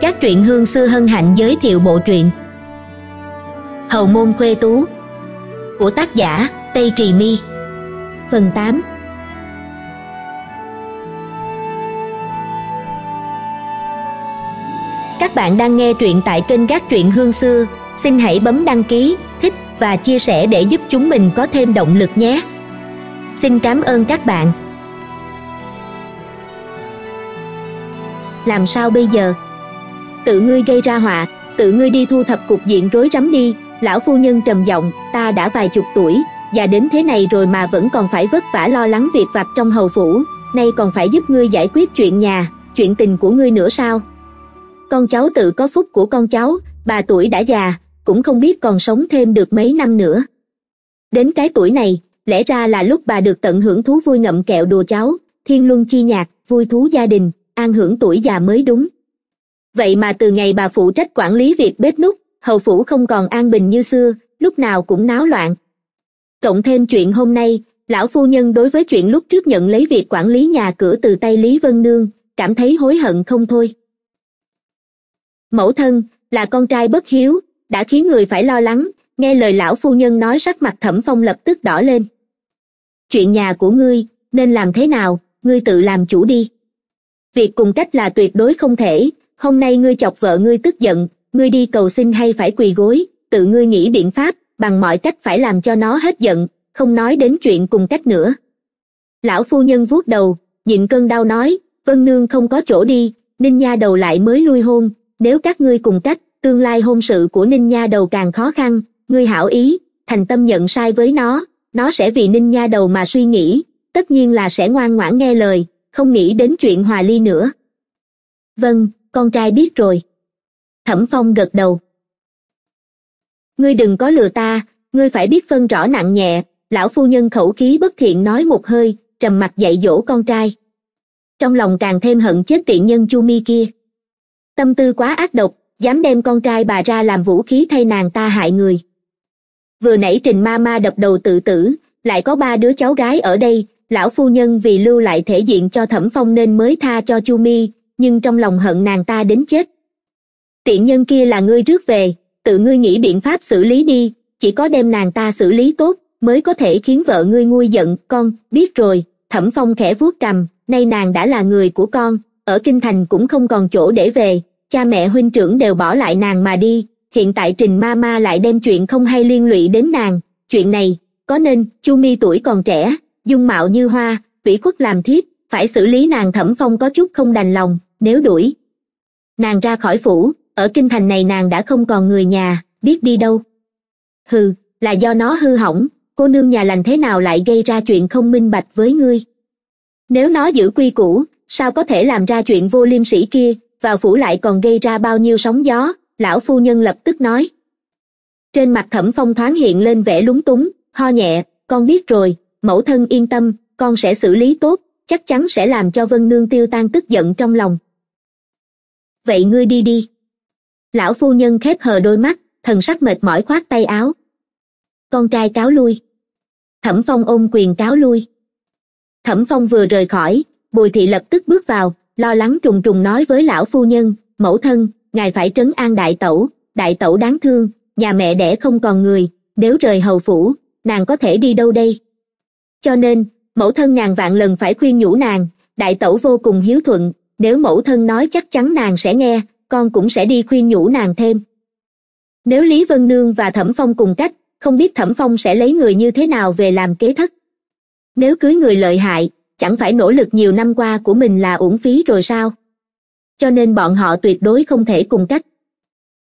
các truyện hương xưa hân hạnh giới thiệu bộ truyện Hầu môn khuê tú của tác giả Tây Trì Mi Phần 8 Các bạn đang nghe truyện tại kênh Gác Truyện Hương Xưa, xin hãy bấm đăng ký, thích và chia sẻ để giúp chúng mình có thêm động lực nhé. Xin cảm ơn các bạn. Làm sao bây giờ? tự ngươi gây ra họa tự ngươi đi thu thập cục diện rối rắm đi lão phu nhân trầm giọng ta đã vài chục tuổi già đến thế này rồi mà vẫn còn phải vất vả lo lắng việc vặt trong hầu phủ nay còn phải giúp ngươi giải quyết chuyện nhà chuyện tình của ngươi nữa sao con cháu tự có phúc của con cháu bà tuổi đã già cũng không biết còn sống thêm được mấy năm nữa đến cái tuổi này lẽ ra là lúc bà được tận hưởng thú vui ngậm kẹo đùa cháu thiên luân chi nhạc vui thú gia đình an hưởng tuổi già mới đúng vậy mà từ ngày bà phụ trách quản lý việc bếp nút hầu phủ không còn an bình như xưa lúc nào cũng náo loạn cộng thêm chuyện hôm nay lão phu nhân đối với chuyện lúc trước nhận lấy việc quản lý nhà cửa từ tay lý vân nương cảm thấy hối hận không thôi mẫu thân là con trai bất hiếu đã khiến người phải lo lắng nghe lời lão phu nhân nói sắc mặt thẩm phong lập tức đỏ lên chuyện nhà của ngươi nên làm thế nào ngươi tự làm chủ đi việc cùng cách là tuyệt đối không thể hôm nay ngươi chọc vợ ngươi tức giận ngươi đi cầu xin hay phải quỳ gối tự ngươi nghĩ biện pháp bằng mọi cách phải làm cho nó hết giận không nói đến chuyện cùng cách nữa lão phu nhân vuốt đầu nhịn cơn đau nói vân nương không có chỗ đi ninh nha đầu lại mới lui hôn nếu các ngươi cùng cách tương lai hôn sự của ninh nha đầu càng khó khăn ngươi hảo ý thành tâm nhận sai với nó nó sẽ vì ninh nha đầu mà suy nghĩ tất nhiên là sẽ ngoan ngoãn nghe lời không nghĩ đến chuyện hòa ly nữa vâng con trai biết rồi thẩm phong gật đầu ngươi đừng có lừa ta ngươi phải biết phân rõ nặng nhẹ lão phu nhân khẩu khí bất thiện nói một hơi trầm mặt dạy dỗ con trai trong lòng càng thêm hận chết tiện nhân chu mi kia tâm tư quá ác độc dám đem con trai bà ra làm vũ khí thay nàng ta hại người vừa nãy trình ma ma đập đầu tự tử lại có ba đứa cháu gái ở đây lão phu nhân vì lưu lại thể diện cho thẩm phong nên mới tha cho chu mi nhưng trong lòng hận nàng ta đến chết tiện nhân kia là ngươi rước về tự ngươi nghĩ biện pháp xử lý đi chỉ có đem nàng ta xử lý tốt mới có thể khiến vợ ngươi nguôi giận con biết rồi thẩm phong khẽ vuốt cầm nay nàng đã là người của con ở kinh thành cũng không còn chỗ để về cha mẹ huynh trưởng đều bỏ lại nàng mà đi hiện tại trình ma ma lại đem chuyện không hay liên lụy đến nàng chuyện này có nên chu mi tuổi còn trẻ dung mạo như hoa vĩ quất làm thiếp phải xử lý nàng thẩm phong có chút không đành lòng nếu đuổi nàng ra khỏi phủ ở kinh thành này nàng đã không còn người nhà biết đi đâu hừ là do nó hư hỏng cô nương nhà lành thế nào lại gây ra chuyện không minh bạch với ngươi nếu nó giữ quy củ sao có thể làm ra chuyện vô liêm sĩ kia vào phủ lại còn gây ra bao nhiêu sóng gió lão phu nhân lập tức nói trên mặt thẩm phong thoáng hiện lên vẻ lúng túng ho nhẹ con biết rồi mẫu thân yên tâm con sẽ xử lý tốt chắc chắn sẽ làm cho vân nương tiêu tan tức giận trong lòng vậy ngươi đi đi lão phu nhân khép hờ đôi mắt thần sắc mệt mỏi khoát tay áo con trai cáo lui thẩm phong ôm quyền cáo lui thẩm phong vừa rời khỏi bùi thị lập tức bước vào lo lắng trùng trùng nói với lão phu nhân mẫu thân ngài phải trấn an đại tẩu đại tẩu đáng thương nhà mẹ đẻ không còn người nếu rời hầu phủ nàng có thể đi đâu đây cho nên mẫu thân ngàn vạn lần phải khuyên nhủ nàng đại tẩu vô cùng hiếu thuận nếu mẫu thân nói chắc chắn nàng sẽ nghe con cũng sẽ đi khuyên nhủ nàng thêm nếu lý vân nương và thẩm phong cùng cách không biết thẩm phong sẽ lấy người như thế nào về làm kế thất nếu cưới người lợi hại chẳng phải nỗ lực nhiều năm qua của mình là uổng phí rồi sao cho nên bọn họ tuyệt đối không thể cùng cách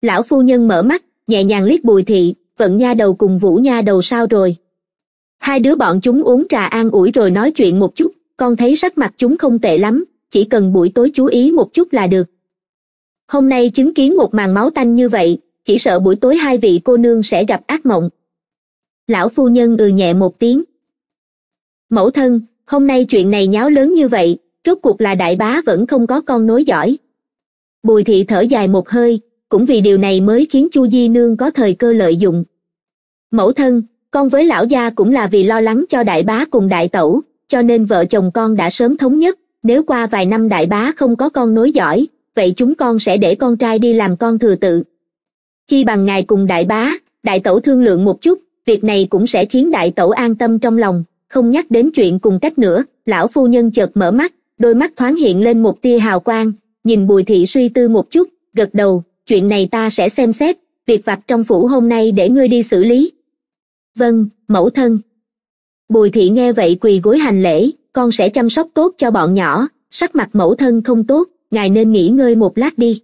lão phu nhân mở mắt nhẹ nhàng liếc bùi thị vận nha đầu cùng vũ nha đầu sao rồi hai đứa bọn chúng uống trà an ủi rồi nói chuyện một chút con thấy sắc mặt chúng không tệ lắm chỉ cần buổi tối chú ý một chút là được hôm nay chứng kiến một màn máu tanh như vậy chỉ sợ buổi tối hai vị cô nương sẽ gặp ác mộng lão phu nhân ừ nhẹ một tiếng mẫu thân hôm nay chuyện này nháo lớn như vậy rốt cuộc là đại bá vẫn không có con nối giỏi bùi thị thở dài một hơi cũng vì điều này mới khiến chu di nương có thời cơ lợi dụng mẫu thân con với lão gia cũng là vì lo lắng cho đại bá cùng đại tẩu cho nên vợ chồng con đã sớm thống nhất nếu qua vài năm đại bá không có con nối giỏi vậy chúng con sẽ để con trai đi làm con thừa tự chi bằng ngài cùng đại bá đại tẩu thương lượng một chút việc này cũng sẽ khiến đại tẩu an tâm trong lòng không nhắc đến chuyện cùng cách nữa lão phu nhân chợt mở mắt đôi mắt thoáng hiện lên một tia hào quang nhìn bùi thị suy tư một chút gật đầu chuyện này ta sẽ xem xét việc vặt trong phủ hôm nay để ngươi đi xử lý vâng mẫu thân bùi thị nghe vậy quỳ gối hành lễ con sẽ chăm sóc tốt cho bọn nhỏ sắc mặt mẫu thân không tốt ngài nên nghỉ ngơi một lát đi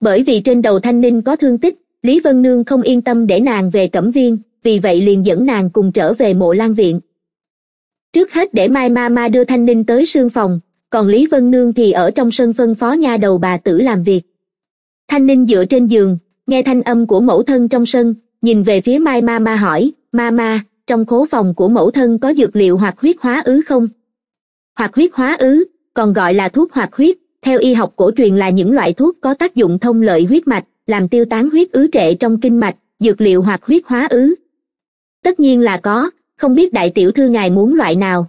bởi vì trên đầu thanh ninh có thương tích lý vân nương không yên tâm để nàng về cẩm viên vì vậy liền dẫn nàng cùng trở về mộ lan viện trước hết để mai ma ma đưa thanh ninh tới sương phòng còn lý vân nương thì ở trong sân phân phó nha đầu bà tử làm việc thanh ninh dựa trên giường nghe thanh âm của mẫu thân trong sân nhìn về phía mai ma ma hỏi ma ma trong khố phòng của mẫu thân có dược liệu hoạt huyết hóa ứ không hoạt huyết hóa ứ còn gọi là thuốc hoạt huyết theo y học cổ truyền là những loại thuốc có tác dụng thông lợi huyết mạch làm tiêu tán huyết ứ trệ trong kinh mạch dược liệu hoạt huyết hóa ứ tất nhiên là có không biết đại tiểu thư ngài muốn loại nào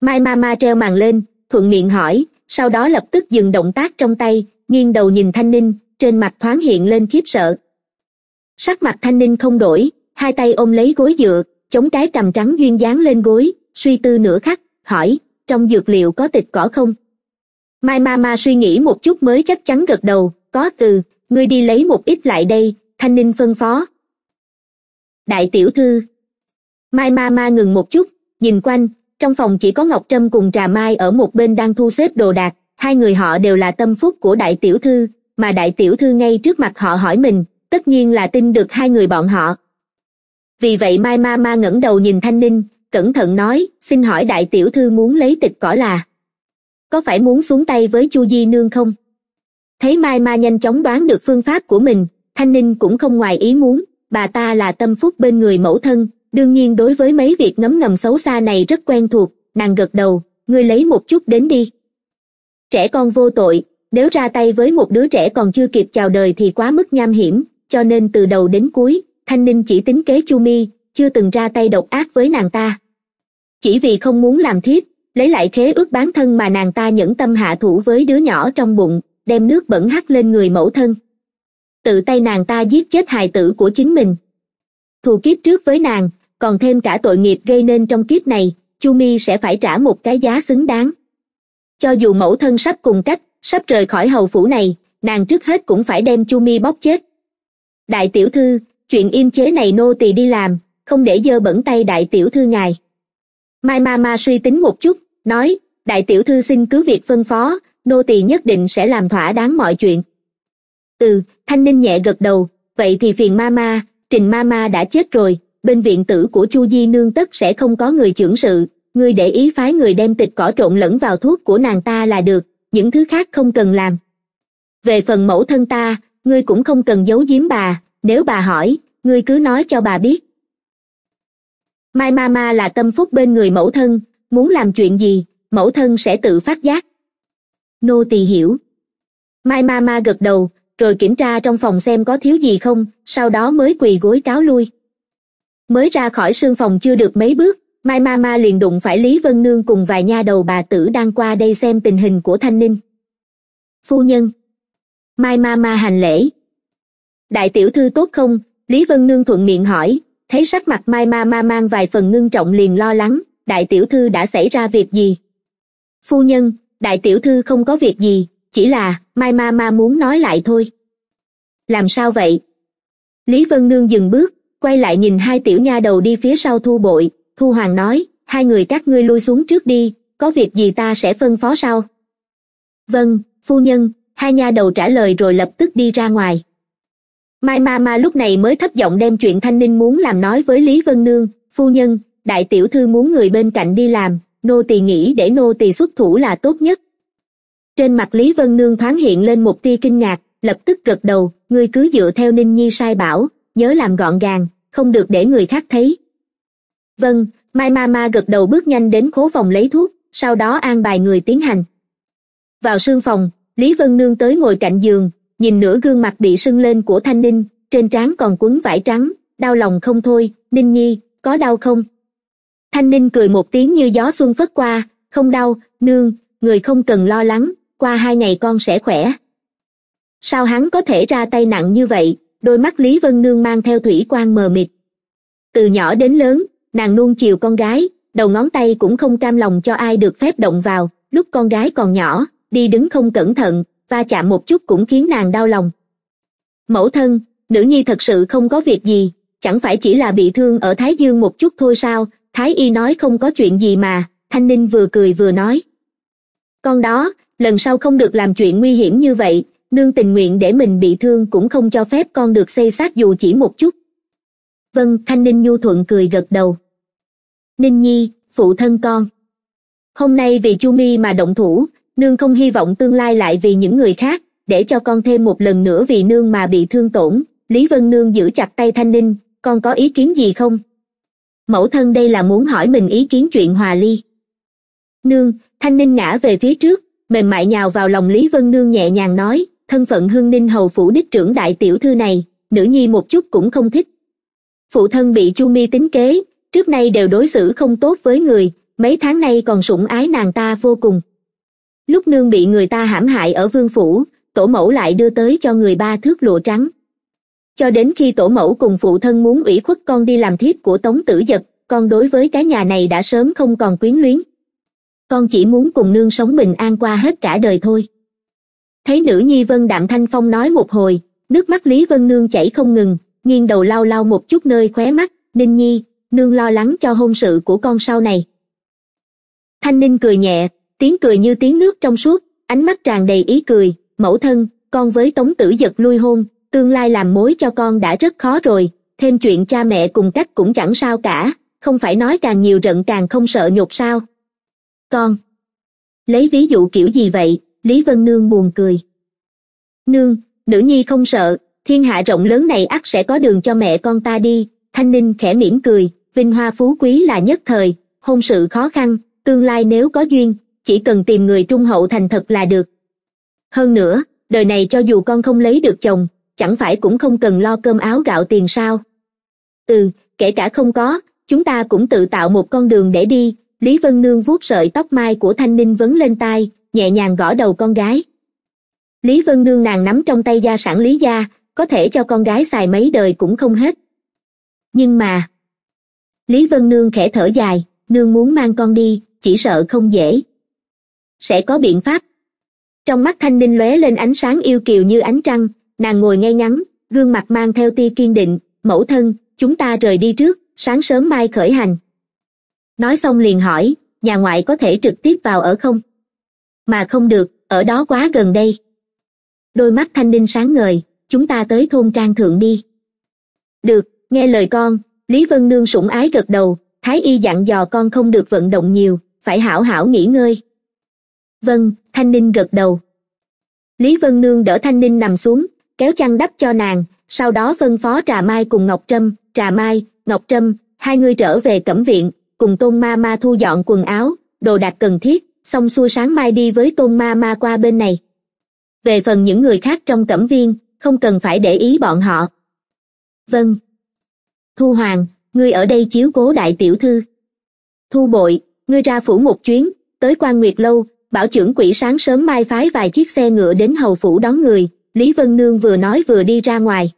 mai ma ma treo màn lên thuận miệng hỏi sau đó lập tức dừng động tác trong tay nghiêng đầu nhìn thanh ninh trên mặt thoáng hiện lên khiếp sợ sắc mặt thanh ninh không đổi hai tay ôm lấy gối dựa chống cái cằm trắng duyên dáng lên gối suy tư nửa khắc hỏi trong dược liệu có tịch cỏ không mai ma ma suy nghĩ một chút mới chắc chắn gật đầu có từ ngươi đi lấy một ít lại đây thanh ninh phân phó đại tiểu thư mai ma ma ngừng một chút nhìn quanh trong phòng chỉ có ngọc trâm cùng trà mai ở một bên đang thu xếp đồ đạc hai người họ đều là tâm phúc của đại tiểu thư mà đại tiểu thư ngay trước mặt họ hỏi mình tất nhiên là tin được hai người bọn họ vì vậy mai ma ma ngẩng đầu nhìn thanh ninh cẩn thận nói xin hỏi đại tiểu thư muốn lấy tịch cỏ là có phải muốn xuống tay với chu di nương không thấy mai ma nhanh chóng đoán được phương pháp của mình thanh ninh cũng không ngoài ý muốn bà ta là tâm phúc bên người mẫu thân đương nhiên đối với mấy việc ngấm ngầm xấu xa này rất quen thuộc nàng gật đầu ngươi lấy một chút đến đi trẻ con vô tội nếu ra tay với một đứa trẻ còn chưa kịp chào đời thì quá mức nham hiểm cho nên từ đầu đến cuối thanh ninh chỉ tính kế chu mi chưa từng ra tay độc ác với nàng ta chỉ vì không muốn làm thiếp lấy lại khế ước bán thân mà nàng ta nhẫn tâm hạ thủ với đứa nhỏ trong bụng đem nước bẩn hắt lên người mẫu thân tự tay nàng ta giết chết hài tử của chính mình thù kiếp trước với nàng còn thêm cả tội nghiệp gây nên trong kiếp này chu mi sẽ phải trả một cái giá xứng đáng cho dù mẫu thân sắp cùng cách sắp rời khỏi hầu phủ này nàng trước hết cũng phải đem chu mi bóp chết đại tiểu thư chuyện im chế này nô tỳ đi làm không để dơ bẩn tay đại tiểu thư ngài mai ma ma suy tính một chút nói đại tiểu thư xin cứ việc phân phó nô tỳ nhất định sẽ làm thỏa đáng mọi chuyện ừ thanh ninh nhẹ gật đầu vậy thì phiền ma ma trình ma ma đã chết rồi bên viện tử của chu di nương tất sẽ không có người trưởng sự ngươi để ý phái người đem tịch cỏ trộn lẫn vào thuốc của nàng ta là được những thứ khác không cần làm về phần mẫu thân ta ngươi cũng không cần giấu giếm bà nếu bà hỏi ngươi cứ nói cho bà biết mai mama là tâm phúc bên người mẫu thân muốn làm chuyện gì mẫu thân sẽ tự phát giác nô tỳ hiểu mai mama gật đầu rồi kiểm tra trong phòng xem có thiếu gì không sau đó mới quỳ gối cáo lui mới ra khỏi sương phòng chưa được mấy bước mai mama liền đụng phải lý vân nương cùng vài nha đầu bà tử đang qua đây xem tình hình của thanh ninh phu nhân mai mama hành lễ đại tiểu thư tốt không lý vân nương thuận miệng hỏi thấy sắc mặt mai ma ma mang vài phần ngưng trọng liền lo lắng đại tiểu thư đã xảy ra việc gì phu nhân đại tiểu thư không có việc gì chỉ là mai ma ma muốn nói lại thôi làm sao vậy lý vân nương dừng bước quay lại nhìn hai tiểu nha đầu đi phía sau thu bội thu hoàng nói hai người các ngươi lui xuống trước đi có việc gì ta sẽ phân phó sau vâng phu nhân hai nha đầu trả lời rồi lập tức đi ra ngoài mai ma ma lúc này mới thấp giọng đem chuyện thanh ninh muốn làm nói với lý vân nương phu nhân đại tiểu thư muốn người bên cạnh đi làm nô tỳ nghĩ để nô tỳ xuất thủ là tốt nhất trên mặt lý vân nương thoáng hiện lên một tia kinh ngạc lập tức gật đầu ngươi cứ dựa theo ninh nhi sai bảo nhớ làm gọn gàng không được để người khác thấy vâng mai ma ma gật đầu bước nhanh đến khố phòng lấy thuốc sau đó an bài người tiến hành vào sương phòng lý vân nương tới ngồi cạnh giường nhìn nửa gương mặt bị sưng lên của thanh ninh trên trán còn quấn vải trắng đau lòng không thôi ninh nhi có đau không thanh ninh cười một tiếng như gió xuân phất qua không đau nương người không cần lo lắng qua hai ngày con sẽ khỏe sao hắn có thể ra tay nặng như vậy đôi mắt lý vân nương mang theo thủy quan mờ mịt từ nhỏ đến lớn nàng nuông chiều con gái đầu ngón tay cũng không cam lòng cho ai được phép động vào lúc con gái còn nhỏ đi đứng không cẩn thận va chạm một chút cũng khiến nàng đau lòng mẫu thân nữ nhi thật sự không có việc gì chẳng phải chỉ là bị thương ở thái dương một chút thôi sao thái y nói không có chuyện gì mà thanh ninh vừa cười vừa nói con đó lần sau không được làm chuyện nguy hiểm như vậy nương tình nguyện để mình bị thương cũng không cho phép con được xây xác dù chỉ một chút vâng thanh ninh nhu thuận cười gật đầu ninh nhi phụ thân con hôm nay vì chu mi mà động thủ nương không hy vọng tương lai lại vì những người khác để cho con thêm một lần nữa vì nương mà bị thương tổn lý vân nương giữ chặt tay thanh ninh con có ý kiến gì không mẫu thân đây là muốn hỏi mình ý kiến chuyện hòa ly nương thanh ninh ngã về phía trước mềm mại nhào vào lòng lý vân nương nhẹ nhàng nói thân phận hưng ninh hầu phủ đích trưởng đại tiểu thư này nữ nhi một chút cũng không thích phụ thân bị chu mi tính kế trước nay đều đối xử không tốt với người mấy tháng nay còn sủng ái nàng ta vô cùng lúc nương bị người ta hãm hại ở vương phủ tổ mẫu lại đưa tới cho người ba thước lụa trắng cho đến khi tổ mẫu cùng phụ thân muốn ủy khuất con đi làm thiếp của tống tử giật con đối với cái nhà này đã sớm không còn quyến luyến con chỉ muốn cùng nương sống bình an qua hết cả đời thôi thấy nữ nhi vân đạm thanh phong nói một hồi nước mắt lý vân nương chảy không ngừng nghiêng đầu lau lau một chút nơi khóe mắt ninh nhi nương lo lắng cho hôn sự của con sau này thanh ninh cười nhẹ tiếng cười như tiếng nước trong suốt ánh mắt tràn đầy ý cười mẫu thân con với tống tử giật lui hôn tương lai làm mối cho con đã rất khó rồi thêm chuyện cha mẹ cùng cách cũng chẳng sao cả không phải nói càng nhiều rận càng không sợ nhục sao con lấy ví dụ kiểu gì vậy lý vân nương buồn cười nương nữ nhi không sợ thiên hạ rộng lớn này ắt sẽ có đường cho mẹ con ta đi thanh ninh khẽ mỉm cười vinh hoa phú quý là nhất thời hôn sự khó khăn tương lai nếu có duyên chỉ cần tìm người trung hậu thành thật là được hơn nữa đời này cho dù con không lấy được chồng chẳng phải cũng không cần lo cơm áo gạo tiền sao ừ kể cả không có chúng ta cũng tự tạo một con đường để đi lý vân nương vuốt sợi tóc mai của thanh ninh vấn lên tai nhẹ nhàng gõ đầu con gái lý vân nương nàng nắm trong tay gia sản lý gia có thể cho con gái xài mấy đời cũng không hết nhưng mà lý vân nương khẽ thở dài nương muốn mang con đi chỉ sợ không dễ sẽ có biện pháp trong mắt thanh ninh lóe lên ánh sáng yêu kiều như ánh trăng nàng ngồi ngay ngắn gương mặt mang theo tia kiên định mẫu thân chúng ta rời đi trước sáng sớm mai khởi hành nói xong liền hỏi nhà ngoại có thể trực tiếp vào ở không mà không được ở đó quá gần đây đôi mắt thanh ninh sáng ngời chúng ta tới thôn trang thượng đi được nghe lời con lý vân nương sủng ái gật đầu thái y dặn dò con không được vận động nhiều phải hảo hảo nghỉ ngơi vâng thanh ninh gật đầu lý vân nương đỡ thanh ninh nằm xuống kéo chăn đắp cho nàng sau đó phân phó trà mai cùng ngọc trâm trà mai ngọc trâm hai người trở về cẩm viện cùng tôn ma ma thu dọn quần áo đồ đạc cần thiết xong xuôi sáng mai đi với tôn ma ma qua bên này về phần những người khác trong cẩm viên không cần phải để ý bọn họ vâng thu hoàng ngươi ở đây chiếu cố đại tiểu thư thu bội ngươi ra phủ một chuyến tới quan nguyệt lâu bảo trưởng quỹ sáng sớm mai phái vài chiếc xe ngựa đến hầu phủ đón người lý vân nương vừa nói vừa đi ra ngoài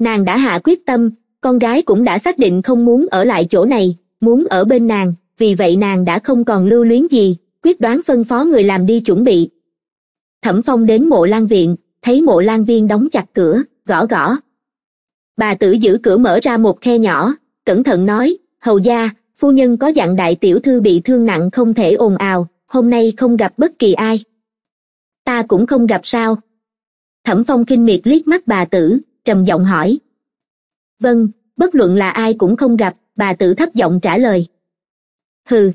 nàng đã hạ quyết tâm con gái cũng đã xác định không muốn ở lại chỗ này muốn ở bên nàng vì vậy nàng đã không còn lưu luyến gì quyết đoán phân phó người làm đi chuẩn bị thẩm phong đến mộ lan viện thấy mộ lan viên đóng chặt cửa gõ gõ bà tử giữ cửa mở ra một khe nhỏ cẩn thận nói hầu gia phu nhân có dặn đại tiểu thư bị thương nặng không thể ồn ào hôm nay không gặp bất kỳ ai ta cũng không gặp sao thẩm phong kinh miệt liếc mắt bà tử trầm giọng hỏi vâng bất luận là ai cũng không gặp bà tử thấp giọng trả lời hừ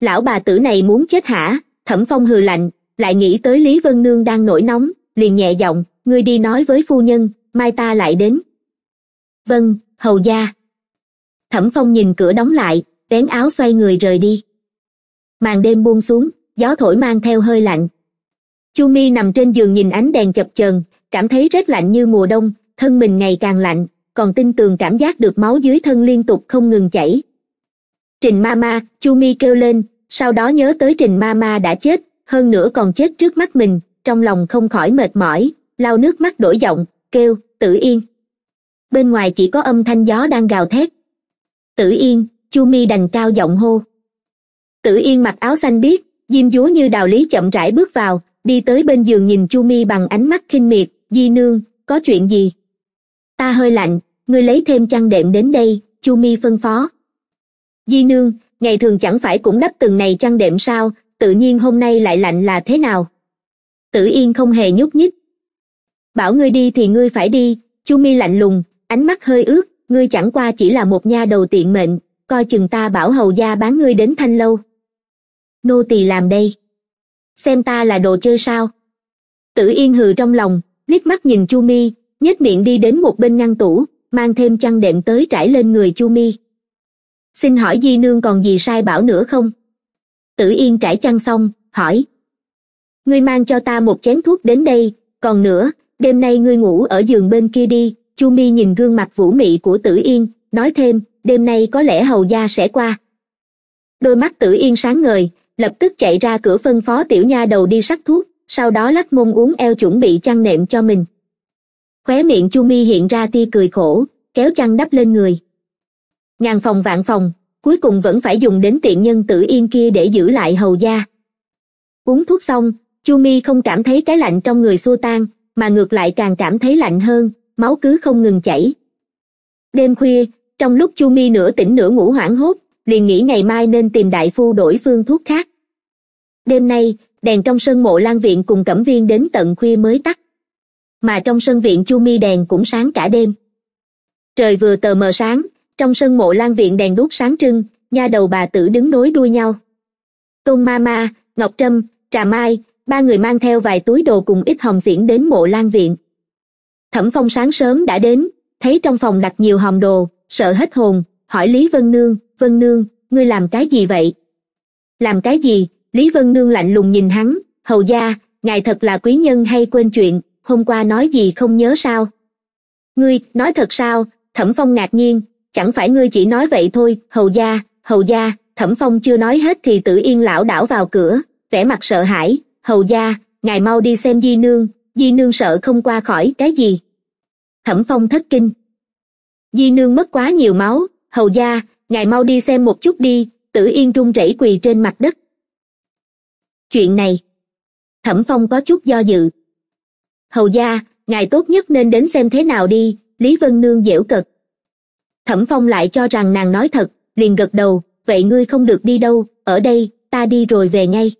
lão bà tử này muốn chết hả thẩm phong hừ lạnh lại nghĩ tới lý vân nương đang nổi nóng liền nhẹ giọng ngươi đi nói với phu nhân mai ta lại đến vâng hầu gia thẩm phong nhìn cửa đóng lại vén áo xoay người rời đi màn đêm buông xuống gió thổi mang theo hơi lạnh chu mi nằm trên giường nhìn ánh đèn chập chờn cảm thấy rét lạnh như mùa đông thân mình ngày càng lạnh còn tin tường cảm giác được máu dưới thân liên tục không ngừng chảy trình ma ma chu mi kêu lên sau đó nhớ tới trình ma ma đã chết hơn nữa còn chết trước mắt mình trong lòng không khỏi mệt mỏi lau nước mắt đổi giọng kêu tử yên bên ngoài chỉ có âm thanh gió đang gào thét tử yên chu mi đành cao giọng hô tử yên mặc áo xanh biết, diêm dúa như đào lý chậm rãi bước vào đi tới bên giường nhìn chu mi bằng ánh mắt khinh miệt di nương có chuyện gì ta hơi lạnh ngươi lấy thêm chăn đệm đến đây chu mi phân phó di nương ngày thường chẳng phải cũng đắp từng này chăn đệm sao tự nhiên hôm nay lại lạnh là thế nào tử yên không hề nhúc nhích bảo ngươi đi thì ngươi phải đi chu mi lạnh lùng ánh mắt hơi ướt ngươi chẳng qua chỉ là một nha đầu tiện mệnh coi chừng ta bảo hầu gia bán ngươi đến thanh lâu nô tỳ làm đây xem ta là đồ chơi sao tử yên hừ trong lòng liếc mắt nhìn chu mi nhếch miệng đi đến một bên ngăn tủ mang thêm chăn đệm tới trải lên người chu mi xin hỏi di nương còn gì sai bảo nữa không tử yên trải chăn xong hỏi ngươi mang cho ta một chén thuốc đến đây còn nữa đêm nay ngươi ngủ ở giường bên kia đi chu mi nhìn gương mặt vũ mị của tử yên nói thêm đêm nay có lẽ hầu gia sẽ qua đôi mắt tử yên sáng ngời lập tức chạy ra cửa phân phó tiểu nha đầu đi sắc thuốc sau đó lắc mông uống eo chuẩn bị chăn nệm cho mình khóe miệng chu mi hiện ra tia cười khổ kéo chăn đắp lên người ngàn phòng vạn phòng cuối cùng vẫn phải dùng đến tiện nhân tử yên kia để giữ lại hầu gia uống thuốc xong chu mi không cảm thấy cái lạnh trong người xua tan mà ngược lại càng cảm thấy lạnh hơn máu cứ không ngừng chảy đêm khuya trong lúc chu mi nửa tỉnh nửa ngủ hoảng hốt liền nghĩ ngày mai nên tìm đại phu đổi phương thuốc khác đêm nay đèn trong sân mộ lan viện cùng cẩm viên đến tận khuya mới tắt mà trong sân viện chu mi đèn cũng sáng cả đêm trời vừa tờ mờ sáng trong sân mộ lan viện đèn đuốc sáng trưng nha đầu bà tử đứng nối đuôi nhau tôn ma ma ngọc trâm trà mai ba người mang theo vài túi đồ cùng ít hồng xiển đến mộ lan viện thẩm phong sáng sớm đã đến thấy trong phòng đặt nhiều hòm đồ sợ hết hồn hỏi lý vân nương vân nương ngươi làm cái gì vậy làm cái gì lý vân nương lạnh lùng nhìn hắn hầu gia ngài thật là quý nhân hay quên chuyện hôm qua nói gì không nhớ sao ngươi nói thật sao thẩm phong ngạc nhiên chẳng phải ngươi chỉ nói vậy thôi hầu gia hầu gia thẩm phong chưa nói hết thì tử yên lão đảo vào cửa vẻ mặt sợ hãi hầu gia ngài mau đi xem di nương di nương sợ không qua khỏi cái gì thẩm phong thất kinh di nương mất quá nhiều máu hầu gia ngài mau đi xem một chút đi tử yên run rẩy quỳ trên mặt đất chuyện này thẩm phong có chút do dự hầu gia ngài tốt nhất nên đến xem thế nào đi lý vân nương dễu cật thẩm phong lại cho rằng nàng nói thật liền gật đầu vậy ngươi không được đi đâu ở đây ta đi rồi về ngay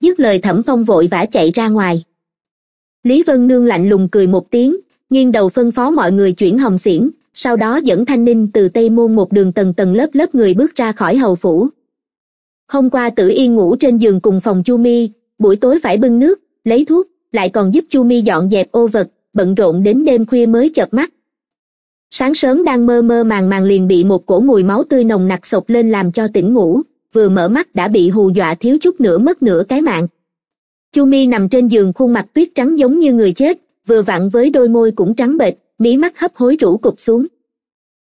dứt lời thẩm phong vội vã chạy ra ngoài lý vân nương lạnh lùng cười một tiếng nghiêng đầu phân phó mọi người chuyển hồng xiển sau đó dẫn thanh ninh từ tây môn một đường tầng tầng lớp lớp người bước ra khỏi hầu phủ hôm qua tử yên ngủ trên giường cùng phòng chu mi buổi tối phải bưng nước lấy thuốc lại còn giúp chu mi dọn dẹp ô vật bận rộn đến đêm khuya mới chợp mắt sáng sớm đang mơ mơ màng màng liền bị một cổ mùi máu tươi nồng nặc sộc lên làm cho tỉnh ngủ vừa mở mắt đã bị hù dọa thiếu chút nữa mất nửa cái mạng chu mi nằm trên giường khuôn mặt tuyết trắng giống như người chết vừa vặn với đôi môi cũng trắng bệch mí mắt hấp hối rũ cụp xuống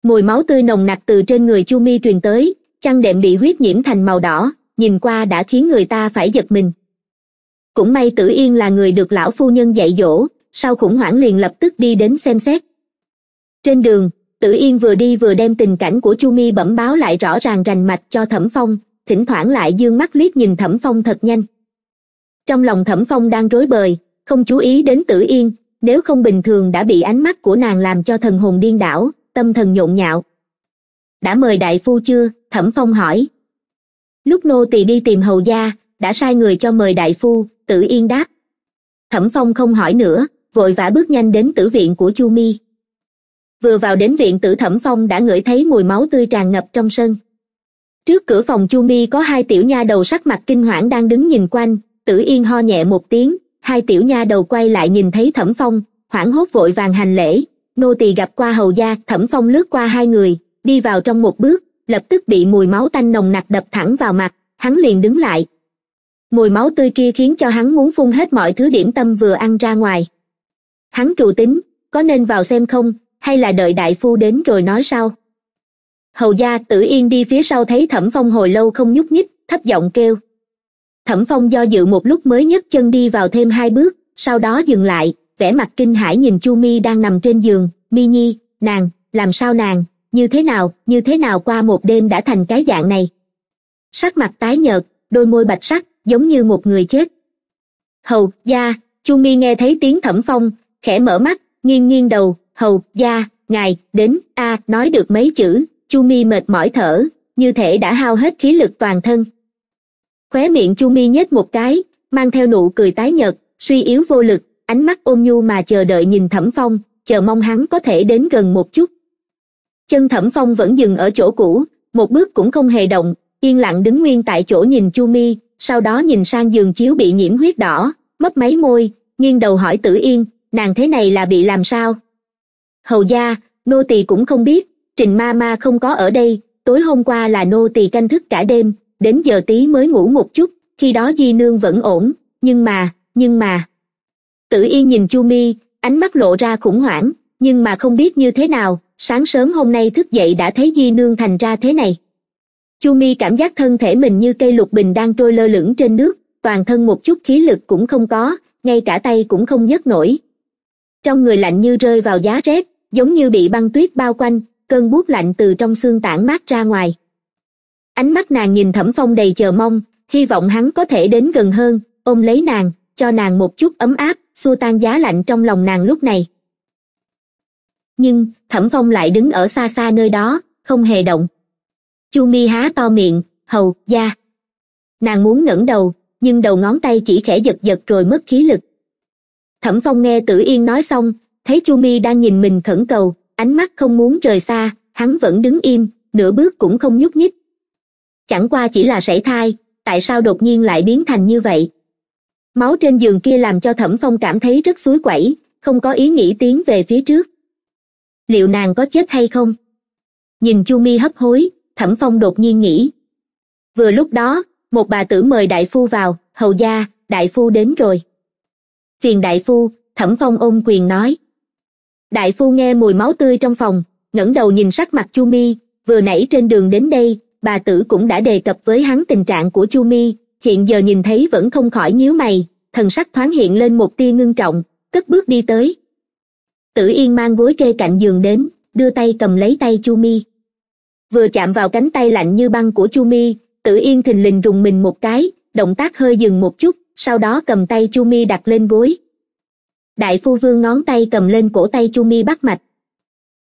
mùi máu tươi nồng nặc từ trên người chu mi truyền tới chăn đệm bị huyết nhiễm thành màu đỏ nhìn qua đã khiến người ta phải giật mình cũng may tử yên là người được lão phu nhân dạy dỗ sau khủng hoảng liền lập tức đi đến xem xét trên đường tử yên vừa đi vừa đem tình cảnh của chu mi bẩm báo lại rõ ràng rành mạch cho thẩm phong thỉnh thoảng lại d ư ơ n g mắt liếc nhìn thẩm phong thật nhanh trong lòng thẩm phong đang rối bời không chú ý đến tử yên nếu không bình thường đã bị ánh mắt của nàng làm cho thần hồn điên đảo tâm thần nhộn nhạo đã mời đại phu chưa thẩm phong hỏi lúc nô tỳ đi tìm hầu gia đã sai người cho mời đại phu tử yên đáp thẩm phong không hỏi nữa vội vã bước nhanh đến tử viện của chu mi vừa vào đến viện tử thẩm phong đã ngửi thấy mùi máu tươi tràn ngập trong sân trước cửa phòng chu mi có hai tiểu nha đầu sắc mặt kinh hoảng đang đứng nhìn quanh tử yên ho nhẹ một tiếng hai tiểu nha đầu quay lại nhìn thấy thẩm phong hoảng hốt vội vàng hành lễ nô tỳ gặp qua hầu gia thẩm phong lướt qua hai người đi vào trong một bước lập tức bị mùi máu tanh nồng nặc đập thẳng vào mặt hắn liền đứng lại mùi máu tươi kia khiến cho hắn muốn phun hết mọi thứ điểm tâm vừa ăn ra ngoài hắn trụ tính có nên vào xem không hay là đợi đại phu đến rồi nói sau hầu gia tử yên đi phía sau thấy thẩm phong hồi lâu không nhúc nhích thấp giọng kêu thẩm phong do dự một lúc mới nhấc chân đi vào thêm hai bước sau đó dừng lại vẻ mặt kinh hãi nhìn chu mi đang nằm trên giường mi nhi nàng làm sao nàng như thế nào như thế nào qua một đêm đã thành cái dạng này sắc mặt tái nhợt đôi môi bạch sắc giống như một người chết hầu gia chu mi nghe thấy tiếng thẩm phong khẽ mở mắt nghiêng nghiêng đầu hầu gia ngài đến a nói được mấy chữ chu mi mệt mỏi thở như thể đã hao hết khí lực toàn thân khóe miệng chu mi nhếch một cái mang theo nụ cười tái nhợt suy yếu vô lực ánh mắt ôm nhu mà chờ đợi nhìn thẩm phong chờ mong hắn có thể đến gần một chút chân thẩm phong vẫn dừng ở chỗ cũ một bước cũng không hề động yên lặng đứng nguyên tại chỗ nhìn chu mi sau đó nhìn sang giường chiếu bị nhiễm huyết đỏ mất máy môi nghiêng đầu hỏi tử yên nàng thế này là bị làm sao hầu gia nô tỳ cũng không biết trình ma ma không có ở đây tối hôm qua là nô tỳ canh thức cả đêm đến giờ tí mới ngủ một chút khi đó di nương vẫn ổn nhưng mà nhưng mà tử yên nhìn chu mi ánh mắt lộ ra khủng hoảng nhưng mà không biết như thế nào sáng sớm hôm nay thức dậy đã thấy di nương thành ra thế này chu mi cảm giác thân thể mình như cây lục bình đang trôi lơ lửng trên nước toàn thân một chút khí lực cũng không có ngay cả tay cũng không nhấc nổi trong người lạnh như rơi vào giá rét giống như bị băng tuyết bao quanh cơn buốt lạnh từ trong xương tản mát ra ngoài ánh mắt nàng nhìn thẩm phong đầy chờ mong hy vọng hắn có thể đến gần hơn ôm lấy nàng cho nàng một chút ấm áp xua tan giá lạnh trong lòng nàng lúc này nhưng thẩm phong lại đứng ở xa xa nơi đó không hề động chu mi há to miệng hầu da nàng muốn ngẩng đầu nhưng đầu ngón tay chỉ khẽ giật giật rồi mất khí lực thẩm phong nghe tử yên nói xong thấy chu mi đang nhìn mình khẩn cầu ánh mắt không muốn rời xa hắn vẫn đứng im nửa bước cũng không nhúc nhích chẳng qua chỉ là sảy thai tại sao đột nhiên lại biến thành như vậy máu trên giường kia làm cho thẩm phong cảm thấy rất suối quẩy không có ý nghĩ tiến về phía trước liệu nàng có chết hay không nhìn chu mi hấp hối thẩm phong đột nhiên nghĩ vừa lúc đó một bà tử mời đại phu vào hầu gia đại phu đến rồi phiền đại phu thẩm phong ôm quyền nói đại phu nghe mùi máu tươi trong phòng ngẩng đầu nhìn sắc mặt chu mi vừa nãy trên đường đến đây bà tử cũng đã đề cập với hắn tình trạng của chu mi hiện giờ nhìn thấy vẫn không khỏi nhíu mày thần sắc thoáng hiện lên một tia ngưng trọng cất bước đi tới tử yên mang gối kê cạnh giường đến đưa tay cầm lấy tay chu mi vừa chạm vào cánh tay lạnh như băng của chu mi tử yên thình lình rùng mình một cái động tác hơi dừng một chút sau đó cầm tay chu mi đặt lên gối đại phu vương ngón tay cầm lên cổ tay chu mi bắt mạch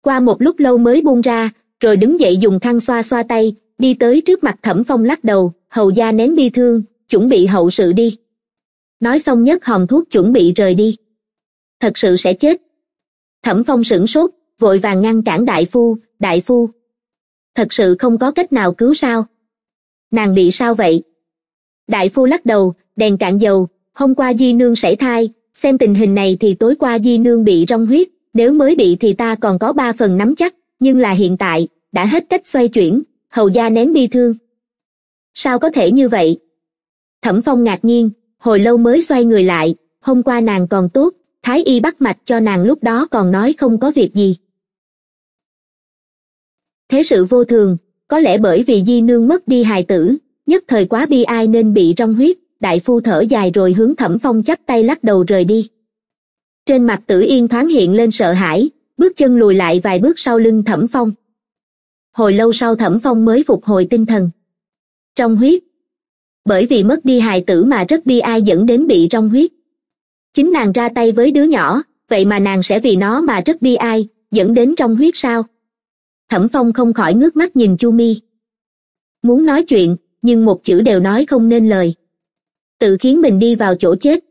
qua một lúc lâu mới buông ra rồi đứng dậy dùng khăn xoa xoa tay đi tới trước mặt thẩm phong lắc đầu hầu gia nén bi thương chuẩn bị hậu sự đi nói xong nhấc hòm thuốc chuẩn bị rời đi thật sự sẽ chết thẩm phong sửng sốt vội vàng ngăn cản đại phu đại phu thật sự không có cách nào cứu sao nàng bị sao vậy đại phu lắc đầu đèn cạn dầu hôm qua di nương sảy thai xem tình hình này thì tối qua di nương bị rong huyết nếu mới bị thì ta còn có ba phần nắm chắc nhưng là hiện tại đã hết cách xoay chuyển hầu gia nén bi thương sao có thể như vậy thẩm phong ngạc nhiên hồi lâu mới xoay người lại hôm qua nàng còn tốt thái y bắt mạch cho nàng lúc đó còn nói không có việc gì thế sự vô thường có lẽ bởi vì di nương mất đi hài tử nhất thời quá bi ai nên bị rong huyết đại phu thở dài rồi hướng thẩm phong chắp tay lắc đầu rời đi trên mặt tử yên thoáng hiện lên sợ hãi bước chân lùi lại vài bước sau lưng thẩm phong hồi lâu sau thẩm phong mới phục hồi tinh thần trong huyết bởi vì mất đi hài tử mà rất bi ai dẫn đến bị trong huyết chính nàng ra tay với đứa nhỏ vậy mà nàng sẽ vì nó mà rất bi ai dẫn đến trong huyết sao thẩm phong không khỏi ngước mắt nhìn chu mi muốn nói chuyện nhưng một chữ đều nói không nên lời tự khiến mình đi vào chỗ chết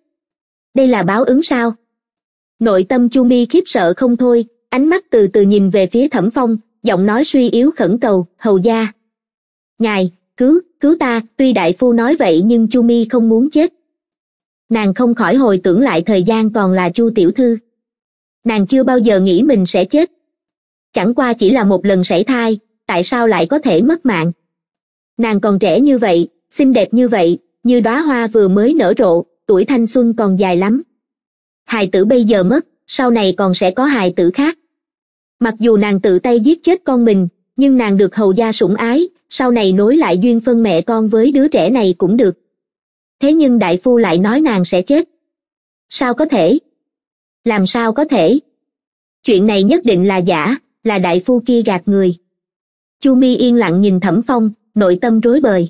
đây là báo ứng sao nội tâm chu mi khiếp sợ không thôi ánh mắt từ từ nhìn về phía thẩm phong giọng nói suy yếu khẩn cầu hầu gia ngài cứu cứu ta tuy đại phu nói vậy nhưng chu mi không muốn chết nàng không khỏi hồi tưởng lại thời gian còn là chu tiểu thư nàng chưa bao giờ nghĩ mình sẽ chết chẳng qua chỉ là một lần sảy thai tại sao lại có thể mất mạng nàng còn trẻ như vậy xinh đẹp như vậy như đóa hoa vừa mới nở rộ tuổi thanh xuân còn dài lắm hài tử bây giờ mất sau này còn sẽ có hài tử khác mặc dù nàng tự tay giết chết con mình nhưng nàng được hầu gia sủng ái sau này nối lại duyên phân mẹ con với đứa trẻ này cũng được thế nhưng đại phu lại nói nàng sẽ chết sao có thể làm sao có thể chuyện này nhất định là giả là đại phu kia gạt người chu mi yên lặng nhìn thẩm phong nội tâm rối bời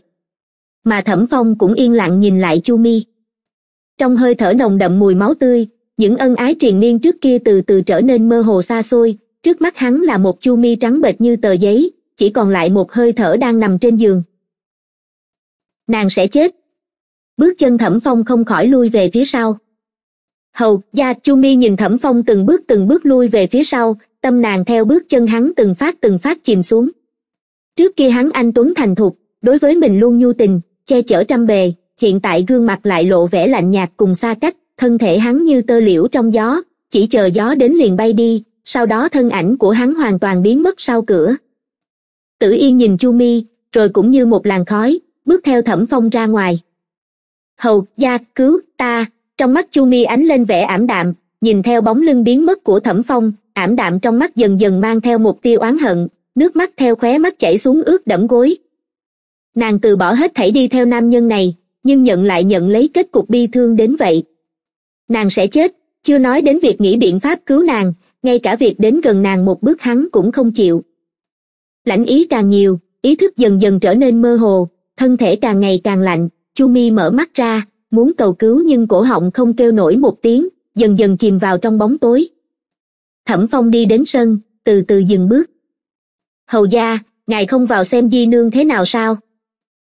mà thẩm phong cũng yên lặng nhìn lại chu mi trong hơi thở nồng đậm mùi máu tươi những ân ái triền miên trước kia từ từ trở nên mơ hồ xa xôi trước mắt hắn là một chu mi trắng bệch như tờ giấy chỉ còn lại một hơi thở đang nằm trên giường nàng sẽ chết bước chân thẩm phong không khỏi lui về phía sau hầu gia chu mi nhìn thẩm phong từng bước từng bước lui về phía sau tâm nàng theo bước chân hắn từng phát từng phát chìm xuống trước kia hắn anh tuấn thành thục đối với mình luôn nhu tình che chở trăm bề hiện tại gương mặt lại lộ vẻ lạnh nhạt cùng xa cách thân thể hắn như tơ liễu trong gió chỉ chờ gió đến liền bay đi sau đó thân ảnh của hắn hoàn toàn biến mất sau cửa tử yên nhìn chu mi rồi cũng như một làn khói bước theo thẩm phong ra ngoài hầu gia cứu ta trong mắt chu mi ánh lên vẻ ảm đạm nhìn theo bóng lưng biến mất của thẩm phong ảm đạm trong mắt dần dần mang theo một tia oán hận nước mắt theo khóe mắt chảy xuống ướt đẫm gối nàng từ bỏ hết thảy đi theo nam nhân này nhưng nhận lại nhận lấy kết cục bi thương đến vậy nàng sẽ chết chưa nói đến việc nghĩ biện pháp cứu nàng ngay cả việc đến gần nàng một bước hắn cũng không chịu lãnh ý càng nhiều ý thức dần dần trở nên mơ hồ thân thể càng ngày càng lạnh chu mi mở mắt ra muốn cầu cứu nhưng cổ họng không kêu nổi một tiếng dần dần chìm vào trong bóng tối thẩm phong đi đến sân từ từ dừng bước hầu gia ngài không vào xem di nương thế nào sao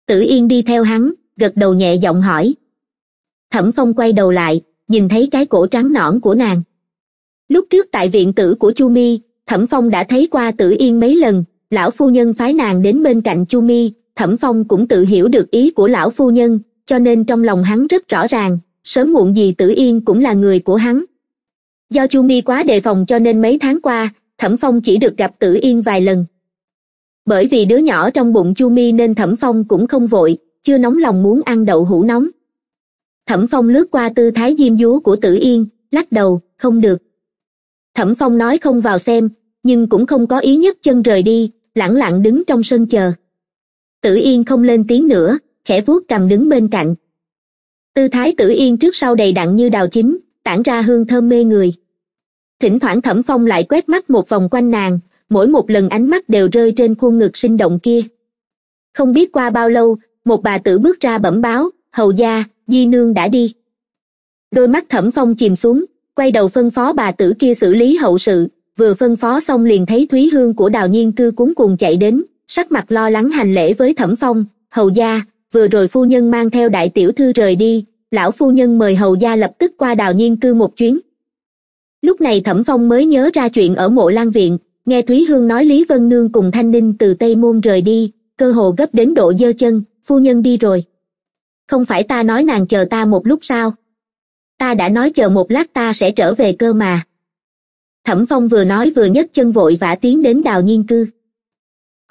tử yên đi theo hắn gật đầu nhẹ giọng hỏi thẩm phong quay đầu lại nhìn thấy cái cổ trắng nõn của nàng lúc trước tại viện tử của chu mi thẩm phong đã thấy qua tử yên mấy lần lão phu nhân phái nàng đến bên cạnh chu mi thẩm phong cũng tự hiểu được ý của lão phu nhân cho nên trong lòng hắn rất rõ ràng sớm muộn gì tử yên cũng là người của hắn do chu mi quá đề phòng cho nên mấy tháng qua thẩm phong chỉ được gặp tử yên vài lần bởi vì đứa nhỏ trong bụng chu mi nên thẩm phong cũng không vội chưa nóng lòng muốn ăn đậu hũ nóng thẩm phong lướt qua tư thái diêm dúa của tử yên lắc đầu không được thẩm phong nói không vào xem nhưng cũng không có ý nhất chân rời đi lẳng lặng đứng trong sân chờ tử yên không lên tiếng nữa khẽ vuốt cầm đứng bên cạnh tư thái tử yên trước sau đầy đặn như đào chính tản ra hương thơm mê người thỉnh thoảng thẩm phong lại quét mắt một vòng quanh nàng mỗi một lần ánh mắt đều rơi trên khuôn ngực sinh động kia không biết qua bao lâu một bà tử bước ra bẩm báo hầu gia di nương đã đi đôi mắt thẩm phong chìm xuống quay đầu phân phó bà tử kia xử lý hậu sự vừa phân phó xong liền thấy thúy hương của đào nhiên cư cuống cuồng chạy đến sắc mặt lo lắng hành lễ với thẩm phong hầu gia vừa rồi phu nhân mang theo đại tiểu thư rời đi lão phu nhân mời hầu gia lập tức qua đào nhiên cư một chuyến lúc này thẩm phong mới nhớ ra chuyện ở mộ lan viện nghe thúy hương nói lý vân nương cùng thanh ninh từ tây môn rời đi cơ hồ gấp đến độ dơ chân phu nhân đi rồi không phải ta nói nàng chờ ta một lúc sao ta đã nói chờ một lát ta sẽ trở về cơ mà thẩm phong vừa nói vừa nhấc chân vội vã tiến đến đào nhiên cư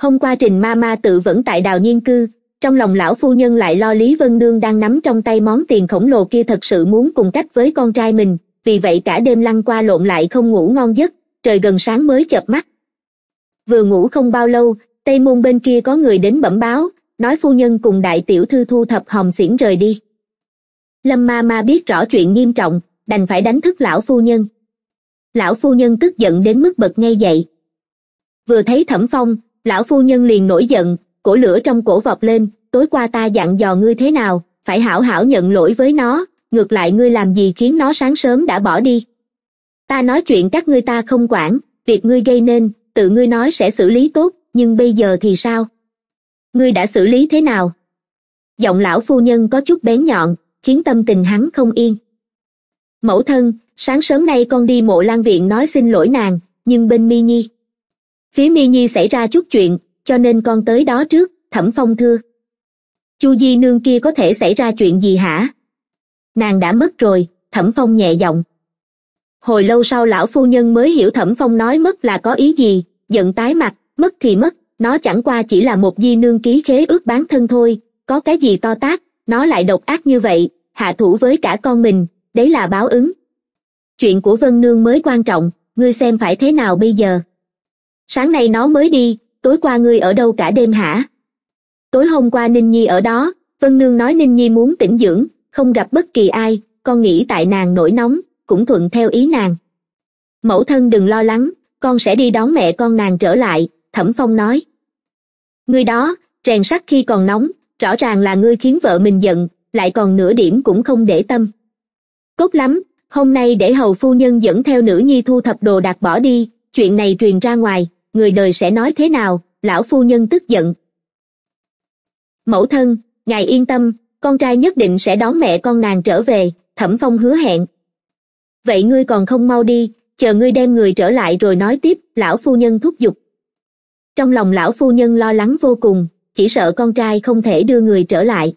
hôm qua trình ma ma tự vẫn tại đào nhiên cư trong lòng lão phu nhân lại lo lý vân nương đang nắm trong tay món tiền khổng lồ kia thật sự muốn cùng cách với con trai mình vì vậy cả đêm lăn qua lộn lại không ngủ ngon giấc trời gần sáng mới chợp mắt vừa ngủ không bao lâu tây môn bên kia có người đến bẩm báo nói phu nhân cùng đại tiểu thư thu thập hòm xiển rời đi lâm ma ma biết rõ chuyện nghiêm trọng đành phải đánh thức lão phu nhân lão phu nhân tức giận đến mức bật ngay dậy vừa thấy thẩm phong lão phu nhân liền nổi giận cổ lửa trong cổ vọt lên tối qua ta dặn dò ngươi thế nào phải hảo hảo nhận lỗi với nó ngược lại ngươi làm gì khiến nó sáng sớm đã bỏ đi ta nói chuyện các ngươi ta không quản việc ngươi gây nên tự ngươi nói sẽ xử lý tốt nhưng bây giờ thì sao ngươi đã xử lý thế nào giọng lão phu nhân có chút bén nhọn khiến tâm tình hắn không yên mẫu thân sáng sớm nay con đi mộ lan viện nói xin lỗi nàng nhưng bên mi nhi phía mi nhi xảy ra chút chuyện cho nên con tới đó trước thẩm phong thưa chu di nương kia có thể xảy ra chuyện gì hả nàng đã mất rồi thẩm phong nhẹ giọng hồi lâu sau lão phu nhân mới hiểu thẩm phong nói mất là có ý gì giận tái mặt mất thì mất nó chẳng qua chỉ là một di nương ký khế ước bán thân thôi có cái gì to tác nó lại độc ác như vậy hạ thủ với cả con mình đấy là báo ứng chuyện của vân nương mới quan trọng ngươi xem phải thế nào bây giờ sáng nay nó mới đi tối qua ngươi ở đâu cả đêm hả tối hôm qua ninh nhi ở đó vân nương nói ninh nhi muốn tĩnh dưỡng không gặp bất kỳ ai con nghĩ tại nàng nổi nóng cũng thuận theo ý nàng mẫu thân đừng lo lắng con sẽ đi đón mẹ con nàng trở lại thẩm phong nói ngươi đó rèn sắt khi còn nóng rõ ràng là ngươi khiến vợ mình giận lại còn nửa điểm cũng không để tâm cốt lắm hôm nay để hầu phu nhân dẫn theo nữ nhi thu thập đồ đạc bỏ đi chuyện này truyền ra ngoài người đời sẽ nói thế nào lão phu nhân tức giận mẫu thân ngài yên tâm con trai nhất định sẽ đón mẹ con nàng trở về thẩm phong hứa hẹn vậy ngươi còn không mau đi chờ ngươi đem người trở lại rồi nói tiếp lão phu nhân thúc giục trong lòng lão phu nhân lo lắng vô cùng chỉ sợ con trai không thể đưa người trở lại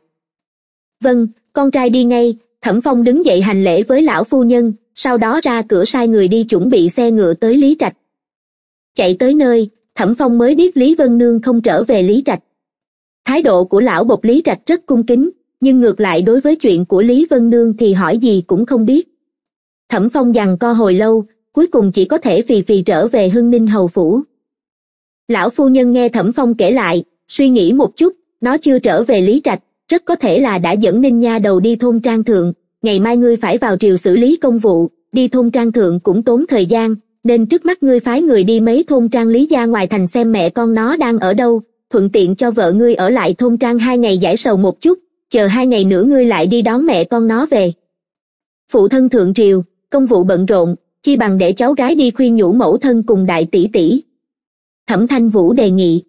vâng con trai đi ngay thẩm phong đứng dậy hành lễ với lão phu nhân sau đó ra cửa sai người đi chuẩn bị xe ngựa tới lý trạch chạy tới nơi thẩm phong mới biết lý vân nương không trở về lý trạch thái độ của lão bộc lý trạch rất cung kính nhưng ngược lại đối với chuyện của lý vân nương thì hỏi gì cũng không biết thẩm phong dằn co hồi lâu cuối cùng chỉ có thể phì phì trở về hưng ninh hầu phủ lão phu nhân nghe thẩm phong kể lại suy nghĩ một chút nó chưa trở về lý trạch rất có thể là đã dẫn ninh nha đầu đi thôn trang thượng ngày mai ngươi phải vào triều xử lý công vụ đi thôn trang thượng cũng tốn thời gian nên trước mắt ngươi phái người đi mấy thôn trang lý gia ngoài thành xem mẹ con nó đang ở đâu thuận tiện cho vợ ngươi ở lại thôn trang hai ngày giải sầu một chút chờ hai ngày nữa ngươi lại đi đón mẹ con nó về phụ thân thượng triều công vụ bận rộn chi bằng để cháu gái đi khuyên nhủ mẫu thân cùng đại tỷ tỷ thẩm thanh vũ đề nghị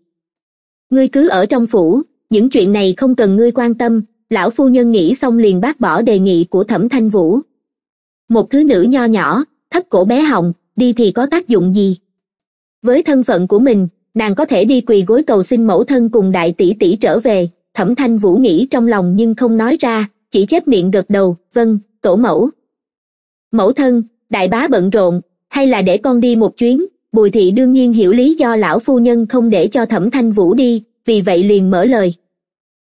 ngươi cứ ở trong phủ những chuyện này không cần ngươi quan tâm lão phu nhân nghĩ xong liền bác bỏ đề nghị của thẩm thanh vũ một thứ nữ nho nhỏ thấp cổ bé hồng đi thì có tác dụng gì với thân phận của mình nàng có thể đi quỳ gối cầu xin mẫu thân cùng đại tỷ tỷ trở về thẩm thanh vũ nghĩ trong lòng nhưng không nói ra chỉ chép miệng gật đầu vâng tổ mẫu mẫu thân đại bá bận rộn hay là để con đi một chuyến bùi thị đương nhiên hiểu lý do lão phu nhân không để cho thẩm thanh vũ đi vì vậy liền mở lời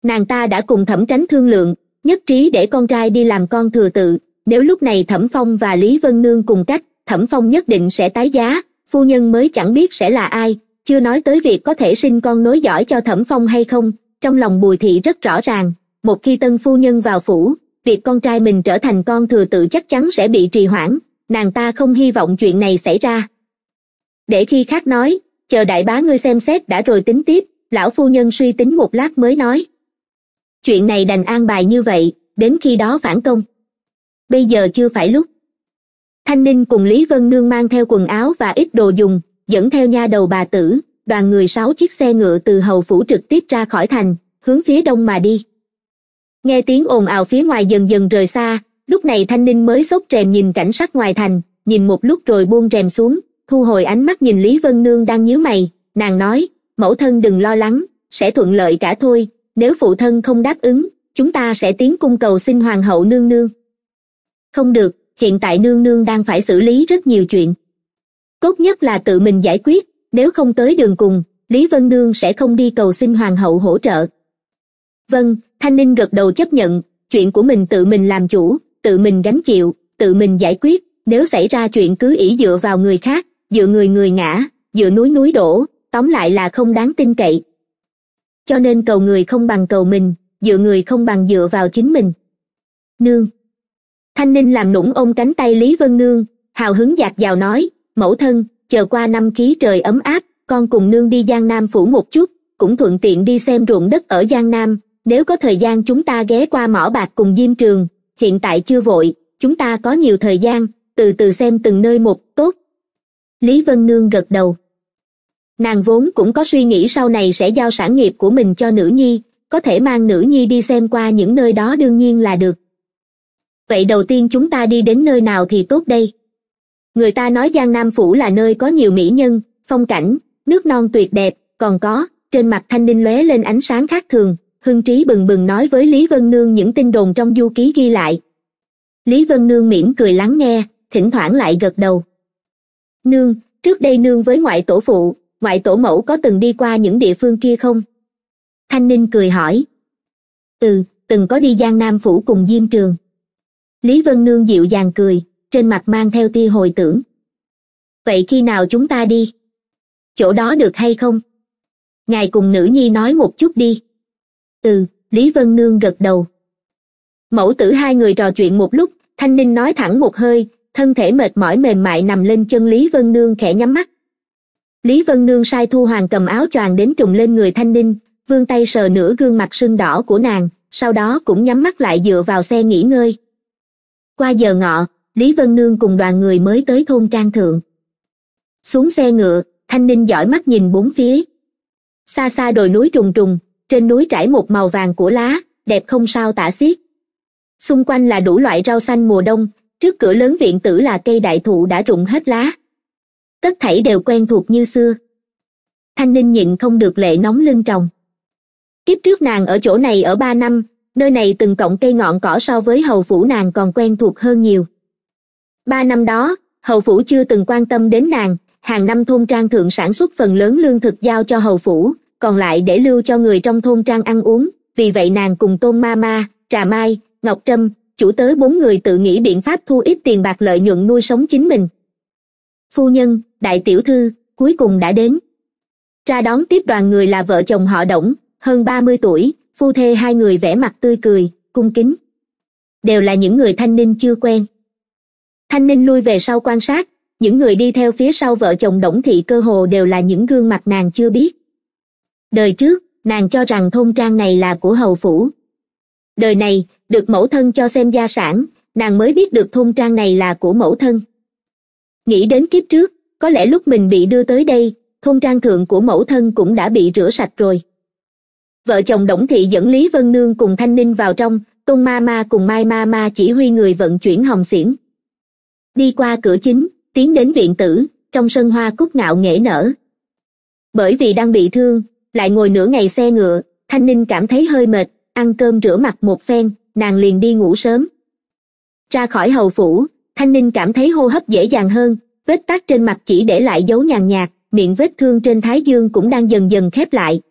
nàng ta đã cùng thẩm tránh thương lượng nhất trí để con trai đi làm con thừa tự nếu lúc này thẩm phong và lý vân nương cùng cách thẩm phong nhất định sẽ tái giá phu nhân mới chẳng biết sẽ là ai chưa nói tới việc có thể sinh con nối giỏi cho thẩm phong hay không trong lòng bùi thị rất rõ ràng một khi tân phu nhân vào phủ việc con trai mình trở thành con thừa tự chắc chắn sẽ bị trì hoãn nàng ta không hy vọng chuyện này xảy ra để khi khác nói chờ đại bá ngươi xem xét đã rồi tính tiếp lão phu nhân suy tính một lát mới nói chuyện này đành an bài như vậy đến khi đó phản công bây giờ chưa phải lúc thanh ninh cùng lý vân nương mang theo quần áo và ít đồ dùng dẫn theo nha đầu bà tử đoàn người sáu chiếc xe ngựa từ hầu phủ trực tiếp ra khỏi thành hướng phía đông mà đi nghe tiếng ồn ào phía ngoài dần dần rời xa lúc này thanh ninh mới sốt rèm nhìn cảnh sắc ngoài thành nhìn một lúc rồi buông rèm xuống thu hồi ánh mắt nhìn lý vân nương đang nhíu mày nàng nói mẫu thân đừng lo lắng sẽ thuận lợi cả thôi nếu phụ thân không đáp ứng chúng ta sẽ tiến cung cầu xin hoàng hậu nương nương không được hiện tại nương nương đang phải xử lý rất nhiều chuyện tốt nhất là tự mình giải quyết nếu không tới đường cùng lý vân nương sẽ không đi cầu xin hoàng hậu hỗ trợ vâng thanh ninh gật đầu chấp nhận chuyện của mình tự mình làm chủ tự mình gánh chịu tự mình giải quyết nếu xảy ra chuyện cứ ỷ dựa vào người khác dựa người người ngã dựa núi núi đổ tóm lại là không đáng tin cậy cho nên cầu người không bằng cầu mình dựa người không bằng dựa vào chính mình nương thanh ninh làm nũng ôm cánh tay lý vân nương hào hứng giạt dào nói mẫu thân chờ qua năm khí trời ấm áp con cùng nương đi giang nam phủ một chút cũng thuận tiện đi xem ruộng đất ở giang nam nếu có thời gian chúng ta ghé qua mỏ bạc cùng diêm trường hiện tại chưa vội chúng ta có nhiều thời gian từ từ xem từng nơi một tốt lý vân nương gật đầu nàng vốn cũng có suy nghĩ sau này sẽ giao sản nghiệp của mình cho nữ nhi có thể mang nữ nhi đi xem qua những nơi đó đương nhiên là được vậy đầu tiên chúng ta đi đến nơi nào thì tốt đây người ta nói giang nam phủ là nơi có nhiều mỹ nhân phong cảnh nước non tuyệt đẹp còn có trên mặt thanh ninh lóe lên ánh sáng khác thường hưng trí bừng bừng nói với lý vân nương những tin đồn trong du ký ghi lại lý vân nương mỉm cười lắng nghe thỉnh thoảng lại gật đầu nương trước đây nương với ngoại tổ phụ ngoại tổ mẫu có từng đi qua những địa phương kia không thanh ninh cười hỏi từ từng có đi giang nam phủ cùng diêm trường lý vân nương dịu dàng cười trên mặt mang theo tia hồi tưởng vậy khi nào chúng ta đi chỗ đó được hay không ngài cùng nữ nhi nói một chút đi ừ lý vân nương gật đầu mẫu tử hai người trò chuyện một lúc thanh ninh nói thẳng một hơi thân thể mệt mỏi mềm mại nằm lên chân lý vân nương khẽ nhắm mắt lý vân nương sai thu hoàng cầm áo choàng đến trùng lên người thanh ninh vươn tay sờ nửa gương mặt sưng đỏ của nàng sau đó cũng nhắm mắt lại dựa vào xe nghỉ ngơi qua giờ ngọ lý vân nương cùng đoàn người mới tới thôn trang thượng xuống xe ngựa thanh ninh dõi mắt nhìn bốn phía xa xa đồi núi trùng trùng trên núi trải một màu vàng của lá đẹp không sao tả xiết xung quanh là đủ loại rau xanh mùa đông trước cửa lớn viện tử là cây đại thụ đã rụng hết lá tất thảy đều quen thuộc như xưa thanh ninh nhịn không được lệ nóng lưng tròng kiếp trước nàng ở chỗ này ở ba năm nơi này từng cọng cây ngọn cỏ so với hầu phủ nàng còn quen thuộc hơn nhiều ba năm đó hầu phủ chưa từng quan tâm đến nàng hàng năm thôn trang thượng sản xuất phần lớn lương thực giao cho hầu phủ còn lại để lưu cho người trong thôn trang ăn uống vì vậy nàng cùng tôn ma ma trà mai ngọc trâm chủ tới bốn người tự nghĩ biện pháp thu ít tiền bạc lợi nhuận nuôi sống chính mình phu nhân đại tiểu thư cuối cùng đã đến ra đón tiếp đoàn người là vợ chồng họ đổng hơn ba mươi tuổi phu thê hai người vẽ mặt tươi cười cung kính đều là những người thanh ninh chưa quen thanh ninh lui về sau quan sát những người đi theo phía sau vợ chồng đổng thị cơ hồ đều là những gương mặt nàng chưa biết đời trước nàng cho rằng thôn trang này là của hầu phủ đời này được mẫu thân cho xem gia sản nàng mới biết được thôn trang này là của mẫu thân nghĩ đến kiếp trước có lẽ lúc mình bị đưa tới đây thôn trang thượng của mẫu thân cũng đã bị rửa sạch rồi vợ chồng đổng thị dẫn lý vân nương cùng thanh ninh vào trong tôn ma ma cùng mai ma ma chỉ huy người vận chuyển hồng xiển đi qua cửa chính tiến đến viện tử trong sân hoa cúc ngạo nghễ nở bởi vì đang bị thương lại ngồi nửa ngày xe ngựa thanh ninh cảm thấy hơi mệt ăn cơm rửa mặt một phen nàng liền đi ngủ sớm ra khỏi hầu phủ thanh ninh cảm thấy hô hấp dễ dàng hơn vết tắt trên mặt chỉ để lại dấu nhàn nhạt miệng vết thương trên thái dương cũng đang dần dần khép lại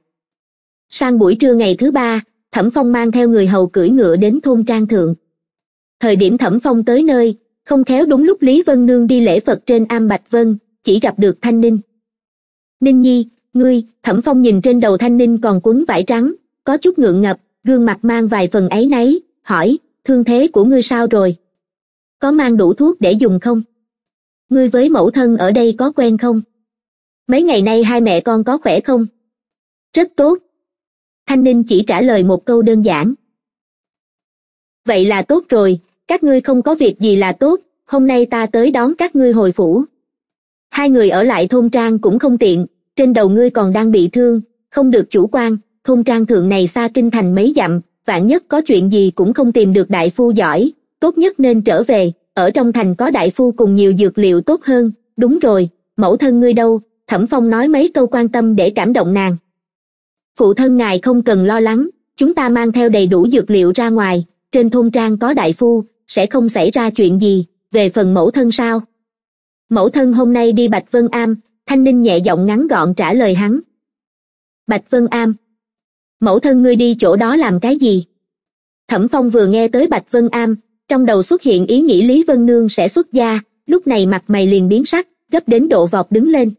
sang buổi trưa ngày thứ ba thẩm phong mang theo người hầu cưỡi ngựa đến thôn trang thượng thời điểm thẩm phong tới nơi không khéo đúng lúc lý vân nương đi lễ phật trên am bạch vân chỉ gặp được thanh ninh ninh nhi ngươi thẩm phong nhìn trên đầu thanh ninh còn quấn vải trắng có chút ngượng ngập gương mặt mang vài phần áy náy hỏi thương thế của ngươi sao rồi có mang đủ thuốc để dùng không ngươi với mẫu thân ở đây có quen không mấy ngày nay hai mẹ con có khỏe không rất tốt thanh ninh chỉ trả lời một câu đơn giản vậy là tốt rồi các ngươi không có việc gì là tốt hôm nay ta tới đón các ngươi hồi phủ hai người ở lại thôn trang cũng không tiện trên đầu ngươi còn đang bị thương không được chủ quan thôn trang thượng này xa kinh thành mấy dặm vạn nhất có chuyện gì cũng không tìm được đại phu giỏi tốt nhất nên trở về ở trong thành có đại phu cùng nhiều dược liệu tốt hơn đúng rồi mẫu thân ngươi đâu thẩm phong nói mấy câu quan tâm để cảm động nàng phụ thân ngài không cần lo lắng chúng ta mang theo đầy đủ dược liệu ra ngoài trên thôn trang có đại phu sẽ không xảy ra chuyện gì về phần mẫu thân sao mẫu thân hôm nay đi bạch vân am thanh ninh nhẹ giọng ngắn gọn trả lời hắn bạch vân am mẫu thân ngươi đi chỗ đó làm cái gì thẩm phong vừa nghe tới bạch vân am trong đầu xuất hiện ý nghĩ lý vân nương sẽ xuất gia lúc này mặt mày liền biến sắc gấp đến độ vọt đứng lên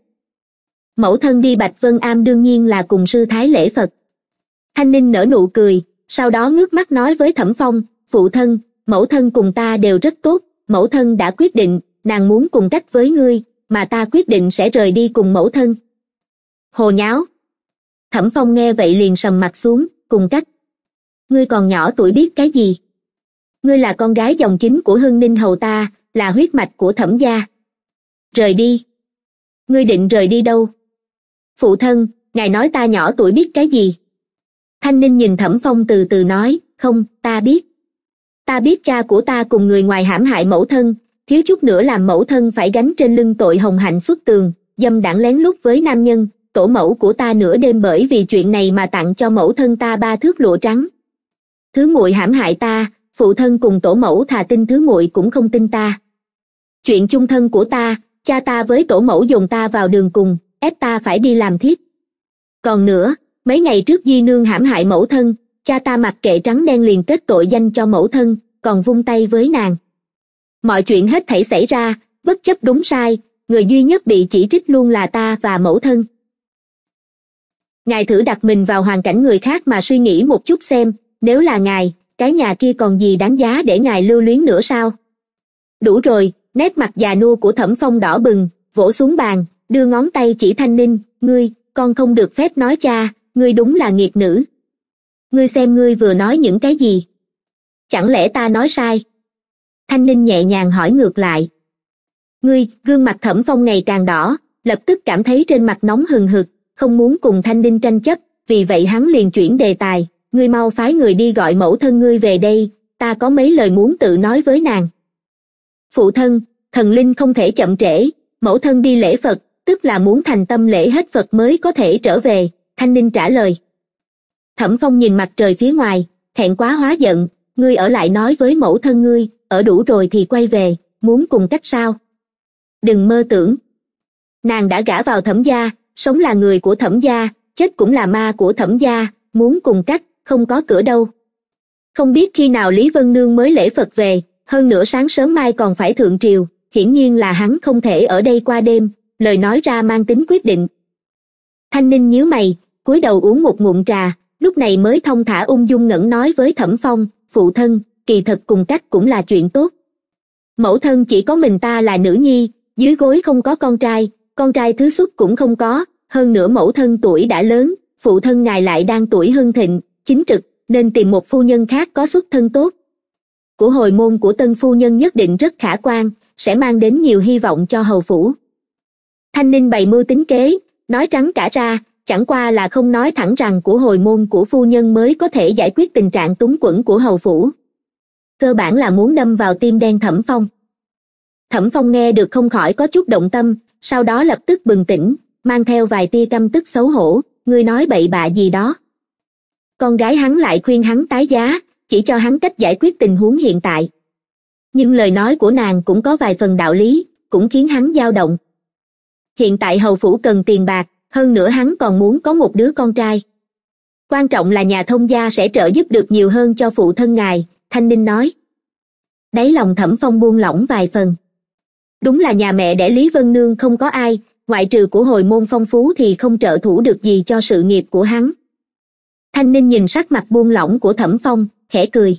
mẫu thân đi bạch vân am đương nhiên là cùng sư thái lễ phật thanh ninh nở nụ cười sau đó ngước mắt nói với thẩm phong phụ thân mẫu thân cùng ta đều rất tốt mẫu thân đã quyết định nàng muốn cùng cách với ngươi mà ta quyết định sẽ rời đi cùng mẫu thân hồ nháo thẩm phong nghe vậy liền sầm mặt xuống cùng cách ngươi còn nhỏ tuổi biết cái gì ngươi là con gái dòng chính của hưng ninh hầu ta là huyết mạch của thẩm gia rời đi ngươi định rời đi đâu phụ thân ngài nói ta nhỏ tuổi biết cái gì thanh ninh nhìn thẩm phong từ từ nói không ta biết ta biết cha của ta cùng người ngoài hãm hại mẫu thân thiếu chút nữa làm mẫu thân phải gánh trên lưng tội hồng hạnh xuất tường dâm đảng lén lút với nam nhân tổ mẫu của ta nửa đêm bởi vì chuyện này mà tặng cho mẫu thân ta ba thước lụa trắng thứ muội hãm hại ta phụ thân cùng tổ mẫu thà tin thứ muội cũng không tin ta chuyện chung thân của ta cha ta với tổ mẫu dồn ta vào đường cùng ép ta phải đi làm thiếp còn nữa mấy ngày trước di nương hãm hại mẫu thân cha ta mặc kệ trắng đen liền kết tội danh cho mẫu thân còn vung tay với nàng mọi chuyện hết thảy xảy ra bất chấp đúng sai người duy nhất bị chỉ trích luôn là ta và mẫu thân ngài thử đặt mình vào hoàn cảnh người khác mà suy nghĩ một chút xem nếu là ngài cái nhà kia còn gì đáng giá để ngài lưu luyến nữa sao đủ rồi nét mặt già nua của thẩm phong đỏ bừng vỗ xuống bàn đưa ngón tay chỉ thanh ninh ngươi con không được phép nói cha ngươi đúng là nghiệt nữ ngươi xem ngươi vừa nói những cái gì chẳng lẽ ta nói sai thanh ninh nhẹ nhàng hỏi ngược lại ngươi gương mặt thẩm phong ngày càng đỏ lập tức cảm thấy trên mặt nóng hừng hực không muốn cùng thanh ninh tranh chấp vì vậy hắn liền chuyển đề tài ngươi mau phái người đi gọi mẫu thân ngươi về đây ta có mấy lời muốn tự nói với nàng phụ thân thần linh không thể chậm trễ mẫu thân đi lễ phật tức là muốn thành tâm lễ hết phật mới có thể trở về thanh ninh trả lời thẩm phong nhìn mặt trời phía ngoài thẹn quá hóa giận ngươi ở lại nói với mẫu thân ngươi ở đủ rồi thì quay về muốn cùng cách sao đừng mơ tưởng nàng đã gả vào thẩm gia sống là người của thẩm gia chết cũng là ma của thẩm gia muốn cùng cách không có cửa đâu không biết khi nào lý vân nương mới lễ phật về hơn nữa sáng sớm mai còn phải thượng triều hiển nhiên là hắn không thể ở đây qua đêm lời nói ra mang tính quyết định thanh ninh nhíu mày cúi đầu uống một ngụm trà lúc này mới thông thả ung dung ngẩn nói với thẩm phong phụ thân kỳ thật cùng cách cũng là chuyện tốt mẫu thân chỉ có mình ta là nữ nhi dưới gối không có con trai con trai thứ xuất cũng không có hơn nữa mẫu thân tuổi đã lớn phụ thân ngài lại đang tuổi hưng thịnh chính trực nên tìm một phu nhân khác có xuất thân tốt của hồi môn của tân phu nhân nhất định rất khả quan sẽ mang đến nhiều hy vọng cho hầu phủ thanh ninh bày mưu tính kế nói trắng cả ra chẳng qua là không nói thẳng rằng của hồi môn của phu nhân mới có thể giải quyết tình trạng túng quẫn của hầu phủ cơ bản là muốn đâm vào tim đen thẩm phong thẩm phong nghe được không khỏi có chút động tâm sau đó lập tức bừng tỉnh mang theo vài tia căm tức xấu hổ ngươi nói bậy bạ gì đó con gái hắn lại khuyên hắn tái giá chỉ cho hắn cách giải quyết tình huống hiện tại nhưng lời nói của nàng cũng có vài phần đạo lý cũng khiến hắn dao động hiện tại hầu phủ cần tiền bạc hơn nữa hắn còn muốn có một đứa con trai quan trọng là nhà thông gia sẽ trợ giúp được nhiều hơn cho phụ thân ngài thanh ninh nói đáy lòng thẩm phong buông lỏng vài phần đúng là nhà mẹ đẻ lý vân nương không có ai ngoại trừ của hồi môn phong phú thì không trợ thủ được gì cho sự nghiệp của hắn thanh ninh nhìn sắc mặt buông lỏng của thẩm phong khẽ cười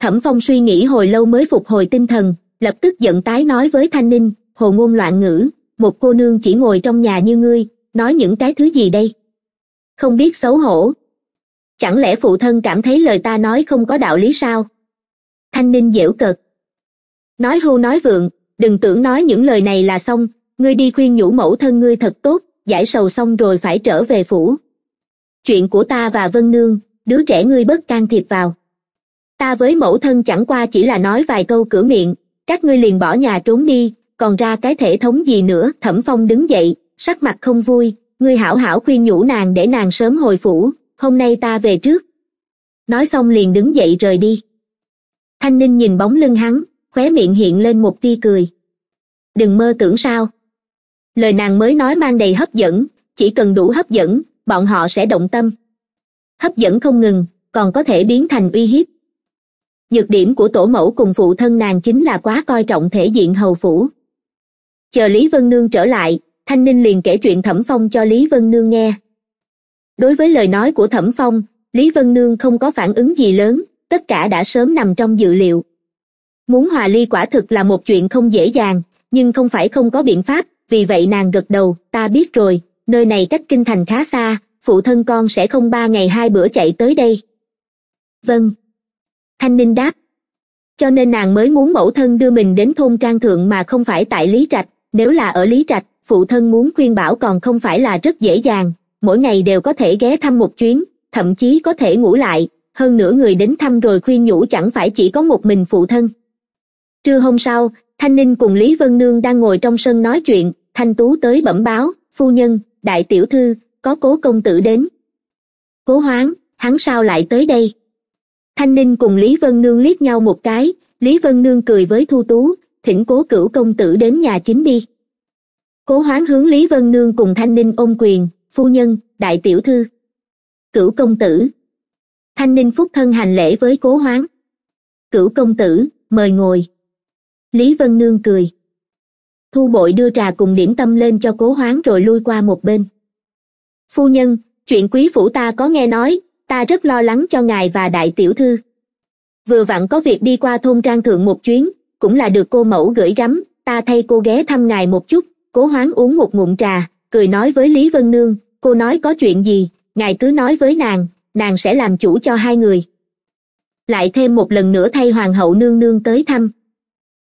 thẩm phong suy nghĩ hồi lâu mới phục hồi tinh thần lập tức giận tái nói với thanh ninh hồ ngôn loạn ngữ một cô nương chỉ ngồi trong nhà như ngươi, nói những cái thứ gì đây? Không biết xấu hổ. Chẳng lẽ phụ thân cảm thấy lời ta nói không có đạo lý sao? Thanh Ninh dễu cợt. Nói hưu nói vượng, đừng tưởng nói những lời này là xong, ngươi đi khuyên nhủ mẫu thân ngươi thật tốt, giải sầu xong rồi phải trở về phủ. Chuyện của ta và Vân Nương, đứa trẻ ngươi bất can thiệp vào. Ta với mẫu thân chẳng qua chỉ là nói vài câu cửa miệng, các ngươi liền bỏ nhà trốn đi, còn ra cái thể thống gì nữa thẩm phong đứng dậy sắc mặt không vui ngươi hảo hảo khuyên nhủ nàng để nàng sớm hồi phủ hôm nay ta về trước nói xong liền đứng dậy rời đi thanh ninh nhìn bóng lưng hắn khóe miệng hiện lên một tia cười đừng mơ tưởng sao lời nàng mới nói mang đầy hấp dẫn chỉ cần đủ hấp dẫn bọn họ sẽ động tâm hấp dẫn không ngừng còn có thể biến thành uy hiếp nhược điểm của tổ mẫu cùng phụ thân nàng chính là quá coi trọng thể diện hầu phủ chờ lý vân nương trở lại thanh ninh liền kể chuyện thẩm phong cho lý vân nương nghe đối với lời nói của thẩm phong lý vân nương không có phản ứng gì lớn tất cả đã sớm nằm trong dự liệu muốn hòa ly quả thực là một chuyện không dễ dàng nhưng không phải không có biện pháp vì vậy nàng gật đầu ta biết rồi nơi này cách kinh thành khá xa phụ thân con sẽ không ba ngày hai bữa chạy tới đây vâng thanh ninh đáp cho nên nàng mới muốn mẫu thân đưa mình đến thôn trang thượng mà không phải tại lý trạch nếu là ở lý trạch phụ thân muốn khuyên bảo còn không phải là rất dễ dàng mỗi ngày đều có thể ghé thăm một chuyến thậm chí có thể ngủ lại hơn nửa người đến thăm rồi khuyên nhủ chẳng phải chỉ có một mình phụ thân trưa hôm sau thanh ninh cùng lý vân nương đang ngồi trong sân nói chuyện thanh tú tới bẩm báo phu nhân đại tiểu thư có cố công tử đến cố hoán hắn sao lại tới đây thanh ninh cùng lý vân nương liếc nhau một cái lý vân nương cười với thu tú thỉnh cố cửu công tử đến nhà chính đi cố hoán hướng lý vân nương cùng thanh ninh ôm quyền phu nhân đại tiểu thư cửu công tử thanh ninh phúc thân hành lễ với cố hoán cửu công tử mời ngồi lý vân nương cười thu bội đưa trà cùng điểm tâm lên cho cố hoán rồi lui qua một bên phu nhân chuyện quý phủ ta có nghe nói ta rất lo lắng cho ngài và đại tiểu thư vừa vặn có việc đi qua thôn trang thượng một chuyến cũng là được cô mẫu gửi gắm ta thay cô ghé thăm ngài một chút cố hoán uống một ngụm trà cười nói với lý vân nương cô nói có chuyện gì ngài cứ nói với nàng nàng sẽ làm chủ cho hai người lại thêm một lần nữa thay hoàng hậu nương nương tới thăm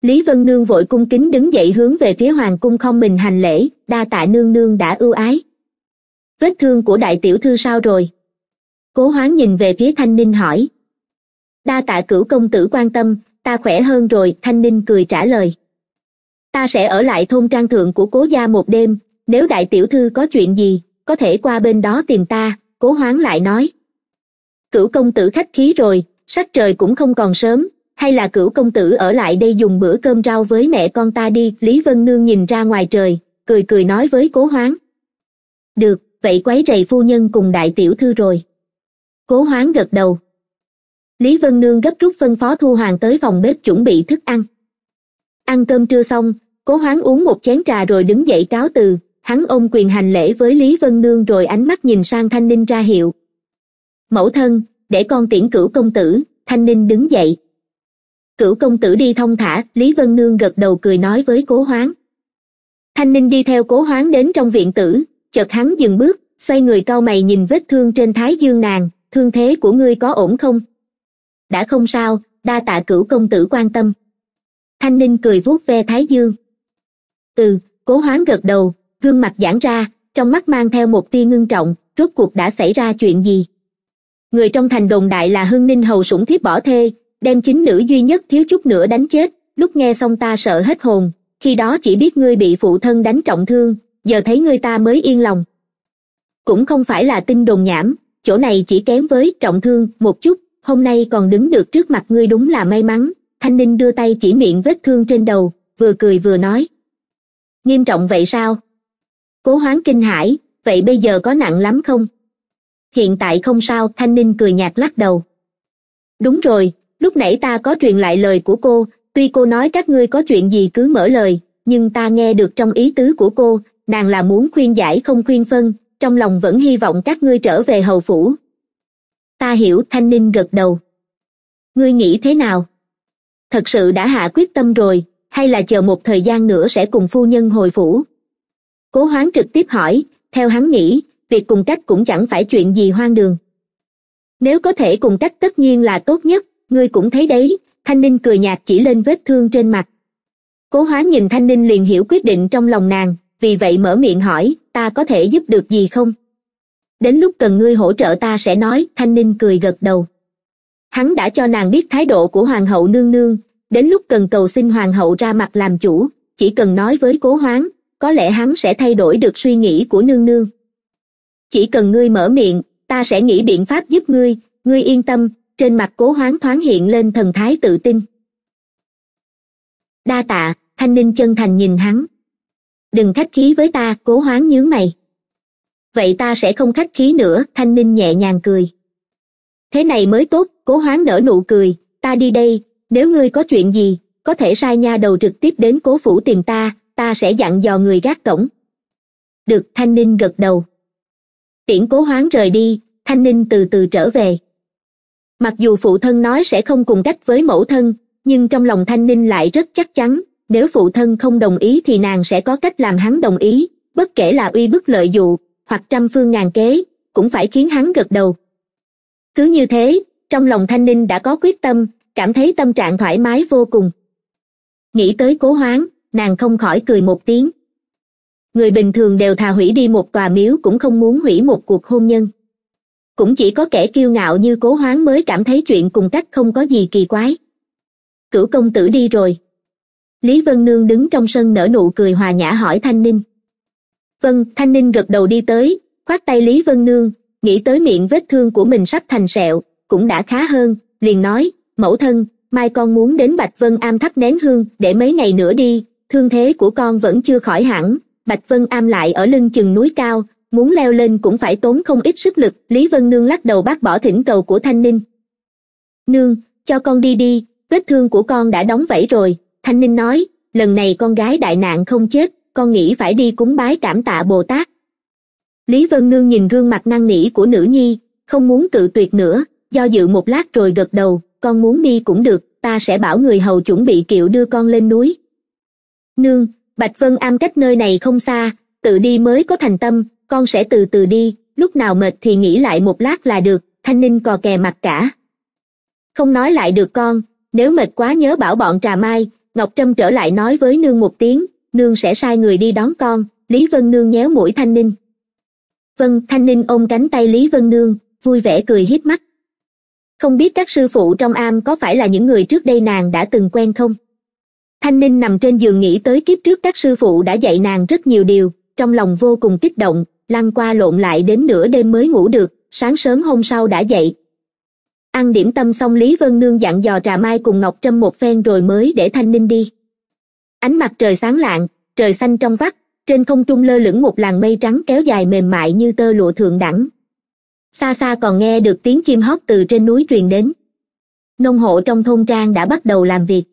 lý vân nương vội cung kính đứng dậy hướng về phía hoàng cung không mình hành lễ đa tạ nương nương đã ưu ái vết thương của đại tiểu thư sao rồi cố hoán nhìn về phía thanh ninh hỏi đa tạ cửu công tử quan tâm ta khỏe hơn rồi thanh ninh cười trả lời ta sẽ ở lại thôn trang thượng của cố gia một đêm nếu đại tiểu thư có chuyện gì có thể qua bên đó tìm ta cố hoáng lại nói cửu công tử khách khí rồi sắc trời cũng không còn sớm hay là cửu công tử ở lại đây dùng bữa cơm rau với mẹ con ta đi lý vân nương nhìn ra ngoài trời cười cười nói với cố hoáng được vậy quấy rầy phu nhân cùng đại tiểu thư rồi cố hoáng gật đầu lý vân nương gấp rút phân phó thu hoàng tới phòng bếp chuẩn bị thức ăn ăn cơm trưa xong cố hoán uống một chén trà rồi đứng dậy cáo từ hắn ôm quyền hành lễ với lý vân nương rồi ánh mắt nhìn sang thanh ninh ra hiệu mẫu thân để con tiễn cửu công tử thanh ninh đứng dậy cửu công tử đi thông thả lý vân nương gật đầu cười nói với cố hoán thanh ninh đi theo cố hoán đến trong viện tử chợt hắn dừng bước xoay người cau mày nhìn vết thương trên thái dương nàng thương thế của ngươi có ổn không đã không sao đa tạ cửu công tử quan tâm thanh ninh cười vuốt ve thái dương từ cố hoán gật đầu gương mặt giãn ra trong mắt mang theo một tia ngưng trọng rốt cuộc đã xảy ra chuyện gì người trong thành đồn đại là hưng ninh hầu sủng thiếp bỏ thê đem chính nữ duy nhất thiếu chút nữa đánh chết lúc nghe xong ta sợ hết hồn khi đó chỉ biết ngươi bị phụ thân đánh trọng thương giờ thấy ngươi ta mới yên lòng cũng không phải là tin đồn nhảm chỗ này chỉ kém với trọng thương một chút hôm nay còn đứng được trước mặt ngươi đúng là may mắn thanh ninh đưa tay chỉ miệng vết thương trên đầu vừa cười vừa nói nghiêm trọng vậy sao cố hoán kinh hãi vậy bây giờ có nặng lắm không hiện tại không sao thanh ninh cười nhạt lắc đầu đúng rồi lúc nãy ta có truyền lại lời của cô tuy cô nói các ngươi có chuyện gì cứ mở lời nhưng ta nghe được trong ý tứ của cô nàng là muốn khuyên giải không khuyên phân trong lòng vẫn hy vọng các ngươi trở về hầu phủ ta hiểu thanh ninh gật đầu ngươi nghĩ thế nào thật sự đã hạ quyết tâm rồi hay là chờ một thời gian nữa sẽ cùng phu nhân hồi phủ cố hoán trực tiếp hỏi theo hắn nghĩ việc cùng cách cũng chẳng phải chuyện gì hoang đường nếu có thể cùng cách tất nhiên là tốt nhất ngươi cũng thấy đấy thanh ninh cười nhạt chỉ lên vết thương trên mặt cố hoán nhìn thanh ninh liền hiểu quyết định trong lòng nàng vì vậy mở miệng hỏi ta có thể giúp được gì không đến lúc cần ngươi hỗ trợ ta sẽ nói thanh ninh cười gật đầu hắn đã cho nàng biết thái độ của hoàng hậu nương nương đến lúc cần cầu xin hoàng hậu ra mặt làm chủ chỉ cần nói với cố Hoán, có lẽ hắn sẽ thay đổi được suy nghĩ của nương nương chỉ cần ngươi mở miệng ta sẽ nghĩ biện pháp giúp ngươi ngươi yên tâm trên mặt cố Hoán thoáng hiện lên thần thái tự tin đa tạ thanh ninh chân thành nhìn hắn đừng khách khí với ta cố Hoán nhướng mày vậy ta sẽ không khách khí nữa thanh ninh nhẹ nhàng cười thế này mới tốt cố hoán nở nụ cười ta đi đây nếu ngươi có chuyện gì có thể sai nha đầu trực tiếp đến cố phủ tìm ta ta sẽ dặn dò người gác cổng được thanh ninh gật đầu tiễn cố hoán rời đi thanh ninh từ từ trở về mặc dù phụ thân nói sẽ không cùng cách với mẫu thân nhưng trong lòng thanh ninh lại rất chắc chắn nếu phụ thân không đồng ý thì nàng sẽ có cách làm hắn đồng ý bất kể là uy bức lợi dụ hoặc trăm phương ngàn kế cũng phải khiến hắn gật đầu cứ như thế trong lòng thanh ninh đã có quyết tâm cảm thấy tâm trạng thoải mái vô cùng nghĩ tới cố hoáng nàng không khỏi cười một tiếng người bình thường đều thà hủy đi một tòa miếu cũng không muốn hủy một cuộc hôn nhân cũng chỉ có kẻ kiêu ngạo như cố hoáng mới cảm thấy chuyện cùng cách không có gì kỳ quái cửu công tử đi rồi lý vân nương đứng trong sân nở nụ cười hòa nhã hỏi thanh ninh Vân thanh ninh gật đầu đi tới khoát tay lý vân nương nghĩ tới miệng vết thương của mình sắp thành sẹo cũng đã khá hơn liền nói mẫu thân mai con muốn đến bạch vân am thắp nén hương để mấy ngày nữa đi thương thế của con vẫn chưa khỏi hẳn bạch vân am lại ở lưng chừng núi cao muốn leo lên cũng phải tốn không ít sức lực lý vân nương lắc đầu bác bỏ thỉnh cầu của thanh ninh nương cho con đi đi vết thương của con đã đóng vẫy rồi thanh ninh nói lần này con gái đại nạn không chết con nghĩ phải đi cúng bái cảm tạ bồ tát lý vân nương nhìn gương mặt năng nỉ của nữ nhi không muốn cự tuyệt nữa do dự một lát rồi gật đầu con muốn đi cũng được ta sẽ bảo người hầu chuẩn bị kiệu đưa con lên núi nương bạch vân am cách nơi này không xa tự đi mới có thành tâm con sẽ từ từ đi lúc nào mệt thì nghỉ lại một lát là được thanh ninh cò kè mặt cả không nói lại được con nếu mệt quá nhớ bảo bọn trà mai ngọc trâm trở lại nói với nương một tiếng nương sẽ sai người đi đón con lý vân nương nhéo mũi thanh ninh vân thanh ninh ôm cánh tay lý vân nương vui vẻ cười hiếp mắt không biết các sư phụ trong am có phải là những người trước đây nàng đã từng quen không thanh ninh nằm trên giường nghĩ tới kiếp trước các sư phụ đã dạy nàng rất nhiều điều trong lòng vô cùng kích động lăn qua lộn lại đến nửa đêm mới ngủ được sáng sớm hôm sau đã dậy ăn điểm tâm xong lý vân nương dặn dò trà mai cùng ngọc trâm một phen rồi mới để thanh ninh đi ánh mặt trời sáng lạng trời xanh trong vắt trên không trung lơ lửng một làn mây trắng kéo dài mềm mại như tơ lụa thượng đẳng xa xa còn nghe được tiếng chim hót từ trên núi truyền đến nông hộ trong thôn trang đã bắt đầu làm việc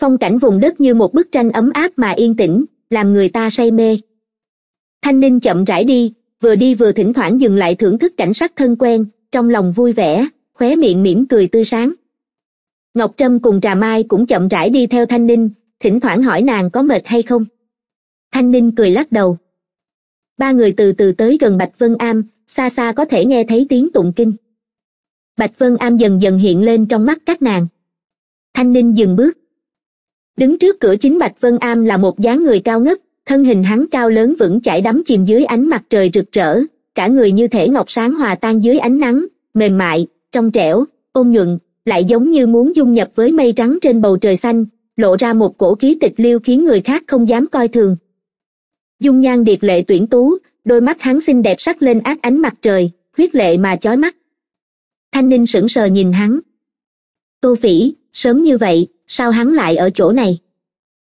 phong cảnh vùng đất như một bức tranh ấm áp mà yên tĩnh làm người ta say mê thanh ninh chậm rãi đi vừa đi vừa thỉnh thoảng dừng lại thưởng thức cảnh sắc thân quen trong lòng vui vẻ khóe miệng mỉm cười tươi sáng ngọc trâm cùng trà mai cũng chậm rãi đi theo thanh ninh thỉnh thoảng hỏi nàng có mệt hay không thanh ninh cười lắc đầu ba người từ từ tới gần bạch vân am xa xa có thể nghe thấy tiếng tụng kinh bạch vân am dần dần hiện lên trong mắt các nàng thanh ninh dừng bước đứng trước cửa chính bạch vân am là một dáng người cao ngất thân hình hắn cao lớn vững chãi đắm chìm dưới ánh mặt trời rực rỡ cả người như thể ngọc sáng hòa tan dưới ánh nắng mềm mại trong trẻo ôn nhuận lại giống như muốn dung nhập với mây trắng trên bầu trời xanh lộ ra một cổ khí tịch liêu khiến người khác không dám coi thường dung nhan điệt lệ tuyển tú đôi mắt hắn xinh đẹp sắc lên át ánh mặt trời huyết lệ mà chói mắt thanh ninh sững sờ nhìn hắn tô phỉ sớm như vậy sao hắn lại ở chỗ này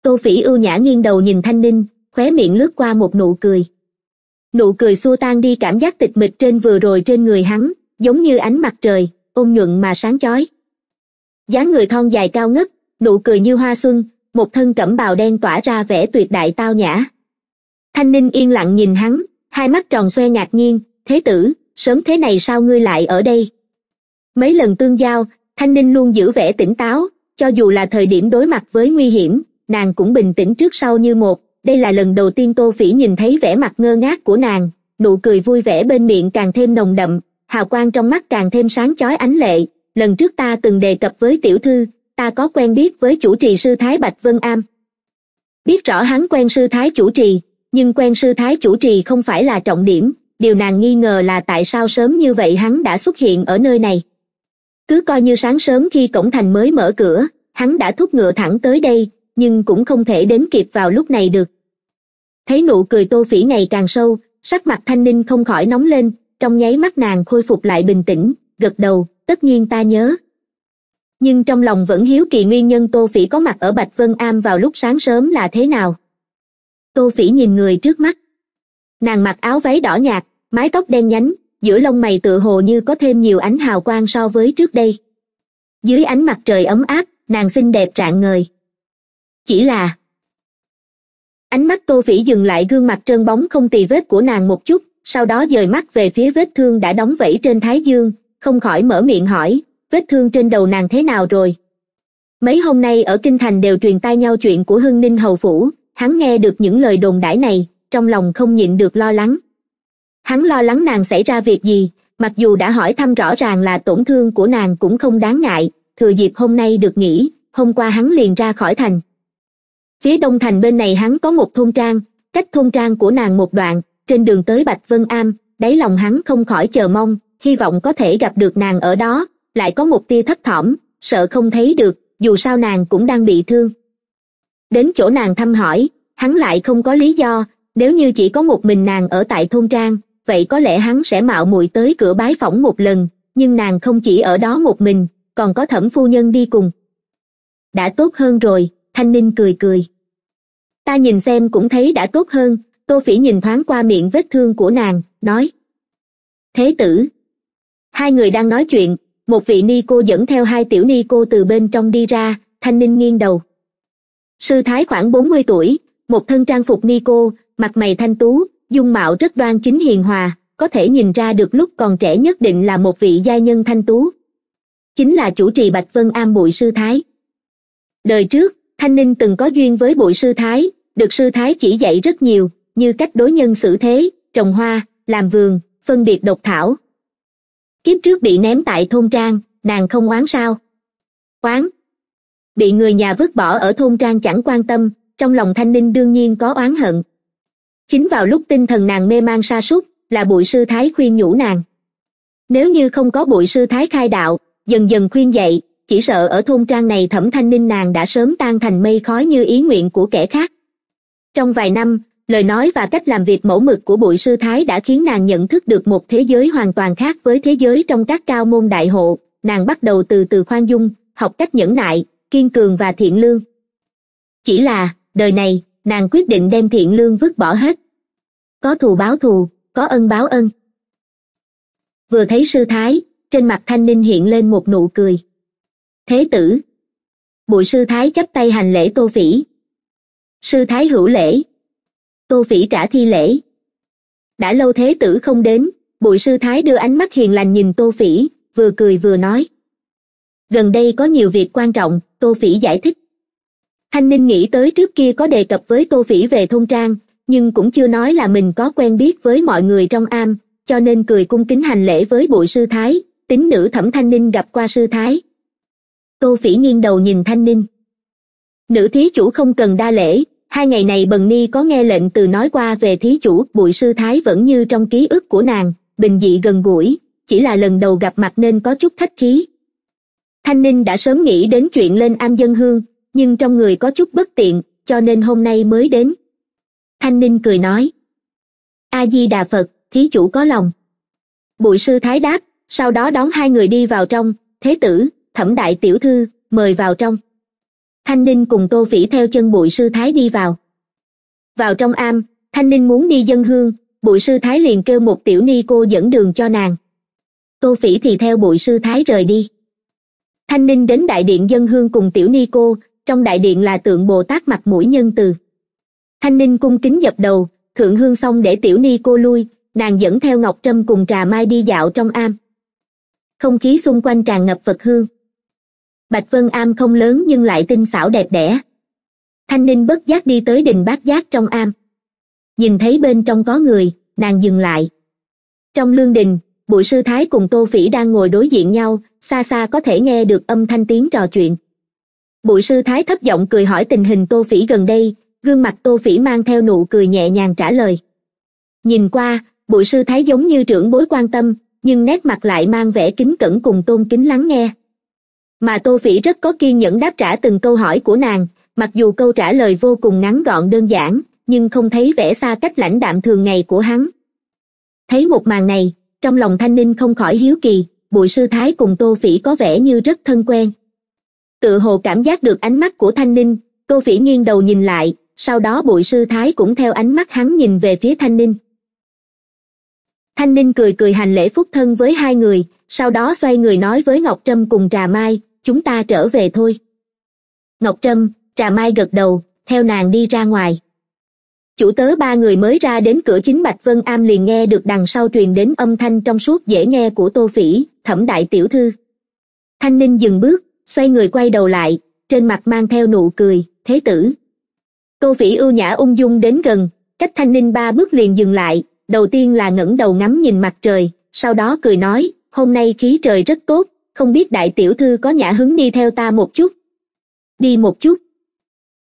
tô phỉ ưu nhã nghiêng đầu nhìn thanh ninh khóe miệng lướt qua một nụ cười nụ cười xua tan đi cảm giác tịch mịch trên vừa rồi trên người hắn giống như ánh mặt trời ôn nhuận mà sáng chói dáng người thon dài cao ngất nụ cười như hoa xuân một thân cẩm bào đen tỏa ra vẻ tuyệt đại tao nhã thanh ninh yên lặng nhìn hắn hai mắt tròn xoe ngạc nhiên thế tử sớm thế này sao ngươi lại ở đây mấy lần tương giao thanh ninh luôn giữ vẻ tỉnh táo cho dù là thời điểm đối mặt với nguy hiểm nàng cũng bình tĩnh trước sau như một đây là lần đầu tiên tô phỉ nhìn thấy vẻ mặt ngơ ngác của nàng nụ cười vui vẻ bên miệng càng thêm nồng đậm hào quang trong mắt càng thêm sáng chói ánh lệ lần trước ta từng đề cập với tiểu thư ta có quen biết với chủ trì sư thái bạch vân am biết rõ hắn quen sư thái chủ trì nhưng quen sư thái chủ trì không phải là trọng điểm điều nàng nghi ngờ là tại sao sớm như vậy hắn đã xuất hiện ở nơi này cứ coi như sáng sớm khi cổng thành mới mở cửa hắn đã thúc ngựa thẳng tới đây nhưng cũng không thể đến kịp vào lúc này được thấy nụ cười tô phỉ ngày càng sâu sắc mặt thanh ninh không khỏi nóng lên trong nháy mắt nàng khôi phục lại bình tĩnh gật đầu tất nhiên ta nhớ nhưng trong lòng vẫn hiếu kỳ nguyên nhân tô phỉ có mặt ở bạch vân am vào lúc sáng sớm là thế nào tô phỉ nhìn người trước mắt nàng mặc áo váy đỏ nhạt mái tóc đen nhánh giữa lông mày tựa hồ như có thêm nhiều ánh hào quang so với trước đây dưới ánh mặt trời ấm áp nàng xinh đẹp rạng ngời chỉ là ánh mắt tô phỉ dừng lại gương mặt trơn bóng không tì vết của nàng một chút sau đó dời mắt về phía vết thương đã đóng vẫy trên thái dương không khỏi mở miệng hỏi vết thương trên đầu nàng thế nào rồi mấy hôm nay ở kinh thành đều truyền tai nhau chuyện của hưng ninh hầu phủ hắn nghe được những lời đồn đãi này trong lòng không nhịn được lo lắng hắn lo lắng nàng xảy ra việc gì mặc dù đã hỏi thăm rõ ràng là tổn thương của nàng cũng không đáng ngại thừa dịp hôm nay được nghỉ hôm qua hắn liền ra khỏi thành phía đông thành bên này hắn có một thôn trang cách thôn trang của nàng một đoạn trên đường tới bạch vân am đáy lòng hắn không khỏi chờ mong hy vọng có thể gặp được nàng ở đó lại có một tia thấp thỏm sợ không thấy được dù sao nàng cũng đang bị thương đến chỗ nàng thăm hỏi hắn lại không có lý do nếu như chỉ có một mình nàng ở tại thôn trang vậy có lẽ hắn sẽ mạo muội tới cửa bái phỏng một lần nhưng nàng không chỉ ở đó một mình còn có thẩm phu nhân đi cùng đã tốt hơn rồi thanh ninh cười cười ta nhìn xem cũng thấy đã tốt hơn tô phỉ nhìn thoáng qua miệng vết thương của nàng nói thế tử hai người đang nói chuyện một vị ni cô dẫn theo hai tiểu ni cô từ bên trong đi ra thanh ninh nghiêng đầu sư thái khoảng bốn mươi tuổi một thân trang phục ni cô mặt mày thanh tú dung mạo rất đoan chính hiền hòa có thể nhìn ra được lúc còn trẻ nhất định là một vị gia nhân thanh tú chính là chủ trì bạch vân am bụi sư thái đời trước thanh ninh từng có duyên với bụi sư thái được sư thái chỉ dạy rất nhiều như cách đối nhân xử thế trồng hoa làm vườn phân biệt độc thảo kiếp trước bị ném tại thôn trang nàng không oán sao oán bị người nhà vứt bỏ ở thôn trang chẳng quan tâm trong lòng thanh ninh đương nhiên có oán hận chính vào lúc tinh thần nàng mê man sa sút là bụi sư thái khuyên nhủ nàng nếu như không có bụi sư thái khai đạo dần dần khuyên dạy, chỉ sợ ở thôn trang này thẩm thanh ninh nàng đã sớm tan thành mây khói như ý nguyện của kẻ khác trong vài năm lời nói và cách làm việc mẫu mực của bụi sư thái đã khiến nàng nhận thức được một thế giới hoàn toàn khác với thế giới trong các cao môn đại hộ nàng bắt đầu từ từ khoan dung học cách nhẫn nại kiên cường và thiện lương chỉ là đời này nàng quyết định đem thiện lương vứt bỏ hết có thù báo thù có ân báo ân vừa thấy sư thái trên mặt thanh ninh hiện lên một nụ cười thế tử bụi sư thái chắp tay hành lễ tô phỉ sư thái hữu lễ tô phỉ trả thi lễ đã lâu thế tử không đến bụi sư thái đưa ánh mắt hiền lành nhìn tô phỉ vừa cười vừa nói gần đây có nhiều việc quan trọng tô phỉ giải thích thanh ninh nghĩ tới trước kia có đề cập với tô phỉ về thôn trang nhưng cũng chưa nói là mình có quen biết với mọi người trong am cho nên cười cung kính hành lễ với bụi sư thái tính nữ thẩm thanh ninh gặp qua sư thái tô phỉ nghiêng đầu nhìn thanh ninh nữ thí chủ không cần đa lễ hai ngày này bần ni có nghe lệnh từ nói qua về thí chủ bụi sư thái vẫn như trong ký ức của nàng bình dị gần gũi chỉ là lần đầu gặp mặt nên có chút khách khí thanh ninh đã sớm nghĩ đến chuyện lên am dân hương nhưng trong người có chút bất tiện cho nên hôm nay mới đến thanh ninh cười nói a di đà phật thí chủ có lòng bụi sư thái đáp sau đó đón hai người đi vào trong thế tử thẩm đại tiểu thư mời vào trong thanh ninh cùng tô phỉ theo chân bụi sư thái đi vào vào trong am thanh ninh muốn đi dân hương bụi sư thái liền kêu một tiểu ni cô dẫn đường cho nàng tô phỉ thì theo bụi sư thái rời đi thanh ninh đến đại điện dân hương cùng tiểu ni cô trong đại điện là tượng bồ tát mặt mũi nhân từ thanh ninh cung kính dập đầu thượng hương xong để tiểu ni cô lui nàng dẫn theo ngọc trâm cùng trà mai đi dạo trong am không khí xung quanh tràn ngập phật hương bạch vân am không lớn nhưng lại tinh xảo đẹp đẽ thanh ninh bất giác đi tới đình bát giác trong am nhìn thấy bên trong có người nàng dừng lại trong lương đình bụi sư thái cùng tô phỉ đang ngồi đối diện nhau xa xa có thể nghe được âm thanh tiếng trò chuyện bụi sư thái thấp giọng cười hỏi tình hình tô phỉ gần đây gương mặt tô phỉ mang theo nụ cười nhẹ nhàng trả lời nhìn qua bụi sư thái giống như trưởng bối quan tâm nhưng nét mặt lại mang vẻ kính cẩn cùng tôn kính lắng nghe mà tô phỉ rất có kiên nhẫn đáp trả từng câu hỏi của nàng mặc dù câu trả lời vô cùng ngắn gọn đơn giản nhưng không thấy vẻ xa cách lãnh đạm thường ngày của hắn thấy một màn này trong lòng thanh ninh không khỏi hiếu kỳ bụi sư thái cùng tô phỉ có vẻ như rất thân quen tự hồ cảm giác được ánh mắt của thanh ninh tô phỉ nghiêng đầu nhìn lại sau đó bụi sư thái cũng theo ánh mắt hắn nhìn về phía thanh ninh thanh ninh cười cười hành lễ phúc thân với hai người sau đó xoay người nói với ngọc trâm cùng trà mai chúng ta trở về thôi ngọc trâm trà mai gật đầu theo nàng đi ra ngoài chủ tớ ba người mới ra đến cửa chính bạch vân am liền nghe được đằng sau truyền đến âm thanh trong suốt dễ nghe của tô phỉ thẩm đại tiểu thư thanh ninh dừng bước xoay người quay đầu lại trên mặt mang theo nụ cười thế tử tô phỉ ưu nhã ung dung đến gần cách thanh ninh ba bước liền dừng lại đầu tiên là ngẩng đầu ngắm nhìn mặt trời sau đó cười nói hôm nay khí trời rất tốt không biết đại tiểu thư có nhã hứng đi theo ta một chút đi một chút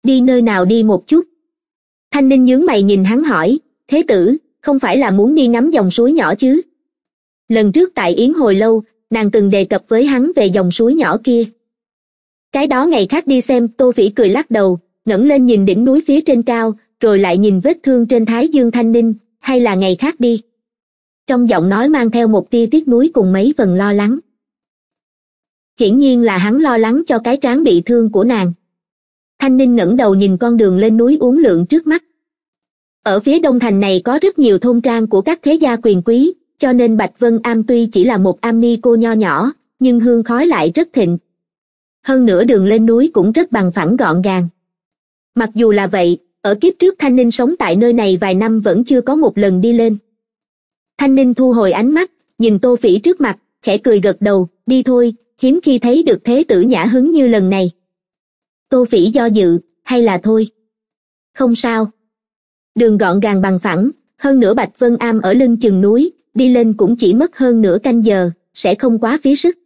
đi nơi nào đi một chút thanh ninh nhướng mày nhìn hắn hỏi thế tử không phải là muốn đi ngắm dòng suối nhỏ chứ lần trước tại yến hồi lâu nàng từng đề cập với hắn về dòng suối nhỏ kia cái đó ngày khác đi xem tô phỉ cười lắc đầu ngẩng lên nhìn đỉnh núi phía trên cao rồi lại nhìn vết thương trên thái dương thanh ninh hay là ngày khác đi trong giọng nói mang theo một tia tiếc nuối cùng mấy phần lo lắng hiển nhiên là hắn lo lắng cho cái trán bị thương của nàng thanh ninh ngẩng đầu nhìn con đường lên núi uốn lượn trước mắt ở phía đông thành này có rất nhiều thôn trang của các thế gia quyền quý cho nên bạch vân am tuy chỉ là một am ni cô nho nhỏ nhưng hương khói lại rất thịnh hơn nữa đường lên núi cũng rất bằng phẳng gọn gàng mặc dù là vậy ở kiếp trước thanh ninh sống tại nơi này vài năm vẫn chưa có một lần đi lên thanh ninh thu hồi ánh mắt nhìn tô phỉ trước mặt khẽ cười gật đầu đi thôi hiếm khi thấy được thế tử nhã hứng như lần này tô phỉ do dự hay là thôi không sao đường gọn gàng bằng phẳng hơn nửa bạch vân am ở lưng chừng núi đi lên cũng chỉ mất hơn nửa canh giờ sẽ không quá phí sức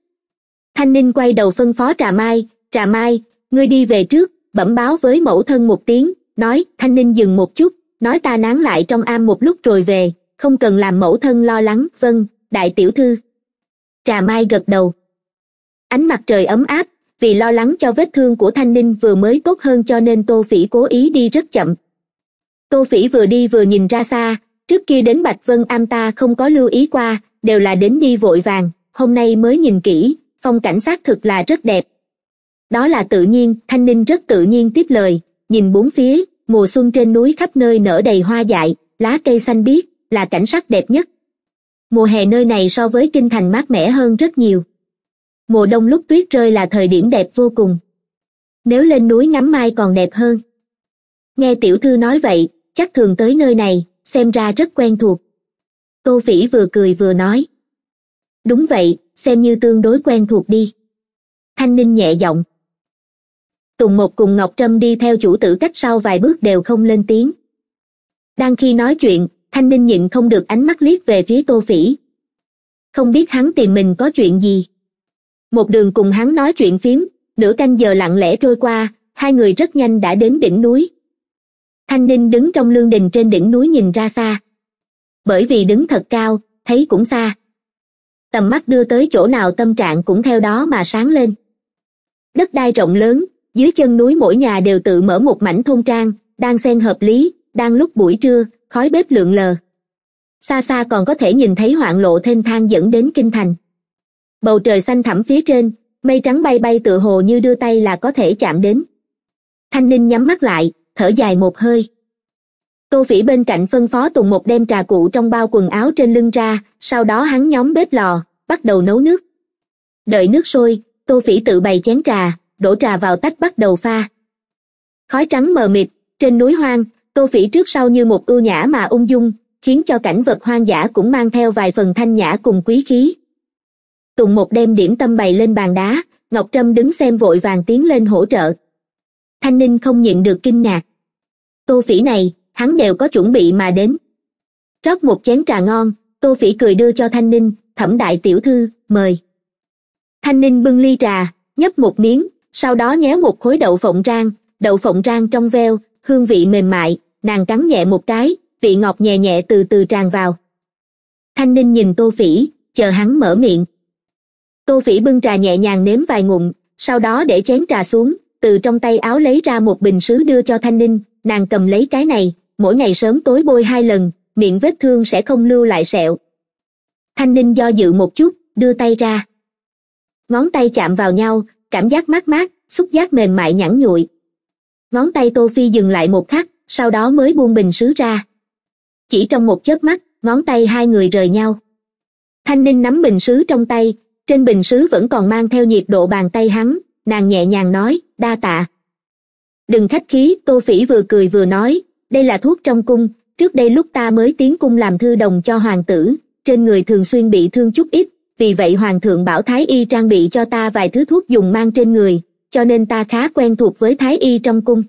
thanh ninh quay đầu phân phó trà mai trà mai ngươi đi về trước bẩm báo với mẫu thân một tiếng nói thanh ninh dừng một chút nói ta nán lại trong am một lúc rồi về không cần làm mẫu thân lo lắng vâng đại tiểu thư trà mai gật đầu ánh mặt trời ấm áp vì lo lắng cho vết thương của thanh ninh vừa mới tốt hơn cho nên tô phỉ cố ý đi rất chậm tô phỉ vừa đi vừa nhìn ra xa trước kia đến bạch vân am ta không có lưu ý qua đều là đến đi vội vàng hôm nay mới nhìn kỹ phong cảnh xác thực là rất đẹp đó là tự nhiên thanh ninh rất tự nhiên tiếp lời nhìn bốn phía mùa xuân trên núi khắp nơi nở đầy hoa dại lá cây xanh biếc là cảnh sắc đẹp nhất mùa hè nơi này so với kinh thành mát mẻ hơn rất nhiều mùa đông lúc tuyết rơi là thời điểm đẹp vô cùng nếu lên núi ngắm mai còn đẹp hơn nghe tiểu thư nói vậy chắc thường tới nơi này xem ra rất quen thuộc tô phỉ vừa cười vừa nói đúng vậy xem như tương đối quen thuộc đi thanh ninh nhẹ giọng tùng một cùng ngọc trâm đi theo chủ tử cách sau vài bước đều không lên tiếng đang khi nói chuyện thanh ninh nhịn không được ánh mắt liếc về phía tô phỉ không biết hắn tìm mình có chuyện gì một đường cùng hắn nói chuyện phiếm nửa canh giờ lặng lẽ trôi qua hai người rất nhanh đã đến đỉnh núi thanh ninh đứng trong lương đình trên đỉnh núi nhìn ra xa bởi vì đứng thật cao thấy cũng xa tầm mắt đưa tới chỗ nào tâm trạng cũng theo đó mà sáng lên đất đai rộng lớn dưới chân núi mỗi nhà đều tự mở một mảnh thôn trang đang xen hợp lý đang lúc buổi trưa khói bếp lượn lờ xa xa còn có thể nhìn thấy hoạn lộ thênh thang dẫn đến kinh thành bầu trời xanh thẳm phía trên mây trắng bay bay tựa hồ như đưa tay là có thể chạm đến thanh ninh nhắm mắt lại thở dài một hơi tô phỉ bên cạnh phân phó tùng một đem trà cụ trong bao quần áo trên lưng ra sau đó hắn nhóm bếp lò bắt đầu nấu nước đợi nước sôi tô phỉ tự bày chén trà đổ trà vào tách bắt đầu pha khói trắng mờ mịt trên núi hoang tô phỉ trước sau như một ưu nhã mà ung dung khiến cho cảnh vật hoang dã cũng mang theo vài phần thanh nhã cùng quý khí tùng một đem điểm tâm bày lên bàn đá ngọc trâm đứng xem vội vàng tiến lên hỗ trợ thanh ninh không nhịn được kinh ngạc tô phỉ này hắn đều có chuẩn bị mà đến rót một chén trà ngon tô phỉ cười đưa cho thanh ninh thẩm đại tiểu thư mời thanh ninh bưng ly trà nhấp một miếng sau đó nhéo một khối đậu phộng rang đậu phộng rang trong veo hương vị mềm mại nàng cắn nhẹ một cái vị ngọt nhẹ nhẹ từ từ tràn vào thanh ninh nhìn tô phỉ chờ hắn mở miệng tô phỉ bưng trà nhẹ nhàng nếm vài ngụm sau đó để chén trà xuống từ trong tay áo lấy ra một bình sứ đưa cho thanh ninh nàng cầm lấy cái này mỗi ngày sớm tối bôi hai lần miệng vết thương sẽ không lưu lại sẹo thanh ninh do dự một chút đưa tay ra ngón tay chạm vào nhau cảm giác mát mát xúc giác mềm mại nhẵn nhụi ngón tay tô phi dừng lại một khắc sau đó mới buông bình sứ ra chỉ trong một chớp mắt ngón tay hai người rời nhau thanh ninh nắm bình sứ trong tay trên bình sứ vẫn còn mang theo nhiệt độ bàn tay hắn nàng nhẹ nhàng nói đa tạ đừng khách khí tô phỉ vừa cười vừa nói đây là thuốc trong cung trước đây lúc ta mới tiến cung làm thư đồng cho hoàng tử trên người thường xuyên bị thương chút ít vì vậy hoàng thượng bảo thái y trang bị cho ta vài thứ thuốc dùng mang trên người cho nên ta khá quen thuộc với thái y trong cung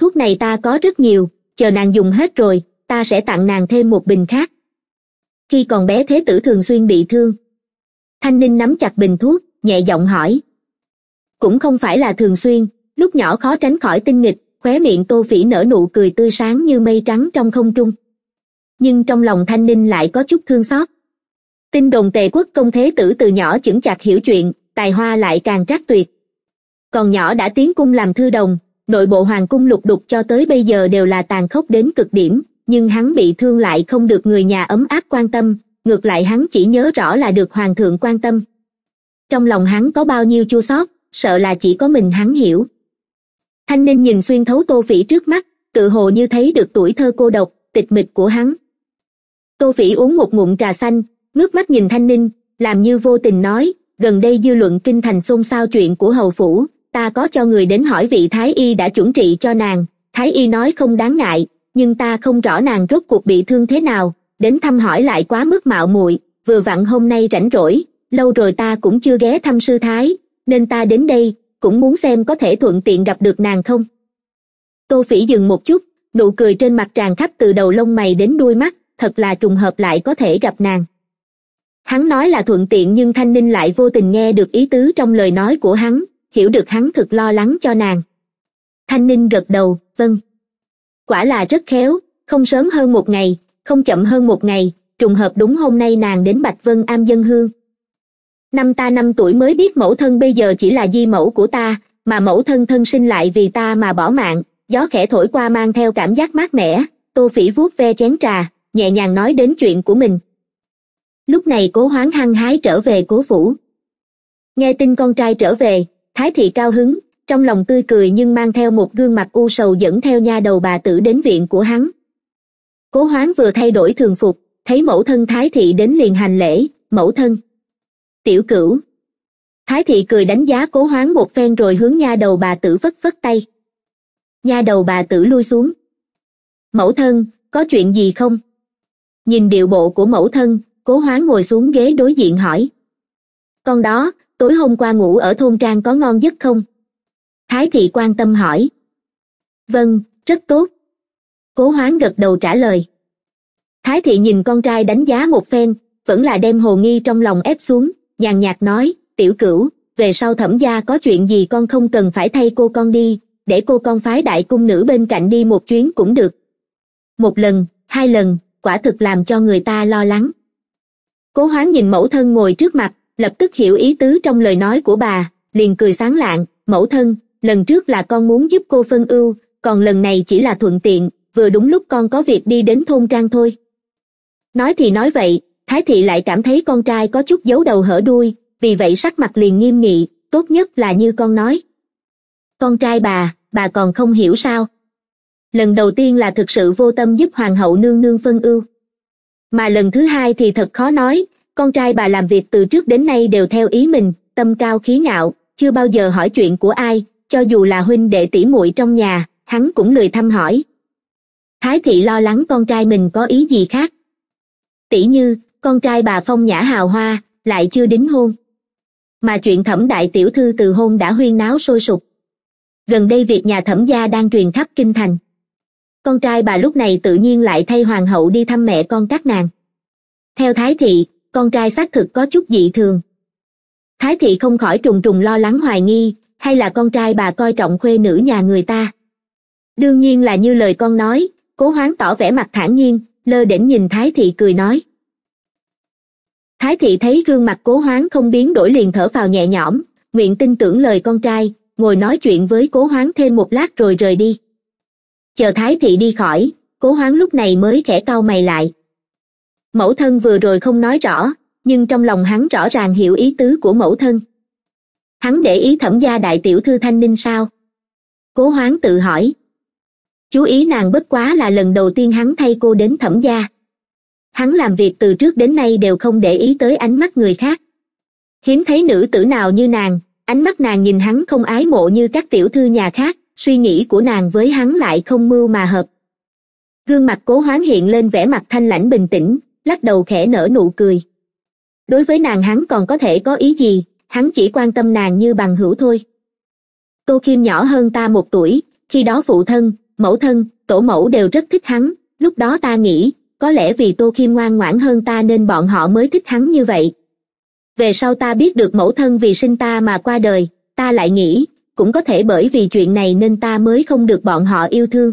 thuốc này ta có rất nhiều chờ nàng dùng hết rồi ta sẽ tặng nàng thêm một bình khác khi còn bé thế tử thường xuyên bị thương thanh ninh nắm chặt bình thuốc nhẹ giọng hỏi cũng không phải là thường xuyên lúc nhỏ khó tránh khỏi tinh nghịch khóe miệng tô phỉ nở nụ cười tươi sáng như mây trắng trong không trung nhưng trong lòng thanh ninh lại có chút thương xót tin đồn tề quốc công thế tử từ nhỏ chững chạc hiểu chuyện tài hoa lại càng trác tuyệt còn nhỏ đã tiến cung làm thư đồng nội bộ hoàng cung lục đục cho tới bây giờ đều là tàn khốc đến cực điểm nhưng hắn bị thương lại không được người nhà ấm áp quan tâm ngược lại hắn chỉ nhớ rõ là được hoàng thượng quan tâm trong lòng hắn có bao nhiêu chua xót sợ là chỉ có mình hắn hiểu thanh ninh nhìn xuyên thấu tô phỉ trước mắt tự hồ như thấy được tuổi thơ cô độc tịch mịch của hắn tô phỉ uống một ngụm trà xanh ngước mắt nhìn thanh ninh làm như vô tình nói gần đây dư luận kinh thành xôn xao chuyện của hầu phủ ta có cho người đến hỏi vị thái y đã chuẩn trị cho nàng thái y nói không đáng ngại nhưng ta không rõ nàng rốt cuộc bị thương thế nào đến thăm hỏi lại quá mức mạo muội vừa vặn hôm nay rảnh rỗi lâu rồi ta cũng chưa ghé thăm sư thái nên ta đến đây cũng muốn xem có thể thuận tiện gặp được nàng không tô phỉ dừng một chút nụ cười trên mặt tràn khắp từ đầu lông mày đến đuôi mắt thật là trùng hợp lại có thể gặp nàng hắn nói là thuận tiện nhưng thanh ninh lại vô tình nghe được ý tứ trong lời nói của hắn hiểu được hắn thực lo lắng cho nàng thanh ninh gật đầu vâng quả là rất khéo không sớm hơn một ngày không chậm hơn một ngày trùng hợp đúng hôm nay nàng đến bạch vân am dân hương năm ta năm tuổi mới biết mẫu thân bây giờ chỉ là di mẫu của ta mà mẫu thân thân sinh lại vì ta mà bỏ mạng gió khẽ thổi qua mang theo cảm giác mát mẻ tô phỉ vuốt ve chén trà nhẹ nhàng nói đến chuyện của mình lúc này cố hoáng hăng hái trở về cố phủ nghe tin con trai trở về thái thị cao hứng trong lòng tươi cười nhưng mang theo một gương mặt u sầu dẫn theo nha đầu bà tử đến viện của hắn cố hoán vừa thay đổi thường phục thấy mẫu thân thái thị đến liền hành lễ mẫu thân tiểu cửu thái thị cười đánh giá cố hoán một phen rồi hướng nha đầu bà tử vất vất tay nha đầu bà tử lui xuống mẫu thân có chuyện gì không nhìn điệu bộ của mẫu thân cố hoán ngồi xuống ghế đối diện hỏi con đó tối hôm qua ngủ ở thôn trang có ngon giấc không thái thị quan tâm hỏi vâng rất tốt cố hoán gật đầu trả lời thái thị nhìn con trai đánh giá một phen vẫn là đem hồ nghi trong lòng ép xuống nhàn nhạt nói tiểu cửu về sau thẩm gia có chuyện gì con không cần phải thay cô con đi để cô con phái đại cung nữ bên cạnh đi một chuyến cũng được một lần hai lần quả thực làm cho người ta lo lắng cố hoán nhìn mẫu thân ngồi trước mặt lập tức hiểu ý tứ trong lời nói của bà liền cười sáng lạng mẫu thân lần trước là con muốn giúp cô phân ưu còn lần này chỉ là thuận tiện vừa đúng lúc con có việc đi đến thôn trang thôi nói thì nói vậy thái thị lại cảm thấy con trai có chút giấu đầu hở đuôi vì vậy sắc mặt liền nghiêm nghị tốt nhất là như con nói con trai bà bà còn không hiểu sao lần đầu tiên là thực sự vô tâm giúp hoàng hậu nương nương phân ưu mà lần thứ hai thì thật khó nói con trai bà làm việc từ trước đến nay đều theo ý mình tâm cao khí ngạo chưa bao giờ hỏi chuyện của ai cho dù là huynh đệ tỷ muội trong nhà hắn cũng lười thăm hỏi thái thị lo lắng con trai mình có ý gì khác tỷ như con trai bà phong nhã hào hoa lại chưa đính hôn mà chuyện thẩm đại tiểu thư từ hôn đã huyên náo sôi sục gần đây việc nhà thẩm gia đang truyền khắp kinh thành con trai bà lúc này tự nhiên lại thay hoàng hậu đi thăm mẹ con các nàng theo thái thị con trai xác thực có chút dị thường thái thị không khỏi trùng trùng lo lắng hoài nghi hay là con trai bà coi trọng khuê nữ nhà người ta đương nhiên là như lời con nói cố hoán tỏ vẻ mặt thản nhiên lơ đễnh nhìn thái thị cười nói thái thị thấy gương mặt cố hoán không biến đổi liền thở vào nhẹ nhõm nguyện tin tưởng lời con trai ngồi nói chuyện với cố hoán thêm một lát rồi rời đi chờ thái thị đi khỏi cố hoán lúc này mới khẽ cau mày lại mẫu thân vừa rồi không nói rõ nhưng trong lòng hắn rõ ràng hiểu ý tứ của mẫu thân hắn để ý thẩm gia đại tiểu thư thanh ninh sao cố hoán tự hỏi chú ý nàng bất quá là lần đầu tiên hắn thay cô đến thẩm gia hắn làm việc từ trước đến nay đều không để ý tới ánh mắt người khác hiếm thấy nữ tử nào như nàng ánh mắt nàng nhìn hắn không ái mộ như các tiểu thư nhà khác suy nghĩ của nàng với hắn lại không mưu mà hợp gương mặt cố hoán hiện lên vẻ mặt thanh lãnh bình tĩnh lắc đầu khẽ nở nụ cười đối với nàng hắn còn có thể có ý gì hắn chỉ quan tâm nàng như bằng hữu thôi tô kim nhỏ hơn ta một tuổi khi đó phụ thân mẫu thân tổ mẫu đều rất thích hắn lúc đó ta nghĩ có lẽ vì tô khiêm ngoan ngoãn hơn ta nên bọn họ mới thích hắn như vậy về sau ta biết được mẫu thân vì sinh ta mà qua đời ta lại nghĩ cũng có thể bởi vì chuyện này nên ta mới không được bọn họ yêu thương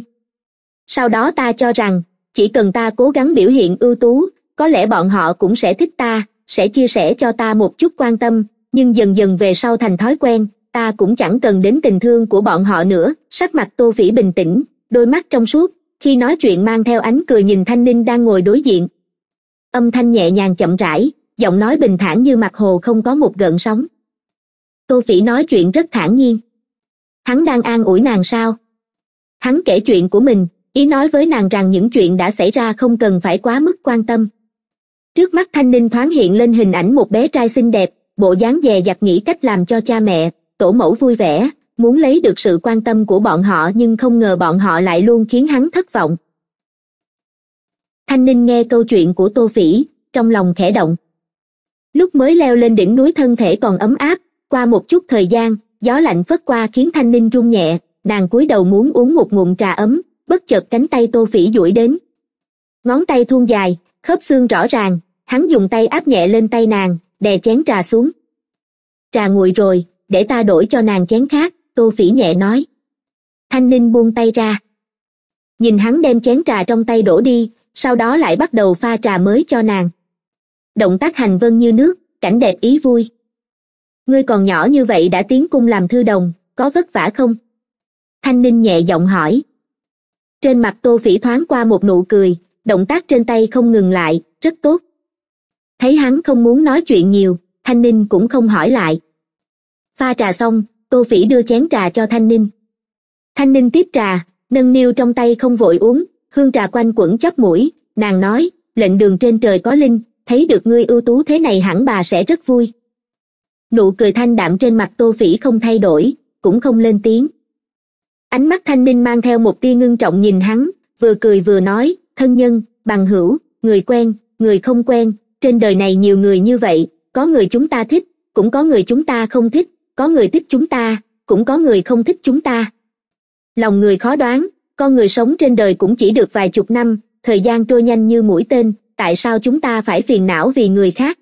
sau đó ta cho rằng chỉ cần ta cố gắng biểu hiện ưu tú có lẽ bọn họ cũng sẽ thích ta sẽ chia sẻ cho ta một chút quan tâm nhưng dần dần về sau thành thói quen ta cũng chẳng cần đến tình thương của bọn họ nữa sắc mặt tô phỉ bình tĩnh đôi mắt trong suốt khi nói chuyện mang theo ánh cười nhìn thanh ninh đang ngồi đối diện âm thanh nhẹ nhàng chậm rãi giọng nói bình thản như mặt hồ không có một gợn sóng tô phỉ nói chuyện rất thản nhiên hắn đang an ủi nàng sao hắn kể chuyện của mình ý nói với nàng rằng những chuyện đã xảy ra không cần phải quá mức quan tâm trước mắt thanh ninh thoáng hiện lên hình ảnh một bé trai xinh đẹp bộ dáng dè dặt nghĩ cách làm cho cha mẹ tổ mẫu vui vẻ muốn lấy được sự quan tâm của bọn họ nhưng không ngờ bọn họ lại luôn khiến hắn thất vọng thanh ninh nghe câu chuyện của tô phỉ trong lòng khẽ động lúc mới leo lên đỉnh núi thân thể còn ấm áp qua một chút thời gian gió lạnh phất qua khiến thanh ninh run nhẹ nàng cúi đầu muốn uống một ngụm trà ấm bất chợt cánh tay tô phỉ duỗi đến ngón tay thun dài khớp xương rõ ràng hắn dùng tay áp nhẹ lên tay nàng đè chén trà xuống trà nguội rồi để ta đổi cho nàng chén khác tô phỉ nhẹ nói thanh ninh buông tay ra nhìn hắn đem chén trà trong tay đổ đi sau đó lại bắt đầu pha trà mới cho nàng động tác hành vân như nước cảnh đẹp ý vui ngươi còn nhỏ như vậy đã tiến cung làm thư đồng có vất vả không thanh ninh nhẹ giọng hỏi trên mặt tô phỉ thoáng qua một nụ cười động tác trên tay không ngừng lại rất tốt thấy hắn không muốn nói chuyện nhiều thanh ninh cũng không hỏi lại pha trà xong tô phỉ đưa chén trà cho thanh ninh thanh ninh tiếp trà nâng niu trong tay không vội uống hương trà quanh quẩn chắp mũi nàng nói lệnh đường trên trời có linh thấy được ngươi ưu tú thế này hẳn bà sẽ rất vui nụ cười thanh đạm trên mặt tô phỉ không thay đổi cũng không lên tiếng ánh mắt thanh ninh mang theo một tia ngưng trọng nhìn hắn vừa cười vừa nói thân nhân bằng hữu người quen người không quen trên đời này nhiều người như vậy có người chúng ta thích cũng có người chúng ta không thích có người thích chúng ta cũng có người không thích chúng ta lòng người khó đoán con người sống trên đời cũng chỉ được vài chục năm thời gian trôi nhanh như mũi tên tại sao chúng ta phải phiền não vì người khác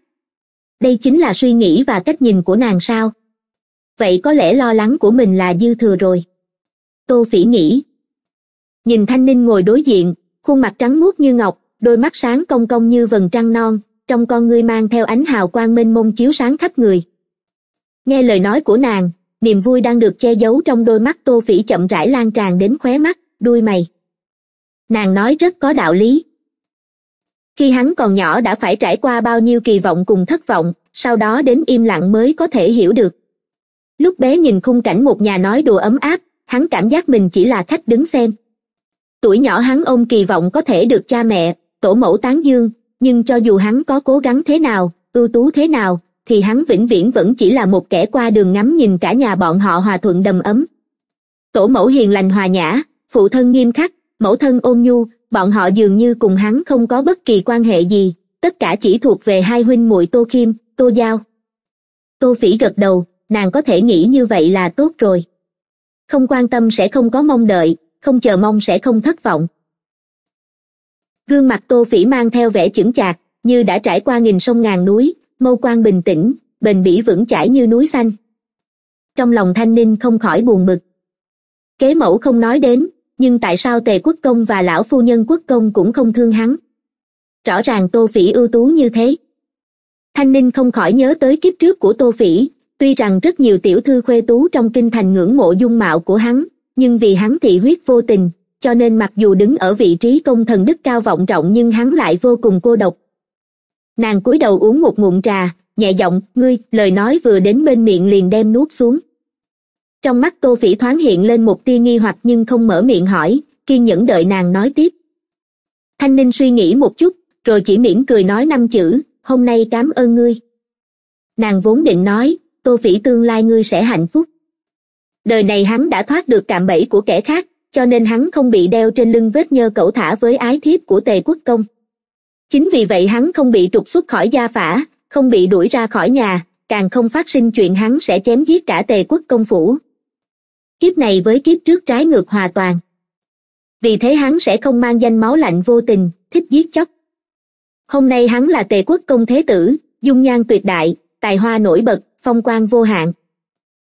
đây chính là suy nghĩ và cách nhìn của nàng sao vậy có lẽ lo lắng của mình là dư thừa rồi tô phỉ nghĩ nhìn thanh ninh ngồi đối diện khuôn mặt trắng muốt như ngọc đôi mắt sáng cong cong như vầng trăng non trong con ngươi mang theo ánh hào quang mênh mông chiếu sáng khắp người nghe lời nói của nàng niềm vui đang được che giấu trong đôi mắt tô phỉ chậm rãi lan tràn đến khóe mắt đuôi mày nàng nói rất có đạo lý khi hắn còn nhỏ đã phải trải qua bao nhiêu kỳ vọng cùng thất vọng sau đó đến im lặng mới có thể hiểu được lúc bé nhìn khung cảnh một nhà nói đùa ấm áp hắn cảm giác mình chỉ là khách đứng xem tuổi nhỏ hắn ôm kỳ vọng có thể được cha mẹ tổ mẫu tán dương nhưng cho dù hắn có cố gắng thế nào ưu tú thế nào thì hắn vĩnh viễn vẫn chỉ là một kẻ qua đường ngắm nhìn cả nhà bọn họ hòa thuận đầm ấm tổ mẫu hiền lành hòa nhã phụ thân nghiêm khắc mẫu thân ôn nhu bọn họ dường như cùng hắn không có bất kỳ quan hệ gì tất cả chỉ thuộc về hai huynh muội tô kim tô giao tô phỉ gật đầu nàng có thể nghĩ như vậy là tốt rồi không quan tâm sẽ không có mong đợi không chờ mong sẽ không thất vọng gương mặt tô phỉ mang theo vẻ chững chạc như đã trải qua nghìn sông ngàn núi mâu quan bình tĩnh bền bỉ vững chãi như núi xanh trong lòng thanh ninh không khỏi buồn bực kế mẫu không nói đến nhưng tại sao tề quốc công và lão phu nhân quốc công cũng không thương hắn rõ ràng tô phỉ ưu tú như thế thanh ninh không khỏi nhớ tới kiếp trước của tô phỉ tuy rằng rất nhiều tiểu thư khuê tú trong kinh thành ngưỡng mộ dung mạo của hắn nhưng vì hắn thị huyết vô tình cho nên mặc dù đứng ở vị trí công thần đức cao vọng trọng nhưng hắn lại vô cùng cô độc nàng cúi đầu uống một ngụm trà nhẹ giọng ngươi lời nói vừa đến bên miệng liền đem nuốt xuống trong mắt tô phỉ thoáng hiện lên một tia nghi hoặc nhưng không mở miệng hỏi kiên nhẫn đợi nàng nói tiếp thanh ninh suy nghĩ một chút rồi chỉ mỉm cười nói năm chữ hôm nay cám ơn ngươi nàng vốn định nói tô phỉ tương lai ngươi sẽ hạnh phúc đời này hắn đã thoát được cạm bẫy của kẻ khác cho nên hắn không bị đeo trên lưng vết nhơ cẩu thả với ái thiếp của tề quốc công chính vì vậy hắn không bị trục xuất khỏi gia phả không bị đuổi ra khỏi nhà càng không phát sinh chuyện hắn sẽ chém giết cả tề quốc công phủ kiếp này với kiếp trước trái ngược hòa toàn vì thế hắn sẽ không mang danh máu lạnh vô tình thích giết chóc hôm nay hắn là tề quốc công thế tử dung nhan tuyệt đại tài hoa nổi bật phong quan vô hạn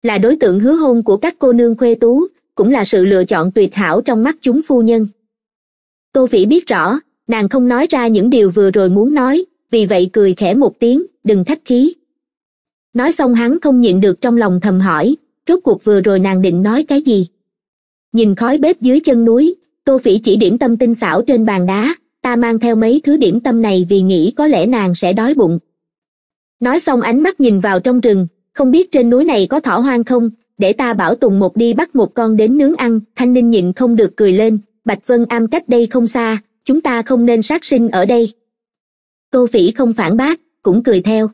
là đối tượng hứa hôn của các cô nương khuê tú cũng là sự lựa chọn tuyệt hảo trong mắt chúng phu nhân tô phỉ biết rõ nàng không nói ra những điều vừa rồi muốn nói vì vậy cười khẽ một tiếng đừng thách khí nói xong hắn không nhịn được trong lòng thầm hỏi rốt cuộc vừa rồi nàng định nói cái gì nhìn khói bếp dưới chân núi tô phỉ chỉ điểm tâm tinh xảo trên bàn đá ta mang theo mấy thứ điểm tâm này vì nghĩ có lẽ nàng sẽ đói bụng nói xong ánh mắt nhìn vào trong rừng không biết trên núi này có thỏ hoang không để ta bảo tùng một đi bắt một con đến nướng ăn thanh ninh nhịn không được cười lên bạch vân am cách đây không xa chúng ta không nên sát sinh ở đây cô phỉ không phản bác cũng cười theo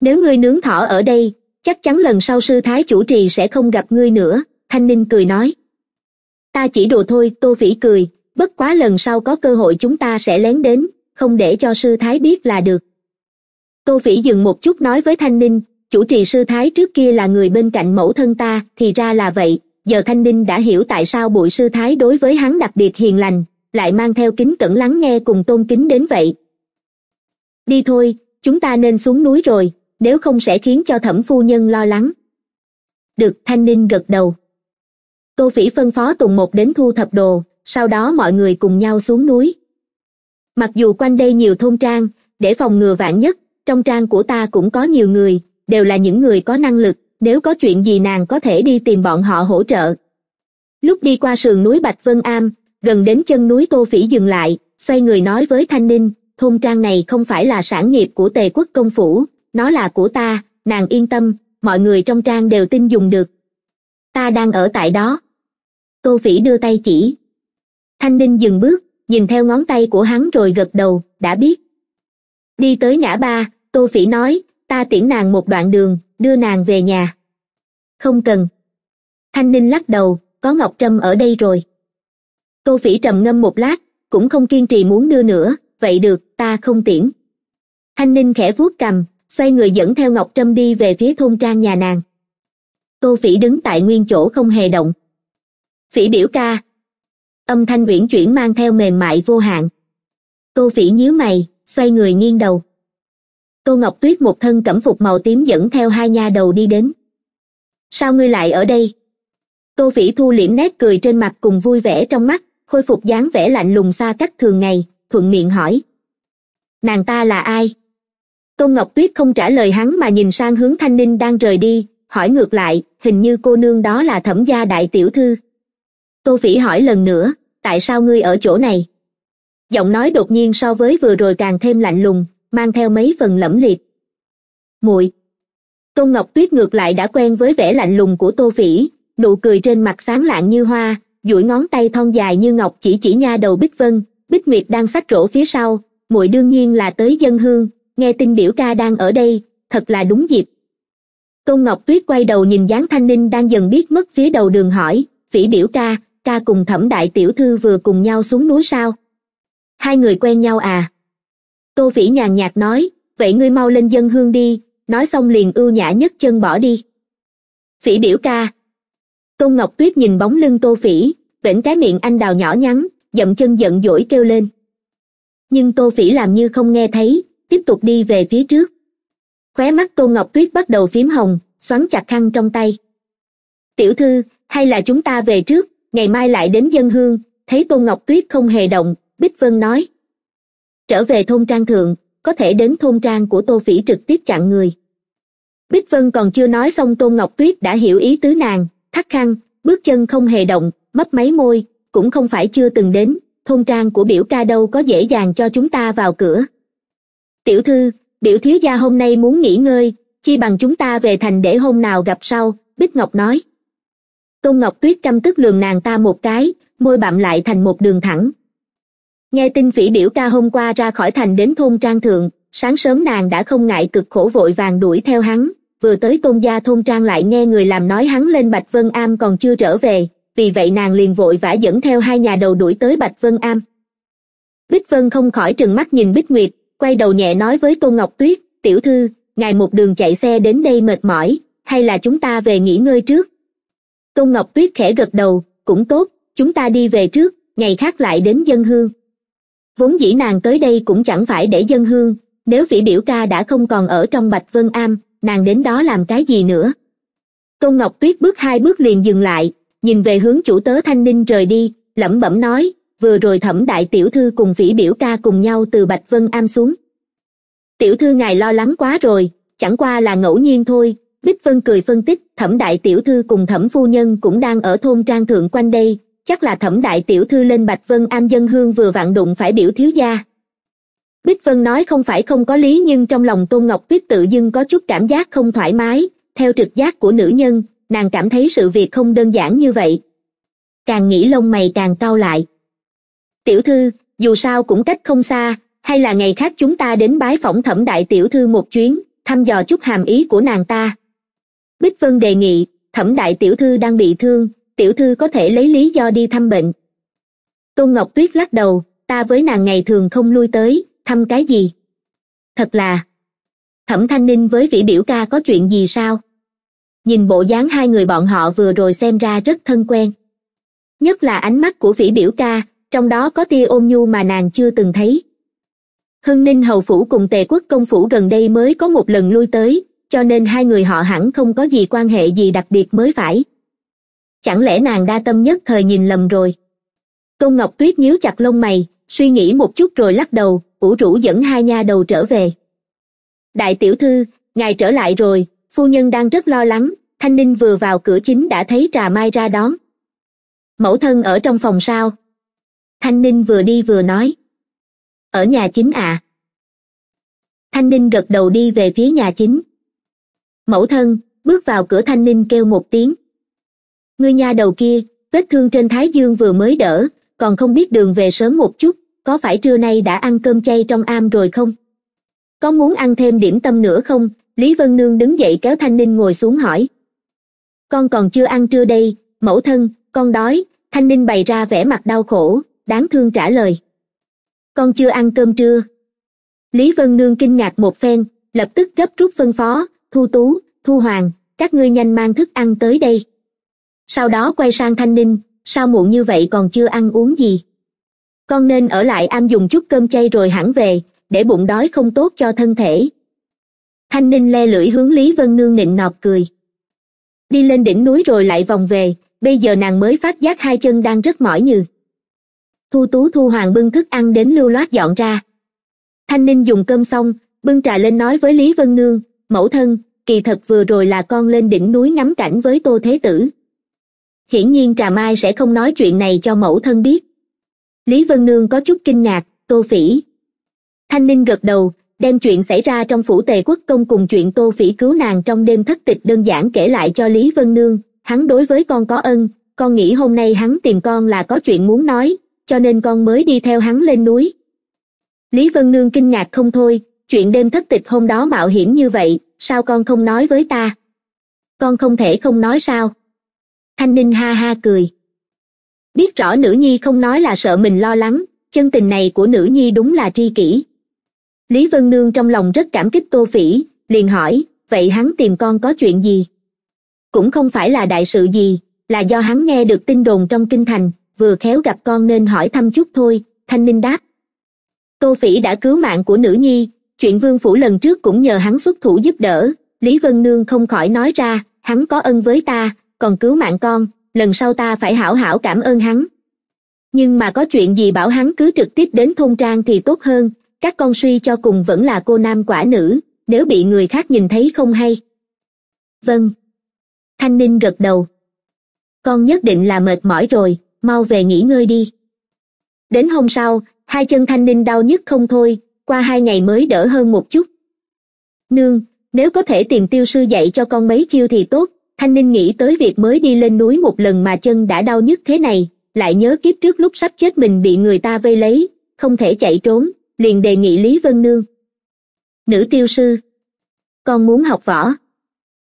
nếu ngươi nướng thỏ ở đây chắc chắn lần sau sư thái chủ trì sẽ không gặp ngươi nữa thanh ninh cười nói ta chỉ đùa thôi tô phỉ cười bất quá lần sau có cơ hội chúng ta sẽ lén đến không để cho sư thái biết là được tô phỉ dừng một chút nói với thanh ninh chủ trì sư thái trước kia là người bên cạnh mẫu thân ta thì ra là vậy giờ thanh ninh đã hiểu tại sao bụi sư thái đối với hắn đặc biệt hiền lành lại mang theo kính cẩn lắng nghe cùng tôn kính đến vậy đi thôi chúng ta nên xuống núi rồi nếu không sẽ khiến cho thẩm phu nhân lo lắng được thanh ninh gật đầu cô phỉ phân phó tùng một đến thu thập đồ sau đó mọi người cùng nhau xuống núi mặc dù quanh đây nhiều thôn trang để phòng ngừa vạn nhất trong trang của ta cũng có nhiều người đều là những người có năng lực nếu có chuyện gì nàng có thể đi tìm bọn họ hỗ trợ lúc đi qua sườn núi bạch vân am gần đến chân núi tô phỉ dừng lại xoay người nói với thanh ninh thôn trang này không phải là sản nghiệp của tề quốc công phủ nó là của ta nàng yên tâm mọi người trong trang đều tin dùng được ta đang ở tại đó tô phỉ đưa tay chỉ thanh ninh dừng bước nhìn theo ngón tay của hắn rồi gật đầu đã biết đi tới ngã ba tô phỉ nói ta tiễn nàng một đoạn đường đưa nàng về nhà không cần thanh ninh lắc đầu có ngọc trâm ở đây rồi tô phỉ trầm ngâm một lát cũng không kiên trì muốn đưa nữa vậy được ta không tiễn thanh ninh khẽ vuốt cầm xoay người dẫn theo ngọc trâm đi về phía thôn trang nhà nàng tô phỉ đứng tại nguyên chỗ không hề động phỉ biểu ca âm thanh uyển chuyển mang theo mềm mại vô hạn tô phỉ nhíu mày xoay người nghiêng đầu tô ngọc tuyết một thân cẩm phục màu tím dẫn theo hai nha đầu đi đến sao ngươi lại ở đây tô phỉ thu liễm nét cười trên mặt cùng vui vẻ trong mắt khôi phục dáng vẻ lạnh lùng xa cách thường ngày thuận miệng hỏi nàng ta là ai tôn ngọc tuyết không trả lời hắn mà nhìn sang hướng thanh ninh đang rời đi hỏi ngược lại hình như cô nương đó là thẩm gia đại tiểu thư tô phỉ hỏi lần nữa tại sao ngươi ở chỗ này giọng nói đột nhiên so với vừa rồi càng thêm lạnh lùng mang theo mấy phần lẫm liệt muội tôn ngọc tuyết ngược lại đã quen với vẻ lạnh lùng của tô phỉ nụ cười trên mặt sáng lạng như hoa duỗi ngón tay thon dài như ngọc chỉ chỉ nha đầu bích vân bích nguyệt đang sát rổ phía sau muội đương nhiên là tới dân hương nghe tin biểu ca đang ở đây thật là đúng dịp công ngọc tuyết quay đầu nhìn dáng thanh ninh đang dần biết mất phía đầu đường hỏi phỉ biểu ca ca cùng thẩm đại tiểu thư vừa cùng nhau xuống núi sao hai người quen nhau à tô phỉ nhàn nhạt nói vậy ngươi mau lên dân hương đi nói xong liền ưu nhã nhất chân bỏ đi phỉ biểu ca tôn ngọc tuyết nhìn bóng lưng tô phỉ vểnh cái miệng anh đào nhỏ nhắn dậm chân giận dỗi kêu lên nhưng tô phỉ làm như không nghe thấy tiếp tục đi về phía trước khóe mắt tôn ngọc tuyết bắt đầu phím hồng xoắn chặt khăn trong tay tiểu thư hay là chúng ta về trước ngày mai lại đến dân hương thấy tôn ngọc tuyết không hề động bích vân nói trở về thôn trang thượng có thể đến thôn trang của tô phỉ trực tiếp chặn người bích vân còn chưa nói xong tôn ngọc tuyết đã hiểu ý tứ nàng thắt khăn bước chân không hề động mấp máy môi cũng không phải chưa từng đến thôn trang của biểu ca đâu có dễ dàng cho chúng ta vào cửa tiểu thư biểu thiếu gia hôm nay muốn nghỉ ngơi chi bằng chúng ta về thành để hôm nào gặp sau bích ngọc nói tôn ngọc tuyết căm tức lường nàng ta một cái môi bặm lại thành một đường thẳng nghe tin phỉ biểu ca hôm qua ra khỏi thành đến thôn trang thượng sáng sớm nàng đã không ngại cực khổ vội vàng đuổi theo hắn vừa tới tôn gia thôn trang lại nghe người làm nói hắn lên bạch vân am còn chưa trở về vì vậy nàng liền vội vã dẫn theo hai nhà đầu đuổi tới bạch vân am bích vân không khỏi trừng mắt nhìn bích nguyệt quay đầu nhẹ nói với tôn ngọc tuyết tiểu thư ngài một đường chạy xe đến đây mệt mỏi hay là chúng ta về nghỉ ngơi trước tôn ngọc tuyết khẽ gật đầu cũng tốt chúng ta đi về trước ngày khác lại đến dân hương vốn dĩ nàng tới đây cũng chẳng phải để dân hương nếu vĩ biểu ca đã không còn ở trong bạch vân am nàng đến đó làm cái gì nữa tôn ngọc tuyết bước hai bước liền dừng lại nhìn về hướng chủ tớ thanh ninh rời đi lẩm bẩm nói vừa rồi thẩm đại tiểu thư cùng phỉ biểu ca cùng nhau từ bạch vân am xuống tiểu thư ngài lo lắng quá rồi chẳng qua là ngẫu nhiên thôi bích vân cười phân tích thẩm đại tiểu thư cùng thẩm phu nhân cũng đang ở thôn trang thượng quanh đây chắc là thẩm đại tiểu thư lên bạch vân am dân hương vừa vặn đụng phải biểu thiếu gia bích vân nói không phải không có lý nhưng trong lòng tôn ngọc tuyết tự dưng có chút cảm giác không thoải mái theo trực giác của nữ nhân nàng cảm thấy sự việc không đơn giản như vậy càng nghĩ lông mày càng cau lại tiểu thư dù sao cũng cách không xa hay là ngày khác chúng ta đến bái phỏng thẩm đại tiểu thư một chuyến thăm dò chút hàm ý của nàng ta bích vân đề nghị thẩm đại tiểu thư đang bị thương tiểu thư có thể lấy lý do đi thăm bệnh tôn ngọc tuyết lắc đầu ta với nàng ngày thường không lui tới thăm cái gì thật là thẩm thanh ninh với vĩ biểu ca có chuyện gì sao nhìn bộ dáng hai người bọn họ vừa rồi xem ra rất thân quen nhất là ánh mắt của vĩ biểu ca trong đó có tia ôn nhu mà nàng chưa từng thấy hưng ninh hầu phủ cùng tề quốc công phủ gần đây mới có một lần lui tới cho nên hai người họ hẳn không có gì quan hệ gì đặc biệt mới phải chẳng lẽ nàng đa tâm nhất thời nhìn lầm rồi câu ngọc tuyết nhíu chặt lông mày suy nghĩ một chút rồi lắc đầu ủ rũ dẫn hai nha đầu trở về đại tiểu thư ngài trở lại rồi phu nhân đang rất lo lắng thanh ninh vừa vào cửa chính đã thấy trà mai ra đón mẫu thân ở trong phòng sao thanh ninh vừa đi vừa nói ở nhà chính ạ à. thanh ninh gật đầu đi về phía nhà chính mẫu thân bước vào cửa thanh ninh kêu một tiếng người nhà đầu kia vết thương trên thái dương vừa mới đỡ còn không biết đường về sớm một chút có phải trưa nay đã ăn cơm chay trong am rồi không có muốn ăn thêm điểm tâm nữa không lý vân nương đứng dậy kéo thanh ninh ngồi xuống hỏi con còn chưa ăn trưa đây mẫu thân con đói thanh ninh bày ra vẻ mặt đau khổ đáng thương trả lời con chưa ăn cơm trưa lý vân nương kinh ngạc một phen lập tức gấp rút phân phó thu tú thu hoàng các ngươi nhanh mang thức ăn tới đây sau đó quay sang thanh ninh sao muộn như vậy còn chưa ăn uống gì con nên ở lại am dùng chút cơm chay rồi hẳn về để bụng đói không tốt cho thân thể thanh ninh le lưỡi hướng lý vân nương nịnh nọt cười đi lên đỉnh núi rồi lại vòng về bây giờ nàng mới phát giác hai chân đang rất mỏi nhừ thu tú thu hoàng bưng thức ăn đến lưu loát dọn ra thanh ninh dùng cơm xong bưng trà lên nói với lý vân nương mẫu thân kỳ thật vừa rồi là con lên đỉnh núi ngắm cảnh với tô thế tử hiển nhiên trà mai sẽ không nói chuyện này cho mẫu thân biết lý vân nương có chút kinh ngạc tô phỉ thanh ninh gật đầu đem chuyện xảy ra trong phủ tề quốc công cùng chuyện tô phỉ cứu nàng trong đêm thất tịch đơn giản kể lại cho lý vân nương hắn đối với con có ân con nghĩ hôm nay hắn tìm con là có chuyện muốn nói cho nên con mới đi theo hắn lên núi lý vân nương kinh ngạc không thôi chuyện đêm thất tịch hôm đó mạo hiểm như vậy sao con không nói với ta con không thể không nói sao thanh ninh ha ha cười biết rõ nữ nhi không nói là sợ mình lo lắng chân tình này của nữ nhi đúng là tri kỷ lý vân nương trong lòng rất cảm kích tô phỉ liền hỏi vậy hắn tìm con có chuyện gì cũng không phải là đại sự gì là do hắn nghe được tin đồn trong kinh thành vừa khéo gặp con nên hỏi thăm chút thôi thanh ninh đáp tô phỉ đã cứu mạng của nữ nhi chuyện vương phủ lần trước cũng nhờ hắn xuất thủ giúp đỡ lý vân nương không khỏi nói ra hắn có ân với ta còn cứu mạng con lần sau ta phải hảo hảo cảm ơn hắn nhưng mà có chuyện gì bảo hắn cứ trực tiếp đến thôn trang thì tốt hơn các con suy cho cùng vẫn là cô nam quả nữ nếu bị người khác nhìn thấy không hay vâng thanh ninh gật đầu con nhất định là mệt mỏi rồi mau về nghỉ ngơi đi đến hôm sau hai chân thanh ninh đau nhức không thôi qua hai ngày mới đỡ hơn một chút nương nếu có thể tìm tiêu sư dạy cho con mấy chiêu thì tốt thanh ninh nghĩ tới việc mới đi lên núi một lần mà chân đã đau nhức thế này lại nhớ kiếp trước lúc sắp chết mình bị người ta vây lấy không thể chạy trốn liền đề nghị lý vân nương nữ tiêu sư con muốn học võ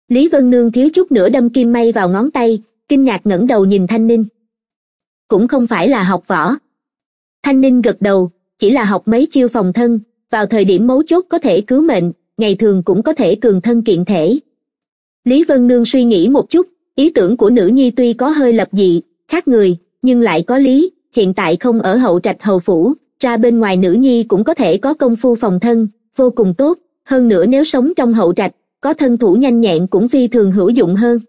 lý vân nương thiếu chút nữa đâm kim may vào ngón tay kinh ngạc ngẩng đầu nhìn thanh ninh cũng không phải là học võ thanh ninh gật đầu chỉ là học mấy chiêu phòng thân vào thời điểm mấu chốt có thể cứu mệnh ngày thường cũng có thể cường thân kiện thể lý vân nương suy nghĩ một chút ý tưởng của nữ nhi tuy có hơi lập dị khác người nhưng lại có lý hiện tại không ở hậu trạch hầu phủ ra bên ngoài nữ nhi cũng có thể có công phu phòng thân vô cùng tốt hơn nữa nếu sống trong hậu trạch có thân thủ nhanh nhẹn cũng phi thường hữu dụng hơn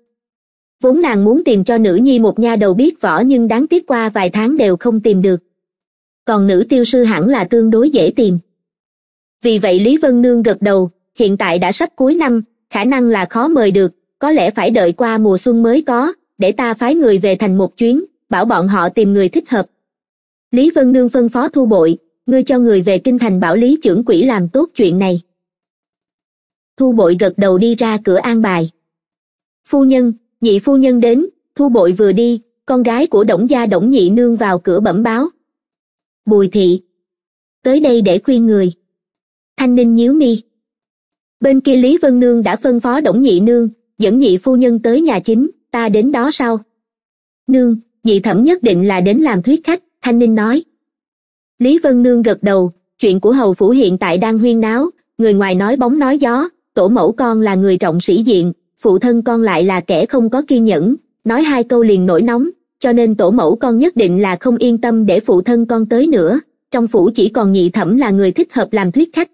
vốn nàng muốn tìm cho nữ nhi một nha đầu biết võ nhưng đáng tiếc qua vài tháng đều không tìm được còn nữ tiêu sư hẳn là tương đối dễ tìm vì vậy lý vân nương gật đầu hiện tại đã sắp cuối năm khả năng là khó mời được có lẽ phải đợi qua mùa xuân mới có để ta phái người về thành một chuyến bảo bọn họ tìm người thích hợp lý vân nương phân phó thu bội ngươi cho người về kinh thành bảo lý trưởng quỹ làm tốt chuyện này thu bội gật đầu đi ra cửa an bài phu nhân nhị phu nhân đến thu bội vừa đi con gái của đổng gia đổng nhị nương vào cửa bẩm báo bùi thị tới đây để khuyên người thanh ninh nhíu mi bên kia lý vân nương đã phân phó đổng nhị nương dẫn nhị phu nhân tới nhà chính ta đến đó sau nương nhị thẩm nhất định là đến làm thuyết khách thanh ninh nói lý vân nương gật đầu chuyện của hầu phủ hiện tại đang huyên náo người ngoài nói bóng nói gió tổ mẫu con là người trọng sĩ diện phụ thân con lại là kẻ không có kiên nhẫn nói hai câu liền nổi nóng cho nên tổ mẫu con nhất định là không yên tâm để phụ thân con tới nữa trong phủ chỉ còn nhị thẩm là người thích hợp làm thuyết khách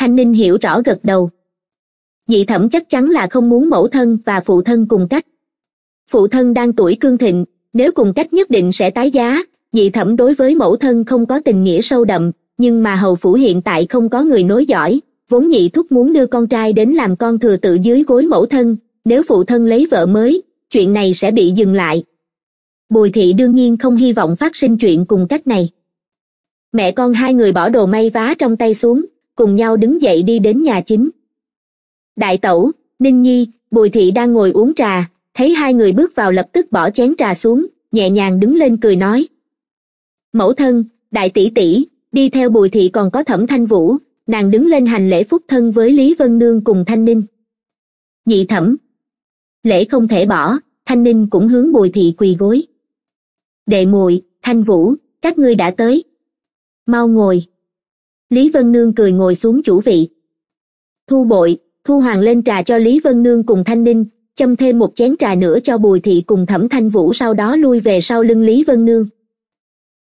thanh ninh hiểu rõ gật đầu dị thẩm chắc chắn là không muốn mẫu thân và phụ thân cùng cách phụ thân đang tuổi cương thịnh nếu cùng cách nhất định sẽ tái giá dị thẩm đối với mẫu thân không có tình nghĩa sâu đậm nhưng mà hầu phủ hiện tại không có người nối giỏi vốn nhị thúc muốn đưa con trai đến làm con thừa tự dưới gối mẫu thân nếu phụ thân lấy vợ mới chuyện này sẽ bị dừng lại bùi thị đương nhiên không hy vọng phát sinh chuyện cùng cách này mẹ con hai người bỏ đồ may vá trong tay xuống cùng nhau đứng dậy đi đến nhà chính đại tẩu ninh nhi bùi thị đang ngồi uống trà thấy hai người bước vào lập tức bỏ chén trà xuống nhẹ nhàng đứng lên cười nói mẫu thân đại tỷ tỷ đi theo bùi thị còn có thẩm thanh vũ nàng đứng lên hành lễ phúc thân với lý vân nương cùng thanh ninh nhị thẩm lễ không thể bỏ thanh ninh cũng hướng bùi thị quỳ gối đệ muội thanh vũ các ngươi đã tới mau ngồi Lý Vân Nương cười ngồi xuống chủ vị. Thu bội, Thu Hoàng lên trà cho Lý Vân Nương cùng Thanh Ninh, châm thêm một chén trà nữa cho Bùi Thị cùng Thẩm Thanh Vũ sau đó lui về sau lưng Lý Vân Nương.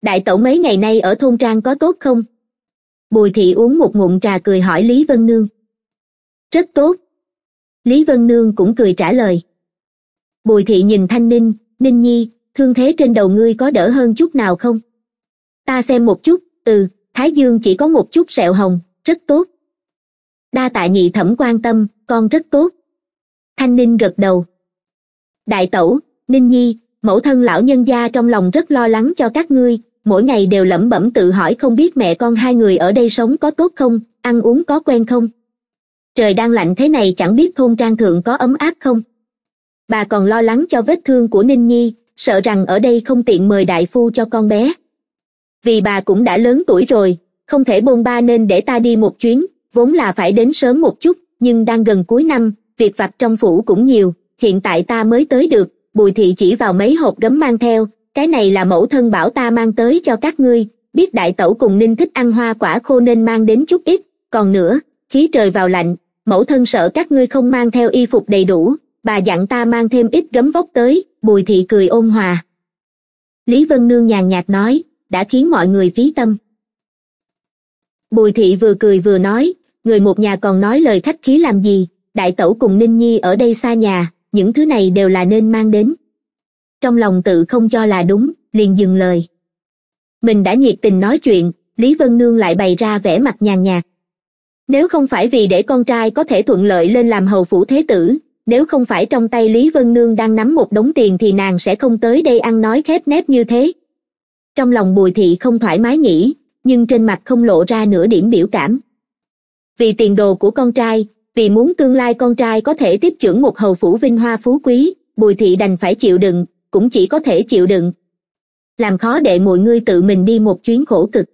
Đại tẩu mấy ngày nay ở thôn Trang có tốt không? Bùi Thị uống một ngụm trà cười hỏi Lý Vân Nương. Rất tốt. Lý Vân Nương cũng cười trả lời. Bùi Thị nhìn Thanh Ninh, Ninh Nhi, thương thế trên đầu ngươi có đỡ hơn chút nào không? Ta xem một chút, ừ, thái dương chỉ có một chút sẹo hồng rất tốt đa tạ nhị thẩm quan tâm con rất tốt thanh ninh gật đầu đại tẩu ninh nhi mẫu thân lão nhân gia trong lòng rất lo lắng cho các ngươi mỗi ngày đều lẩm bẩm tự hỏi không biết mẹ con hai người ở đây sống có tốt không ăn uống có quen không trời đang lạnh thế này chẳng biết thôn trang thượng có ấm áp không bà còn lo lắng cho vết thương của ninh nhi sợ rằng ở đây không tiện mời đại phu cho con bé vì bà cũng đã lớn tuổi rồi không thể bôn ba nên để ta đi một chuyến vốn là phải đến sớm một chút nhưng đang gần cuối năm việc vặt trong phủ cũng nhiều hiện tại ta mới tới được bùi thị chỉ vào mấy hộp gấm mang theo cái này là mẫu thân bảo ta mang tới cho các ngươi biết đại tẩu cùng ninh thích ăn hoa quả khô nên mang đến chút ít còn nữa khí trời vào lạnh mẫu thân sợ các ngươi không mang theo y phục đầy đủ bà dặn ta mang thêm ít gấm vóc tới bùi thị cười ôn hòa lý vân nương nhàn nhạt nói đã khiến mọi người phí tâm bùi thị vừa cười vừa nói người một nhà còn nói lời khách khí làm gì đại tẩu cùng ninh nhi ở đây xa nhà những thứ này đều là nên mang đến trong lòng tự không cho là đúng liền dừng lời mình đã nhiệt tình nói chuyện lý vân nương lại bày ra vẻ mặt nhàn nhạt nếu không phải vì để con trai có thể thuận lợi lên làm hầu phủ thế tử nếu không phải trong tay lý vân nương đang nắm một đống tiền thì nàng sẽ không tới đây ăn nói khép nép như thế trong lòng bùi thị không thoải mái nghĩ nhưng trên mặt không lộ ra nửa điểm biểu cảm vì tiền đồ của con trai vì muốn tương lai con trai có thể tiếp trưởng một hầu phủ vinh hoa phú quý bùi thị đành phải chịu đựng cũng chỉ có thể chịu đựng làm khó đệ mọi ngươi tự mình đi một chuyến khổ cực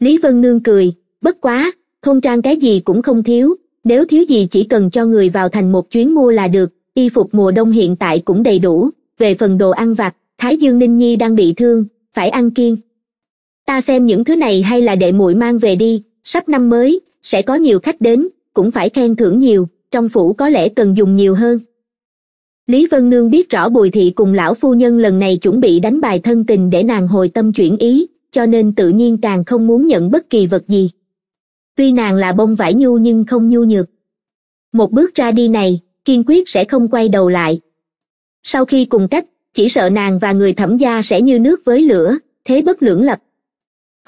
lý vân nương cười bất quá thôn trang cái gì cũng không thiếu nếu thiếu gì chỉ cần cho người vào thành một chuyến mua là được y phục mùa đông hiện tại cũng đầy đủ về phần đồ ăn vặt thái dương ninh nhi đang bị thương phải ăn kiêng ta xem những thứ này hay là đệ muội mang về đi sắp năm mới sẽ có nhiều khách đến cũng phải khen thưởng nhiều trong phủ có lẽ cần dùng nhiều hơn lý vân nương biết rõ bùi thị cùng lão phu nhân lần này chuẩn bị đánh bài thân tình để nàng hồi tâm chuyển ý cho nên tự nhiên càng không muốn nhận bất kỳ vật gì tuy nàng là bông vải nhu nhưng không nhu nhược một bước ra đi này kiên quyết sẽ không quay đầu lại sau khi cùng cách chỉ sợ nàng và người thẩm gia sẽ như nước với lửa thế bất lưỡng lập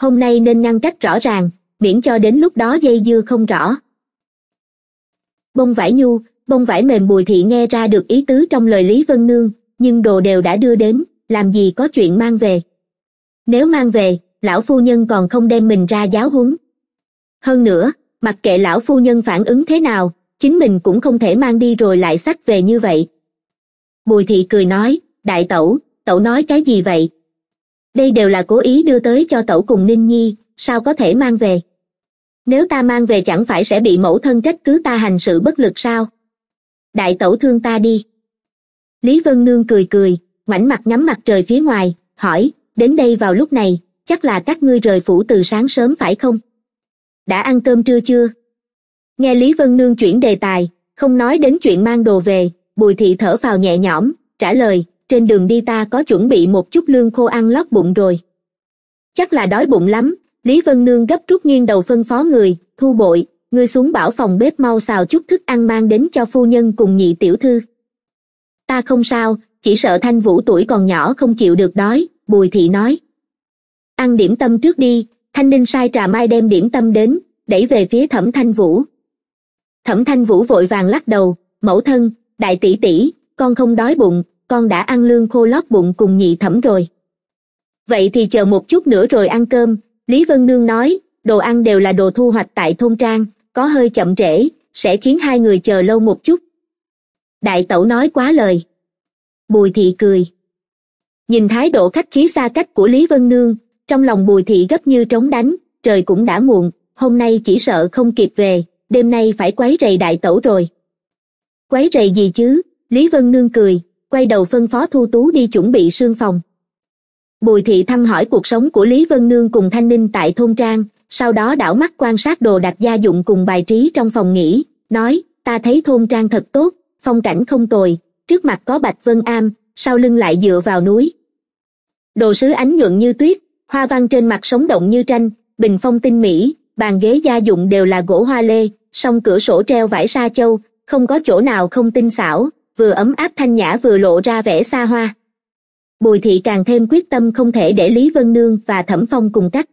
hôm nay nên ngăn cách rõ ràng miễn cho đến lúc đó dây dưa không rõ bông vải nhu bông vải mềm bùi thị nghe ra được ý tứ trong lời lý vân nương nhưng đồ đều đã đưa đến làm gì có chuyện mang về nếu mang về lão phu nhân còn không đem mình ra giáo huấn hơn nữa mặc kệ lão phu nhân phản ứng thế nào chính mình cũng không thể mang đi rồi lại xách về như vậy bùi thị cười nói đại tẩu tẩu nói cái gì vậy đây đều là cố ý đưa tới cho tẩu cùng ninh nhi sao có thể mang về nếu ta mang về chẳng phải sẽ bị mẫu thân trách cứ ta hành sự bất lực sao đại tẩu thương ta đi lý vân nương cười cười ngoảnh mặt nhắm mặt trời phía ngoài hỏi đến đây vào lúc này chắc là các ngươi rời phủ từ sáng sớm phải không đã ăn cơm trưa chưa nghe lý vân nương chuyển đề tài không nói đến chuyện mang đồ về bùi thị thở phào nhẹ nhõm trả lời trên đường đi ta có chuẩn bị một chút lương khô ăn lót bụng rồi chắc là đói bụng lắm lý vân nương gấp rút nghiêng đầu phân phó người thu bội ngươi xuống bảo phòng bếp mau xào chút thức ăn mang đến cho phu nhân cùng nhị tiểu thư ta không sao chỉ sợ thanh vũ tuổi còn nhỏ không chịu được đói bùi thị nói ăn điểm tâm trước đi thanh ninh sai trà mai đem điểm tâm đến đẩy về phía thẩm thanh vũ thẩm thanh vũ vội vàng lắc đầu mẫu thân đại tỷ tỷ con không đói bụng con đã ăn lương khô lót bụng cùng nhị thẩm rồi vậy thì chờ một chút nữa rồi ăn cơm lý vân nương nói đồ ăn đều là đồ thu hoạch tại thôn trang có hơi chậm trễ sẽ khiến hai người chờ lâu một chút đại tẩu nói quá lời bùi thị cười nhìn thái độ khách khí xa cách của lý vân nương trong lòng bùi thị gấp như trống đánh trời cũng đã muộn hôm nay chỉ sợ không kịp về đêm nay phải quấy rầy đại tẩu rồi quấy rầy gì chứ lý vân nương cười quay đầu phân phó thu tú đi chuẩn bị sương phòng bùi thị thăm hỏi cuộc sống của lý vân nương cùng thanh ninh tại thôn trang sau đó đảo mắt quan sát đồ đặt gia dụng cùng bài trí trong phòng nghỉ nói ta thấy thôn trang thật tốt phong cảnh không tồi trước mặt có bạch vân am sau lưng lại dựa vào núi đồ sứ ánh nhuận như tuyết hoa văn trên mặt sống động như tranh bình phong tinh mỹ bàn ghế gia dụng đều là gỗ hoa lê song cửa sổ treo vải sa châu không có chỗ nào không tinh xảo vừa ấm áp thanh nhã vừa lộ ra vẻ xa hoa bùi thị càng thêm quyết tâm không thể để lý vân nương và thẩm phong cùng cách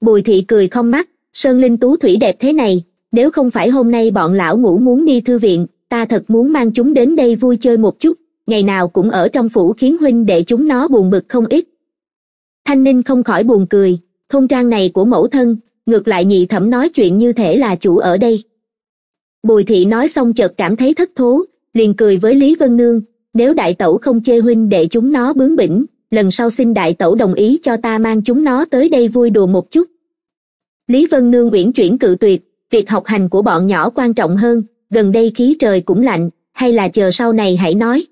bùi thị cười không mắt sơn linh tú thủy đẹp thế này nếu không phải hôm nay bọn lão ngủ muốn đi thư viện ta thật muốn mang chúng đến đây vui chơi một chút ngày nào cũng ở trong phủ khiến huynh để chúng nó buồn bực không ít thanh ninh không khỏi buồn cười thông trang này của mẫu thân ngược lại nhị thẩm nói chuyện như thể là chủ ở đây bùi thị nói xong chợt cảm thấy thất thố liền cười với lý vân nương nếu đại tẩu không chê huynh để chúng nó bướng bỉnh lần sau xin đại tẩu đồng ý cho ta mang chúng nó tới đây vui đùa một chút lý vân nương uyển chuyển cự tuyệt việc học hành của bọn nhỏ quan trọng hơn gần đây khí trời cũng lạnh hay là chờ sau này hãy nói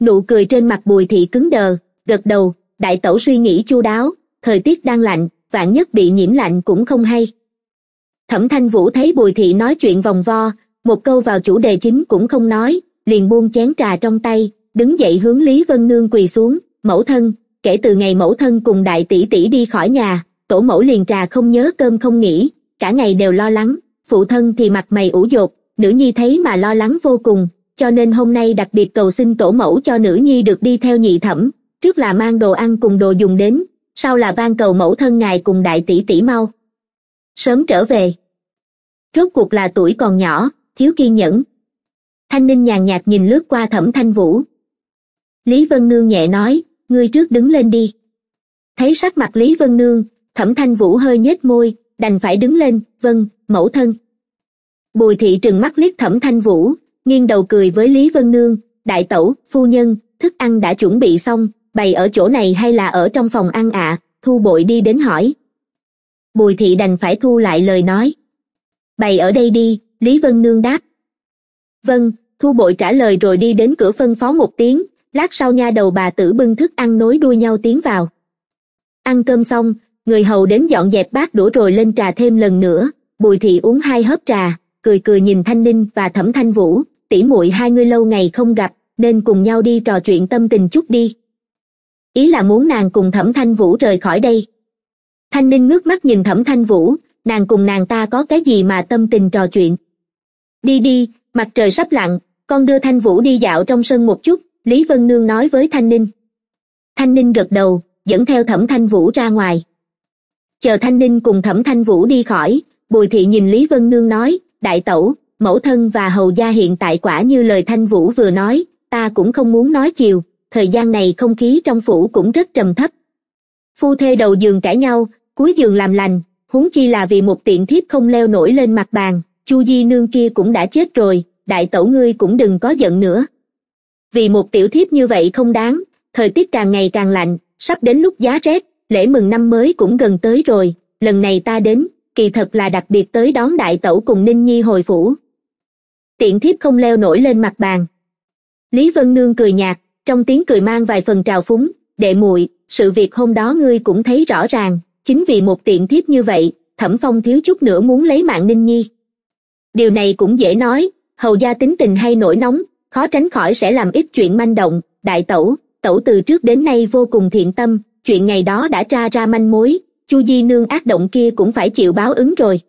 nụ cười trên mặt bùi thị cứng đờ gật đầu đại tẩu suy nghĩ chu đáo thời tiết đang lạnh vạn nhất bị nhiễm lạnh cũng không hay thẩm thanh vũ thấy bùi thị nói chuyện vòng vo một câu vào chủ đề chính cũng không nói liền buông chén trà trong tay đứng dậy hướng lý vân nương quỳ xuống mẫu thân kể từ ngày mẫu thân cùng đại tỷ tỷ đi khỏi nhà tổ mẫu liền trà không nhớ cơm không nghỉ cả ngày đều lo lắng phụ thân thì mặt mày ủ dột nữ nhi thấy mà lo lắng vô cùng cho nên hôm nay đặc biệt cầu xin tổ mẫu cho nữ nhi được đi theo nhị thẩm trước là mang đồ ăn cùng đồ dùng đến sau là van cầu mẫu thân ngài cùng đại tỷ tỷ mau sớm trở về rốt cuộc là tuổi còn nhỏ thiếu kiên nhẫn thanh ninh nhàn nhạt nhìn lướt qua thẩm thanh vũ lý vân nương nhẹ nói ngươi trước đứng lên đi thấy sắc mặt lý vân nương thẩm thanh vũ hơi nhếch môi đành phải đứng lên vâng mẫu thân bùi thị trừng mắt liếc thẩm thanh vũ nghiêng đầu cười với lý vân nương đại tẩu phu nhân thức ăn đã chuẩn bị xong bày ở chỗ này hay là ở trong phòng ăn ạ thu bội đi đến hỏi bùi thị đành phải thu lại lời nói bày ở đây đi lý vân nương đáp vâng thu bội trả lời rồi đi đến cửa phân phó một tiếng lát sau nha đầu bà tử bưng thức ăn nối đuôi nhau tiến vào ăn cơm xong người hầu đến dọn dẹp bát đũa rồi lên trà thêm lần nữa bùi thị uống hai hớp trà cười cười nhìn thanh ninh và thẩm thanh vũ tỉ muội hai người lâu ngày không gặp nên cùng nhau đi trò chuyện tâm tình chút đi ý là muốn nàng cùng thẩm thanh vũ rời khỏi đây thanh ninh ngước mắt nhìn thẩm thanh vũ nàng cùng nàng ta có cái gì mà tâm tình trò chuyện đi đi mặt trời sắp lặn con đưa thanh vũ đi dạo trong sân một chút lý vân nương nói với thanh ninh thanh ninh gật đầu dẫn theo thẩm thanh vũ ra ngoài chờ thanh ninh cùng thẩm thanh vũ đi khỏi bùi thị nhìn lý vân nương nói đại tẩu mẫu thân và hầu gia hiện tại quả như lời thanh vũ vừa nói ta cũng không muốn nói chiều thời gian này không khí trong phủ cũng rất trầm thấp phu thê đầu giường cãi nhau cuối giường làm lành huống chi là vì một tiện thiếp không leo nổi lên mặt bàn chu di nương kia cũng đã chết rồi đại tẩu ngươi cũng đừng có giận nữa vì một tiểu thiếp như vậy không đáng thời tiết càng ngày càng lạnh sắp đến lúc giá rét lễ mừng năm mới cũng gần tới rồi lần này ta đến kỳ thật là đặc biệt tới đón đại tẩu cùng ninh nhi hồi phủ tiện thiếp không leo nổi lên mặt bàn lý vân nương cười nhạt trong tiếng cười mang vài phần trào phúng đệ muội sự việc hôm đó ngươi cũng thấy rõ ràng chính vì một tiện thiếp như vậy thẩm phong thiếu chút nữa muốn lấy mạng ninh nhi điều này cũng dễ nói hầu gia tính tình hay nổi nóng khó tránh khỏi sẽ làm ít chuyện manh động đại tẩu tẩu từ trước đến nay vô cùng thiện tâm chuyện ngày đó đã tra ra manh mối chu di nương ác động kia cũng phải chịu báo ứng rồi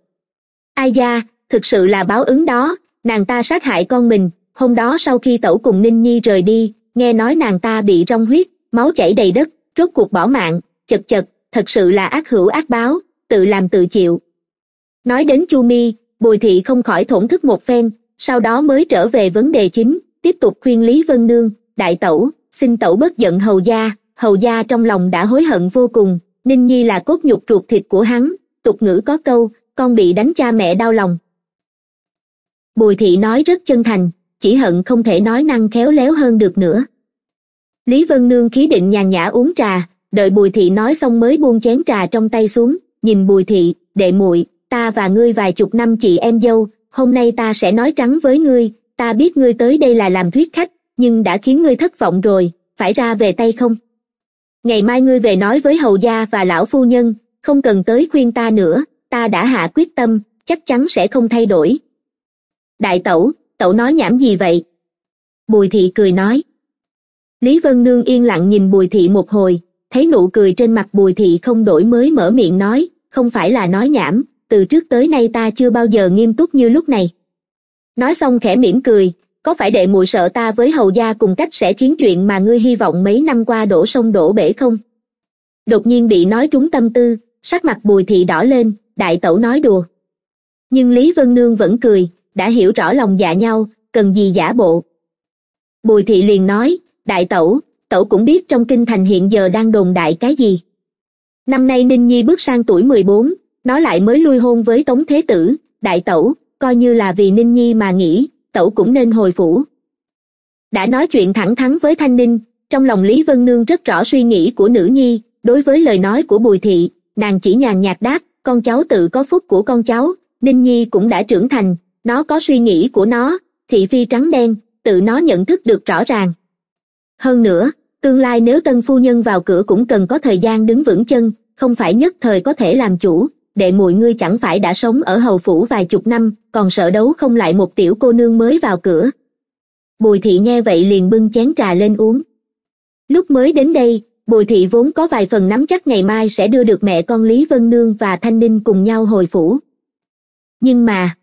ai da thực sự là báo ứng đó nàng ta sát hại con mình hôm đó sau khi tẩu cùng ninh nhi rời đi nghe nói nàng ta bị rong huyết máu chảy đầy đất rốt cuộc bỏ mạng chật chật thật sự là ác hữu ác báo tự làm tự chịu nói đến chu mi bùi thị không khỏi thổn thức một phen sau đó mới trở về vấn đề chính tiếp tục khuyên lý vân nương đại tẩu xin tẩu bớt giận hầu gia hầu gia trong lòng đã hối hận vô cùng ninh nhi là cốt nhục ruột thịt của hắn tục ngữ có câu con bị đánh cha mẹ đau lòng bùi thị nói rất chân thành chỉ hận không thể nói năng khéo léo hơn được nữa lý vân nương khí định nhàn nhã uống trà đợi bùi thị nói xong mới buông chén trà trong tay xuống nhìn bùi thị đệ muội ta và ngươi vài chục năm chị em dâu hôm nay ta sẽ nói trắng với ngươi ta biết ngươi tới đây là làm thuyết khách nhưng đã khiến ngươi thất vọng rồi phải ra về tay không ngày mai ngươi về nói với hầu gia và lão phu nhân không cần tới khuyên ta nữa ta đã hạ quyết tâm chắc chắn sẽ không thay đổi đại tẩu tẩu nói nhảm gì vậy bùi thị cười nói lý vân nương yên lặng nhìn bùi thị một hồi thấy nụ cười trên mặt bùi thị không đổi mới mở miệng nói không phải là nói nhảm từ trước tới nay ta chưa bao giờ nghiêm túc như lúc này nói xong khẽ mỉm cười có phải đệ muội sợ ta với hầu gia cùng cách sẽ khiến chuyện mà ngươi hy vọng mấy năm qua đổ sông đổ bể không đột nhiên bị nói trúng tâm tư sắc mặt bùi thị đỏ lên đại tẩu nói đùa nhưng lý vân nương vẫn cười đã hiểu rõ lòng dạ nhau cần gì giả bộ bùi thị liền nói đại tẩu tẩu cũng biết trong kinh thành hiện giờ đang đồn đại cái gì năm nay ninh nhi bước sang tuổi mười bốn nó lại mới lui hôn với tống thế tử đại tẩu coi như là vì ninh nhi mà nghĩ tẩu cũng nên hồi phủ đã nói chuyện thẳng thắn với thanh ninh trong lòng lý vân nương rất rõ suy nghĩ của nữ nhi đối với lời nói của bùi thị nàng chỉ nhàn nhạt đáp con cháu tự có phúc của con cháu ninh nhi cũng đã trưởng thành nó có suy nghĩ của nó thị phi trắng đen tự nó nhận thức được rõ ràng hơn nữa tương lai nếu tân phu nhân vào cửa cũng cần có thời gian đứng vững chân không phải nhất thời có thể làm chủ đệ muội ngươi chẳng phải đã sống ở hầu phủ vài chục năm còn sợ đấu không lại một tiểu cô nương mới vào cửa bùi thị nghe vậy liền bưng chén trà lên uống lúc mới đến đây bùi thị vốn có vài phần nắm chắc ngày mai sẽ đưa được mẹ con lý vân nương và thanh ninh cùng nhau hồi phủ nhưng mà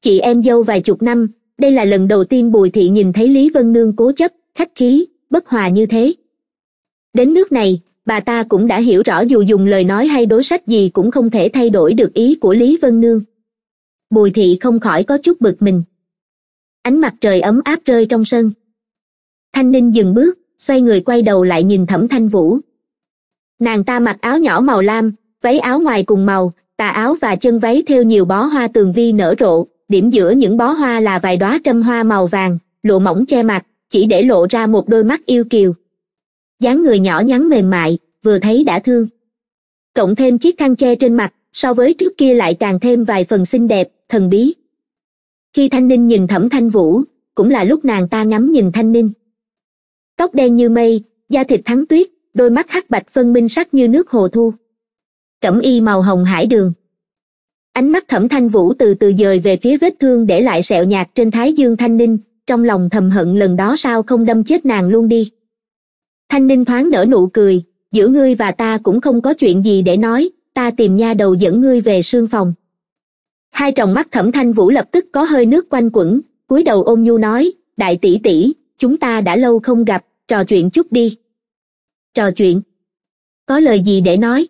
chị em dâu vài chục năm đây là lần đầu tiên bùi thị nhìn thấy lý vân nương cố chấp khách khí bất hòa như thế đến nước này bà ta cũng đã hiểu rõ dù dùng lời nói hay đối sách gì cũng không thể thay đổi được ý của lý vân nương bùi thị không khỏi có chút bực mình ánh mặt trời ấm áp rơi trong sân thanh ninh dừng bước xoay người quay đầu lại nhìn thẩm thanh vũ nàng ta mặc áo nhỏ màu lam váy áo ngoài cùng màu tà áo và chân váy thêu nhiều bó hoa tường vi nở rộ điểm giữa những bó hoa là vài đóa trâm hoa màu vàng lụa mỏng che mặt chỉ để lộ ra một đôi mắt yêu kiều dáng người nhỏ nhắn mềm mại vừa thấy đã thương cộng thêm chiếc khăn che trên mặt so với trước kia lại càng thêm vài phần xinh đẹp thần bí khi thanh ninh nhìn thẩm thanh vũ cũng là lúc nàng ta ngắm nhìn thanh ninh tóc đen như mây da thịt thắng tuyết đôi mắt hắc bạch phân minh sắc như nước hồ thu cẩm y màu hồng hải đường ánh mắt thẩm thanh vũ từ từ dời về phía vết thương để lại sẹo nhạt trên thái dương thanh ninh trong lòng thầm hận lần đó sao không đâm chết nàng luôn đi thanh ninh thoáng nở nụ cười giữa ngươi và ta cũng không có chuyện gì để nói ta tìm nha đầu dẫn ngươi về sương phòng hai tròng mắt thẩm thanh vũ lập tức có hơi nước quanh quẩn cúi đầu ôm nhu nói đại tỷ tỷ chúng ta đã lâu không gặp trò chuyện chút đi trò chuyện có lời gì để nói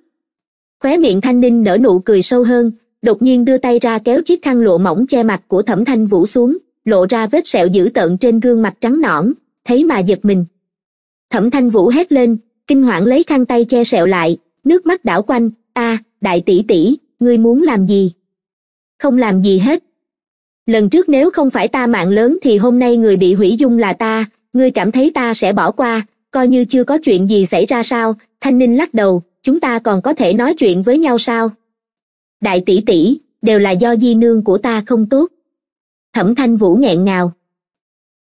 khóe miệng thanh ninh nở nụ cười sâu hơn đột nhiên đưa tay ra kéo chiếc khăn lụa mỏng che mặt của thẩm thanh vũ xuống lộ ra vết sẹo dữ tợn trên gương mặt trắng nõn thấy mà giật mình thẩm thanh vũ hét lên kinh hoảng lấy khăn tay che sẹo lại nước mắt đảo quanh a đại tỷ tỷ ngươi muốn làm gì không làm gì hết lần trước nếu không phải ta mạng lớn thì hôm nay người bị hủy dung là ta ngươi cảm thấy ta sẽ bỏ qua coi như chưa có chuyện gì xảy ra sao thanh ninh lắc đầu chúng ta còn có thể nói chuyện với nhau sao đại tỷ tỷ đều là do di nương của ta không tốt thẩm thanh vũ nghẹn ngào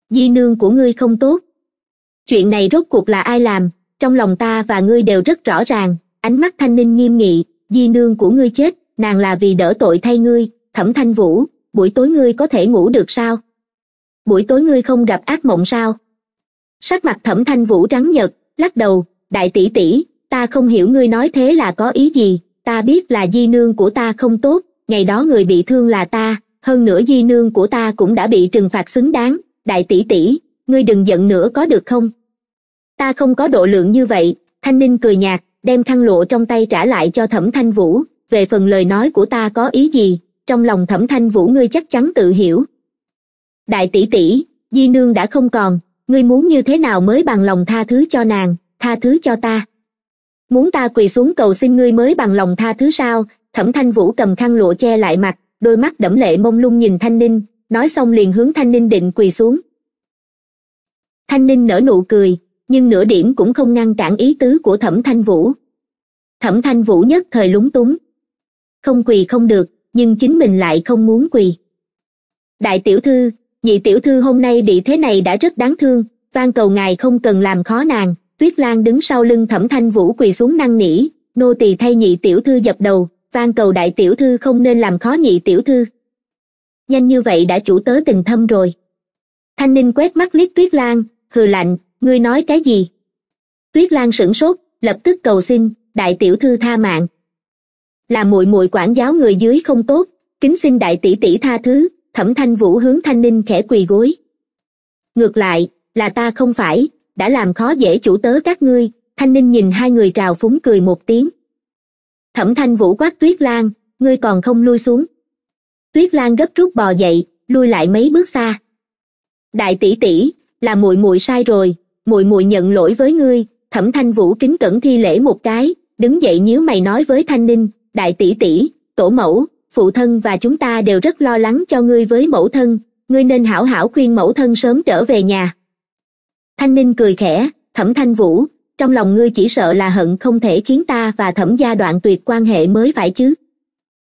di nương của ngươi không tốt chuyện này rốt cuộc là ai làm trong lòng ta và ngươi đều rất rõ ràng ánh mắt thanh ninh nghiêm nghị di nương của ngươi chết nàng là vì đỡ tội thay ngươi thẩm thanh vũ buổi tối ngươi có thể ngủ được sao buổi tối ngươi không gặp ác mộng sao sắc mặt thẩm thanh vũ trắng nhợt lắc đầu đại tỷ tỷ ta không hiểu ngươi nói thế là có ý gì ta biết là di nương của ta không tốt ngày đó người bị thương là ta hơn nữa di nương của ta cũng đã bị trừng phạt xứng đáng đại tỷ tỷ ngươi đừng giận nữa có được không ta không có độ lượng như vậy thanh ninh cười nhạt đem khăn lụa trong tay trả lại cho thẩm thanh vũ về phần lời nói của ta có ý gì trong lòng thẩm thanh vũ ngươi chắc chắn tự hiểu đại tỷ tỷ di nương đã không còn ngươi muốn như thế nào mới bằng lòng tha thứ cho nàng tha thứ cho ta muốn ta quỳ xuống cầu xin ngươi mới bằng lòng tha thứ sao thẩm thanh vũ cầm khăn lụa che lại mặt đôi mắt đẫm lệ mông lung nhìn thanh ninh nói xong liền hướng thanh ninh định quỳ xuống thanh ninh nở nụ cười nhưng nửa điểm cũng không ngăn cản ý tứ của thẩm thanh vũ thẩm thanh vũ nhất thời lúng túng không quỳ không được nhưng chính mình lại không muốn quỳ đại tiểu thư nhị tiểu thư hôm nay bị thế này đã rất đáng thương van cầu ngài không cần làm khó nàng tuyết lan đứng sau lưng thẩm thanh vũ quỳ xuống năn nỉ nô tỳ thay nhị tiểu thư dập đầu van cầu đại tiểu thư không nên làm khó nhị tiểu thư nhanh như vậy đã chủ tớ tình thâm rồi thanh ninh quét mắt liếc tuyết lan hừ lạnh ngươi nói cái gì tuyết lan sửng sốt lập tức cầu xin đại tiểu thư tha mạng là muội muội quản giáo người dưới không tốt kính xin đại tỷ tỷ tha thứ thẩm thanh vũ hướng thanh ninh khẽ quỳ gối ngược lại là ta không phải đã làm khó dễ chủ tớ các ngươi thanh ninh nhìn hai người trào phúng cười một tiếng thẩm thanh vũ quát tuyết lan ngươi còn không lui xuống tuyết lan gấp rút bò dậy lui lại mấy bước xa đại tỷ tỷ là muội muội sai rồi muội muội nhận lỗi với ngươi thẩm thanh vũ kính cẩn thi lễ một cái đứng dậy nhíu mày nói với thanh ninh đại tỷ tỷ tổ mẫu phụ thân và chúng ta đều rất lo lắng cho ngươi với mẫu thân ngươi nên hảo hảo khuyên mẫu thân sớm trở về nhà thanh ninh cười khẽ thẩm thanh vũ trong lòng ngươi chỉ sợ là hận không thể khiến ta và thẩm gia đoạn tuyệt quan hệ mới phải chứ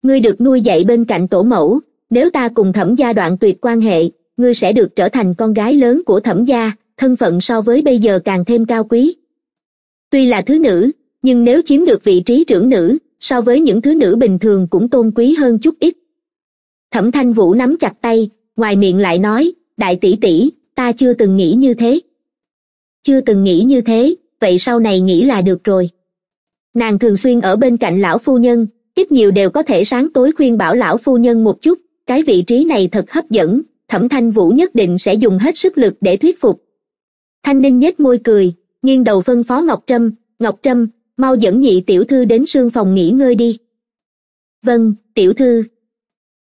ngươi được nuôi dạy bên cạnh tổ mẫu nếu ta cùng thẩm gia đoạn tuyệt quan hệ ngươi sẽ được trở thành con gái lớn của thẩm gia thân phận so với bây giờ càng thêm cao quý tuy là thứ nữ nhưng nếu chiếm được vị trí trưởng nữ so với những thứ nữ bình thường cũng tôn quý hơn chút ít thẩm thanh vũ nắm chặt tay ngoài miệng lại nói đại tỷ tỷ ta chưa từng nghĩ như thế chưa từng nghĩ như thế vậy sau này nghĩ là được rồi nàng thường xuyên ở bên cạnh lão phu nhân ít nhiều đều có thể sáng tối khuyên bảo lão phu nhân một chút cái vị trí này thật hấp dẫn thẩm thanh vũ nhất định sẽ dùng hết sức lực để thuyết phục thanh ninh nhếch môi cười nghiêng đầu phân phó ngọc trâm ngọc trâm mau dẫn nhị tiểu thư đến sương phòng nghỉ ngơi đi vâng tiểu thư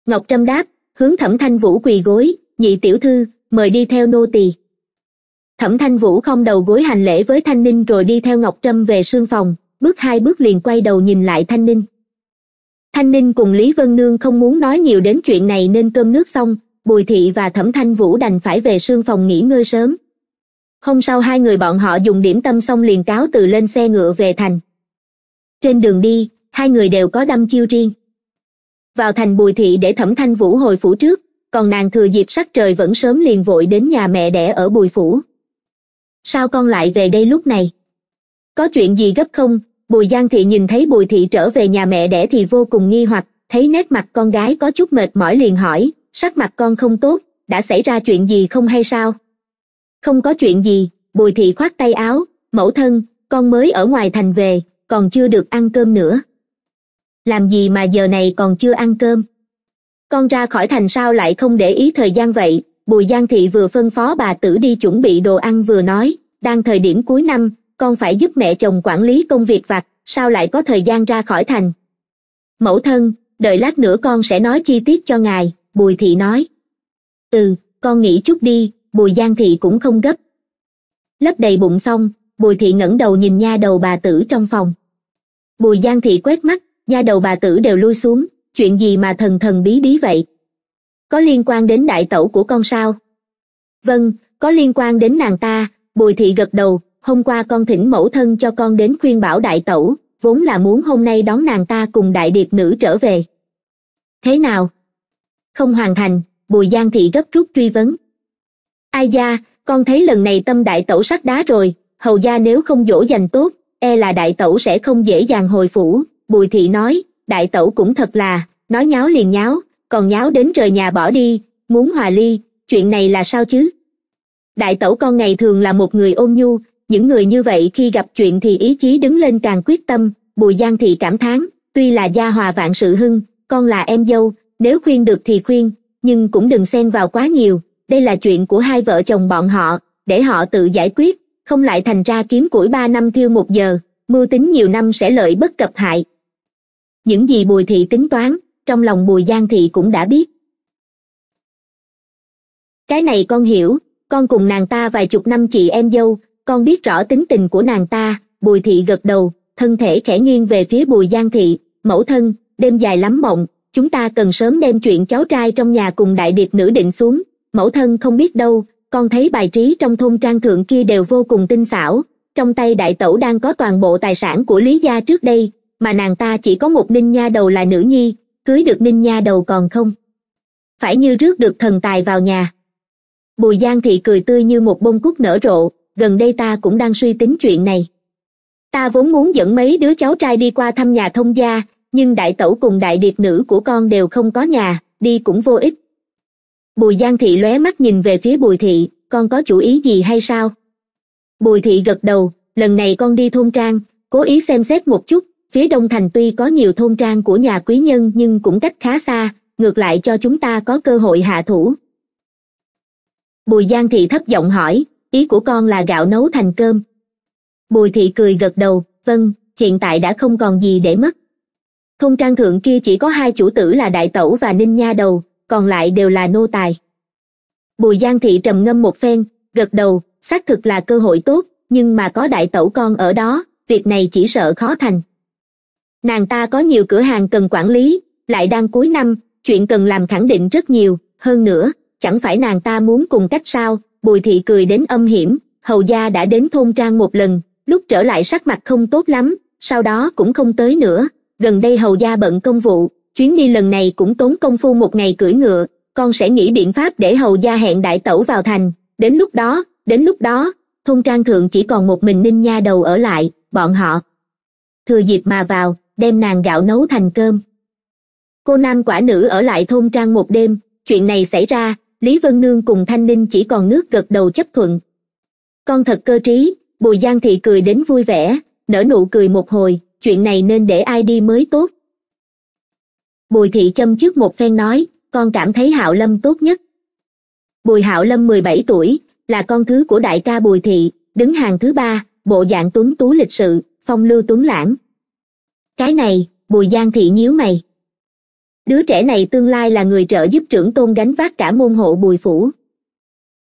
ngọc trâm đáp hướng thẩm thanh vũ quỳ gối nhị tiểu thư mời đi theo nô tỳ thẩm thanh vũ không đầu gối hành lễ với thanh ninh rồi đi theo ngọc trâm về sương phòng bước hai bước liền quay đầu nhìn lại thanh ninh thanh ninh cùng lý vân nương không muốn nói nhiều đến chuyện này nên cơm nước xong bùi thị và thẩm thanh vũ đành phải về sương phòng nghỉ ngơi sớm hôm sau hai người bọn họ dùng điểm tâm xong liền cáo từ lên xe ngựa về thành trên đường đi hai người đều có đâm chiêu riêng vào thành bùi thị để thẩm thanh vũ hồi phủ trước còn nàng thừa dịp sắc trời vẫn sớm liền vội đến nhà mẹ đẻ ở bùi phủ sao con lại về đây lúc này có chuyện gì gấp không bùi giang thị nhìn thấy bùi thị trở về nhà mẹ đẻ thì vô cùng nghi hoặc thấy nét mặt con gái có chút mệt mỏi liền hỏi sắc mặt con không tốt đã xảy ra chuyện gì không hay sao không có chuyện gì bùi thị khoác tay áo mẫu thân con mới ở ngoài thành về còn chưa được ăn cơm nữa làm gì mà giờ này còn chưa ăn cơm con ra khỏi thành sao lại không để ý thời gian vậy bùi giang thị vừa phân phó bà tử đi chuẩn bị đồ ăn vừa nói đang thời điểm cuối năm con phải giúp mẹ chồng quản lý công việc vặt sao lại có thời gian ra khỏi thành mẫu thân đợi lát nữa con sẽ nói chi tiết cho ngài Bùi thị nói. Ừ, con nghĩ chút đi, Bùi Giang thị cũng không gấp. Lấp đầy bụng xong, Bùi thị ngẩng đầu nhìn nha đầu bà tử trong phòng. Bùi Giang thị quét mắt, nha đầu bà tử đều lui xuống, chuyện gì mà thần thần bí bí vậy? Có liên quan đến đại tẩu của con sao? Vâng, có liên quan đến nàng ta, Bùi thị gật đầu, hôm qua con thỉnh mẫu thân cho con đến khuyên bảo đại tẩu, vốn là muốn hôm nay đón nàng ta cùng đại điệp nữ trở về. Thế nào, không hoàn thành bùi giang thị gấp rút truy vấn ai gia, con thấy lần này tâm đại tẩu sắt đá rồi hầu gia nếu không dỗ dành tốt e là đại tẩu sẽ không dễ dàng hồi phủ bùi thị nói đại tẩu cũng thật là nói nháo liền nháo còn nháo đến rời nhà bỏ đi muốn hòa ly chuyện này là sao chứ đại tẩu con ngày thường là một người ôn nhu những người như vậy khi gặp chuyện thì ý chí đứng lên càng quyết tâm bùi giang thị cảm thán tuy là gia hòa vạn sự hưng con là em dâu nếu khuyên được thì khuyên nhưng cũng đừng xen vào quá nhiều đây là chuyện của hai vợ chồng bọn họ để họ tự giải quyết không lại thành ra kiếm củi ba năm thiêu một giờ mưu tính nhiều năm sẽ lợi bất cập hại những gì bùi thị tính toán trong lòng bùi giang thị cũng đã biết cái này con hiểu con cùng nàng ta vài chục năm chị em dâu con biết rõ tính tình của nàng ta bùi thị gật đầu thân thể khẽ nghiêng về phía bùi giang thị mẫu thân đêm dài lắm mộng chúng ta cần sớm đem chuyện cháu trai trong nhà cùng đại điệt nữ định xuống mẫu thân không biết đâu con thấy bài trí trong thôn trang thượng kia đều vô cùng tinh xảo trong tay đại tẩu đang có toàn bộ tài sản của lý gia trước đây mà nàng ta chỉ có một ninh nha đầu là nữ nhi cưới được ninh nha đầu còn không phải như rước được thần tài vào nhà bùi giang thì cười tươi như một bông cúc nở rộ gần đây ta cũng đang suy tính chuyện này ta vốn muốn dẫn mấy đứa cháu trai đi qua thăm nhà thông gia nhưng đại tẩu cùng đại điệp nữ của con đều không có nhà đi cũng vô ích bùi giang thị lóe mắt nhìn về phía bùi thị con có chủ ý gì hay sao bùi thị gật đầu lần này con đi thôn trang cố ý xem xét một chút phía đông thành tuy có nhiều thôn trang của nhà quý nhân nhưng cũng cách khá xa ngược lại cho chúng ta có cơ hội hạ thủ bùi giang thị thấp giọng hỏi ý của con là gạo nấu thành cơm bùi thị cười gật đầu vâng hiện tại đã không còn gì để mất thôn trang thượng kia chỉ có hai chủ tử là đại tẩu và ninh nha đầu còn lại đều là nô tài bùi giang thị trầm ngâm một phen gật đầu xác thực là cơ hội tốt nhưng mà có đại tẩu con ở đó việc này chỉ sợ khó thành nàng ta có nhiều cửa hàng cần quản lý lại đang cuối năm chuyện cần làm khẳng định rất nhiều hơn nữa chẳng phải nàng ta muốn cùng cách sao bùi thị cười đến âm hiểm hầu gia đã đến thôn trang một lần lúc trở lại sắc mặt không tốt lắm sau đó cũng không tới nữa gần đây hầu gia bận công vụ chuyến đi lần này cũng tốn công phu một ngày cưỡi ngựa con sẽ nghĩ biện pháp để hầu gia hẹn đại tẩu vào thành đến lúc đó đến lúc đó thôn trang thượng chỉ còn một mình ninh nha đầu ở lại bọn họ thừa dịp mà vào đem nàng gạo nấu thành cơm cô nam quả nữ ở lại thôn trang một đêm chuyện này xảy ra lý vân nương cùng thanh ninh chỉ còn nước gật đầu chấp thuận con thật cơ trí bùi giang thị cười đến vui vẻ nở nụ cười một hồi chuyện này nên để ai đi mới tốt bùi thị châm trước một phen nói con cảm thấy hạo lâm tốt nhất bùi hạo lâm mười bảy tuổi là con thứ của đại ca bùi thị đứng hàng thứ ba bộ dạng tuấn tú lịch sự phong lưu tuấn lãng cái này bùi giang thị nhíu mày đứa trẻ này tương lai là người trợ giúp trưởng tôn gánh vác cả môn hộ bùi phủ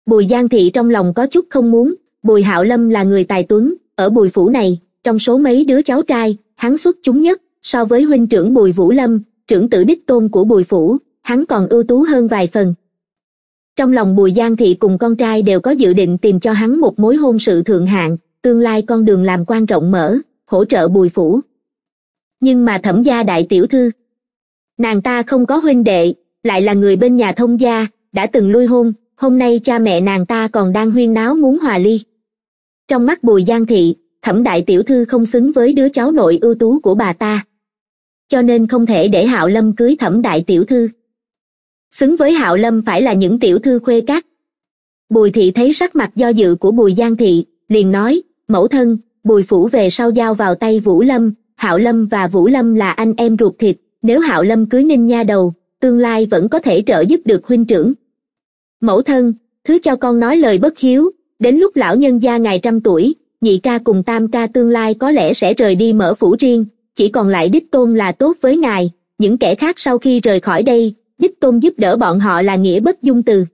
bùi giang thị trong lòng có chút không muốn bùi hạo lâm là người tài tuấn ở bùi phủ này trong số mấy đứa cháu trai hắn xuất chúng nhất so với huynh trưởng bùi vũ lâm trưởng tử đích tôn của bùi phủ hắn còn ưu tú hơn vài phần trong lòng bùi giang thị cùng con trai đều có dự định tìm cho hắn một mối hôn sự thượng hạng tương lai con đường làm quan rộng mở hỗ trợ bùi phủ nhưng mà thẩm gia đại tiểu thư nàng ta không có huynh đệ lại là người bên nhà thông gia đã từng lui hôn hôm nay cha mẹ nàng ta còn đang huyên náo muốn hòa ly trong mắt bùi giang thị thẩm đại tiểu thư không xứng với đứa cháu nội ưu tú của bà ta cho nên không thể để hạo lâm cưới thẩm đại tiểu thư xứng với hạo lâm phải là những tiểu thư khuê cát bùi thị thấy sắc mặt do dự của bùi giang thị liền nói mẫu thân bùi phủ về sau giao vào tay vũ lâm hạo lâm và vũ lâm là anh em ruột thịt nếu hạo lâm cưới ninh nha đầu tương lai vẫn có thể trợ giúp được huynh trưởng mẫu thân thứ cho con nói lời bất hiếu đến lúc lão nhân gia ngài trăm tuổi nhị ca cùng tam ca tương lai có lẽ sẽ rời đi mở phủ riêng chỉ còn lại đích tôn là tốt với ngài những kẻ khác sau khi rời khỏi đây đích tôn giúp đỡ bọn họ là nghĩa bất dung từ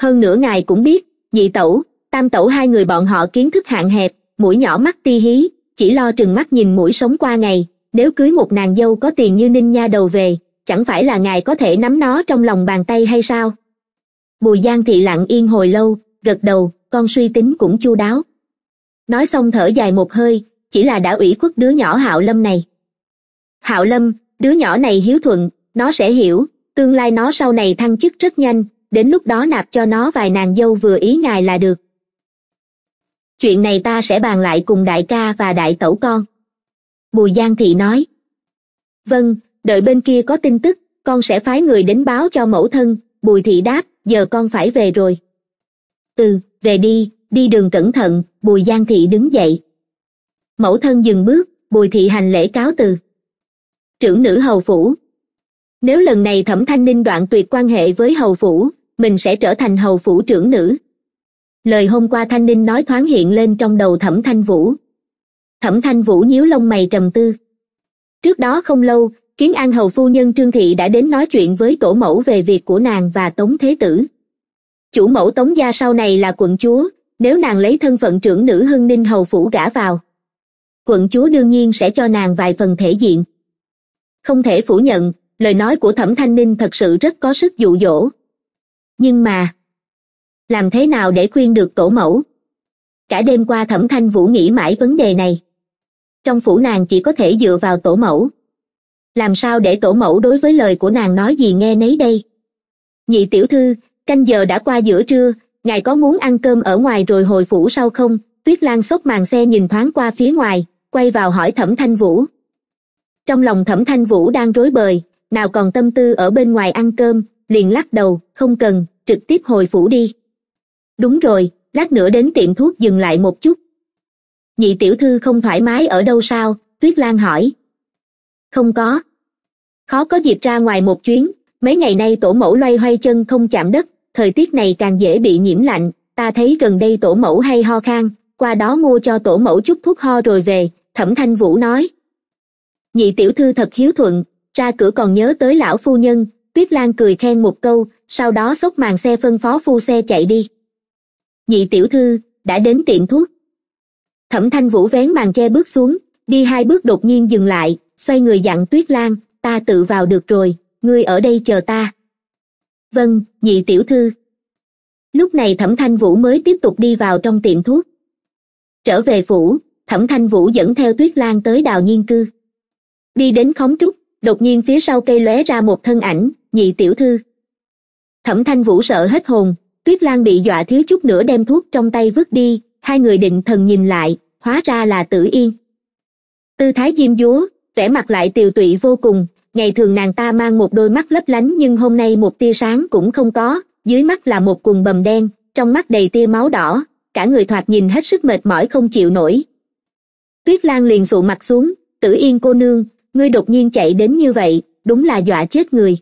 hơn nữa ngài cũng biết nhị tẩu tam tẩu hai người bọn họ kiến thức hạn hẹp mũi nhỏ mắt ti hí chỉ lo trừng mắt nhìn mũi sống qua ngày nếu cưới một nàng dâu có tiền như ninh nha đầu về chẳng phải là ngài có thể nắm nó trong lòng bàn tay hay sao bùi giang thị lặng yên hồi lâu gật đầu con suy tính cũng chu đáo nói xong thở dài một hơi chỉ là đã ủy khuất đứa nhỏ hạo lâm này hạo lâm đứa nhỏ này hiếu thuận nó sẽ hiểu tương lai nó sau này thăng chức rất nhanh đến lúc đó nạp cho nó vài nàng dâu vừa ý ngài là được chuyện này ta sẽ bàn lại cùng đại ca và đại tẩu con bùi giang thị nói vâng đợi bên kia có tin tức con sẽ phái người đến báo cho mẫu thân bùi thị đáp giờ con phải về rồi từ về đi đi đường cẩn thận bùi giang thị đứng dậy mẫu thân dừng bước bùi thị hành lễ cáo từ trưởng nữ hầu phủ nếu lần này thẩm thanh ninh đoạn tuyệt quan hệ với hầu phủ mình sẽ trở thành hầu phủ trưởng nữ lời hôm qua thanh ninh nói thoáng hiện lên trong đầu thẩm thanh vũ thẩm thanh vũ nhíu lông mày trầm tư trước đó không lâu kiến an hầu phu nhân trương thị đã đến nói chuyện với tổ mẫu về việc của nàng và tống thế tử chủ mẫu tống gia sau này là quận chúa nếu nàng lấy thân phận trưởng nữ hưng ninh hầu phủ gả vào quận chúa đương nhiên sẽ cho nàng vài phần thể diện không thể phủ nhận lời nói của thẩm thanh ninh thật sự rất có sức dụ dỗ nhưng mà làm thế nào để khuyên được tổ mẫu cả đêm qua thẩm thanh vũ nghĩ mãi vấn đề này trong phủ nàng chỉ có thể dựa vào tổ mẫu làm sao để tổ mẫu đối với lời của nàng nói gì nghe nấy đây nhị tiểu thư canh giờ đã qua giữa trưa ngài có muốn ăn cơm ở ngoài rồi hồi phủ sau không tuyết lan xốc màn xe nhìn thoáng qua phía ngoài quay vào hỏi thẩm thanh vũ trong lòng thẩm thanh vũ đang rối bời nào còn tâm tư ở bên ngoài ăn cơm liền lắc đầu không cần trực tiếp hồi phủ đi đúng rồi lát nữa đến tiệm thuốc dừng lại một chút nhị tiểu thư không thoải mái ở đâu sao tuyết lan hỏi không có khó có dịp ra ngoài một chuyến mấy ngày nay tổ mẫu loay hoay chân không chạm đất thời tiết này càng dễ bị nhiễm lạnh ta thấy gần đây tổ mẫu hay ho khang, qua đó mua cho tổ mẫu chút thuốc ho rồi về thẩm thanh vũ nói nhị tiểu thư thật hiếu thuận ra cửa còn nhớ tới lão phu nhân tuyết lan cười khen một câu sau đó xốc màn xe phân phó phu xe chạy đi nhị tiểu thư đã đến tiệm thuốc thẩm thanh vũ vén màn che bước xuống đi hai bước đột nhiên dừng lại xoay người dặn tuyết lan ta tự vào được rồi ngươi ở đây chờ ta vâng nhị tiểu thư lúc này thẩm thanh vũ mới tiếp tục đi vào trong tiệm thuốc trở về phủ thẩm thanh vũ dẫn theo tuyết lan tới đào nhiên cư đi đến khóm trúc đột nhiên phía sau cây lóe ra một thân ảnh nhị tiểu thư thẩm thanh vũ sợ hết hồn tuyết lan bị dọa thiếu chút nữa đem thuốc trong tay vứt đi hai người định thần nhìn lại hóa ra là tử yên tư thái diêm dúa vẻ mặt lại tiều tụy vô cùng ngày thường nàng ta mang một đôi mắt lấp lánh nhưng hôm nay một tia sáng cũng không có dưới mắt là một quần bầm đen trong mắt đầy tia máu đỏ cả người thoạt nhìn hết sức mệt mỏi không chịu nổi tuyết lan liền sụ mặt xuống tử yên cô nương ngươi đột nhiên chạy đến như vậy đúng là dọa chết người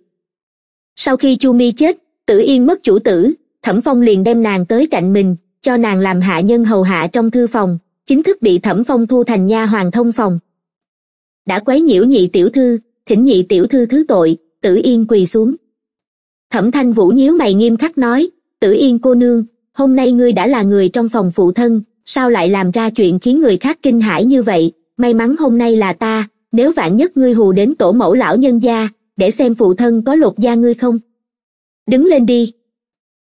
sau khi chu mi chết tử yên mất chủ tử thẩm phong liền đem nàng tới cạnh mình cho nàng làm hạ nhân hầu hạ trong thư phòng chính thức bị thẩm phong thu thành nha hoàng thông phòng đã quấy nhiễu nhị tiểu thư thỉnh nhị tiểu thư thứ tội tử yên quỳ xuống thẩm thanh vũ nhíu mày nghiêm khắc nói tử yên cô nương hôm nay ngươi đã là người trong phòng phụ thân sao lại làm ra chuyện khiến người khác kinh hãi như vậy may mắn hôm nay là ta nếu vạn nhất ngươi hù đến tổ mẫu lão nhân gia để xem phụ thân có lột da ngươi không đứng lên đi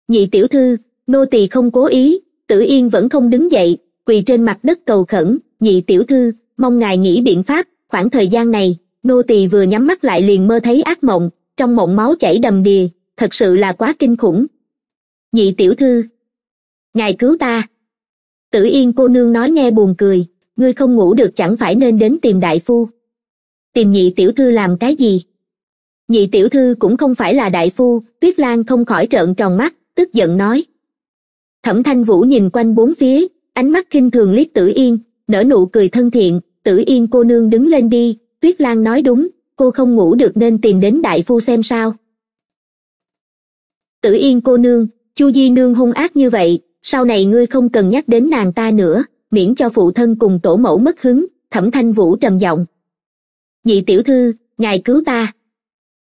nhị tiểu thư nô tỳ không cố ý tử yên vẫn không đứng dậy quỳ trên mặt đất cầu khẩn nhị tiểu thư mong ngài nghĩ biện pháp khoảng thời gian này nô tỳ vừa nhắm mắt lại liền mơ thấy ác mộng trong mộng máu chảy đầm đìa thật sự là quá kinh khủng nhị tiểu thư ngài cứu ta tử yên cô nương nói nghe buồn cười ngươi không ngủ được chẳng phải nên đến tìm đại phu tìm nhị tiểu thư làm cái gì nhị tiểu thư cũng không phải là đại phu tuyết lan không khỏi trợn tròn mắt tức giận nói thẩm thanh vũ nhìn quanh bốn phía ánh mắt khinh thường liếc tử yên nở nụ cười thân thiện tử yên cô nương đứng lên đi tuyết lan nói đúng cô không ngủ được nên tìm đến đại phu xem sao tử yên cô nương chu di nương hung ác như vậy sau này ngươi không cần nhắc đến nàng ta nữa miễn cho phụ thân cùng tổ mẫu mất hứng thẩm thanh vũ trầm giọng nhị tiểu thư ngài cứu ta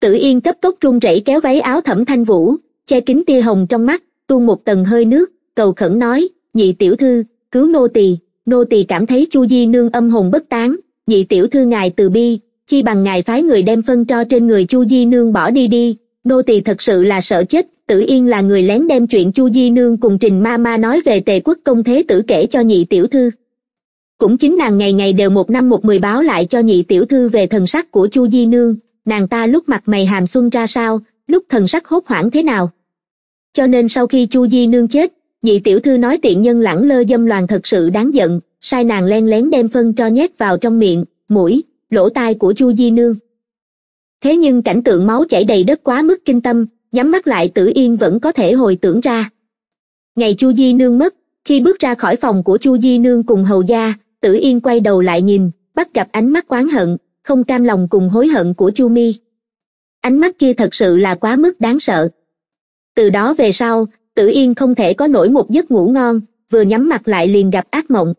tử yên cấp tốc run rẩy kéo váy áo thẩm thanh vũ che kín tia hồng trong mắt tuôn một tầng hơi nước cầu khẩn nói nhị tiểu thư cứu nô tỳ nô tỳ cảm thấy chu di nương âm hồn bất tán nhị tiểu thư ngài từ bi chi bằng ngài phái người đem phân tro trên người chu di nương bỏ đi đi nô tỳ thật sự là sợ chết tử yên là người lén đem chuyện chu di nương cùng trình ma ma nói về tề quốc công thế tử kể cho nhị tiểu thư cũng chính nàng ngày ngày đều một năm một mười báo lại cho nhị tiểu thư về thần sắc của chu di nương nàng ta lúc mặt mày hàm xuân ra sao lúc thần sắc hốt hoảng thế nào cho nên sau khi chu di nương chết nhị tiểu thư nói tiện nhân lẳng lơ dâm loàn thật sự đáng giận sai nàng len lén đem phân tro nhét vào trong miệng mũi lỗ tai của chu di nương thế nhưng cảnh tượng máu chảy đầy đất quá mức kinh tâm nhắm mắt lại tử yên vẫn có thể hồi tưởng ra ngày chu di nương mất khi bước ra khỏi phòng của chu di nương cùng hầu gia tử yên quay đầu lại nhìn bắt gặp ánh mắt oán hận không cam lòng cùng hối hận của chu mi ánh mắt kia thật sự là quá mức đáng sợ từ đó về sau tử yên không thể có nổi một giấc ngủ ngon vừa nhắm mặt lại liền gặp ác mộng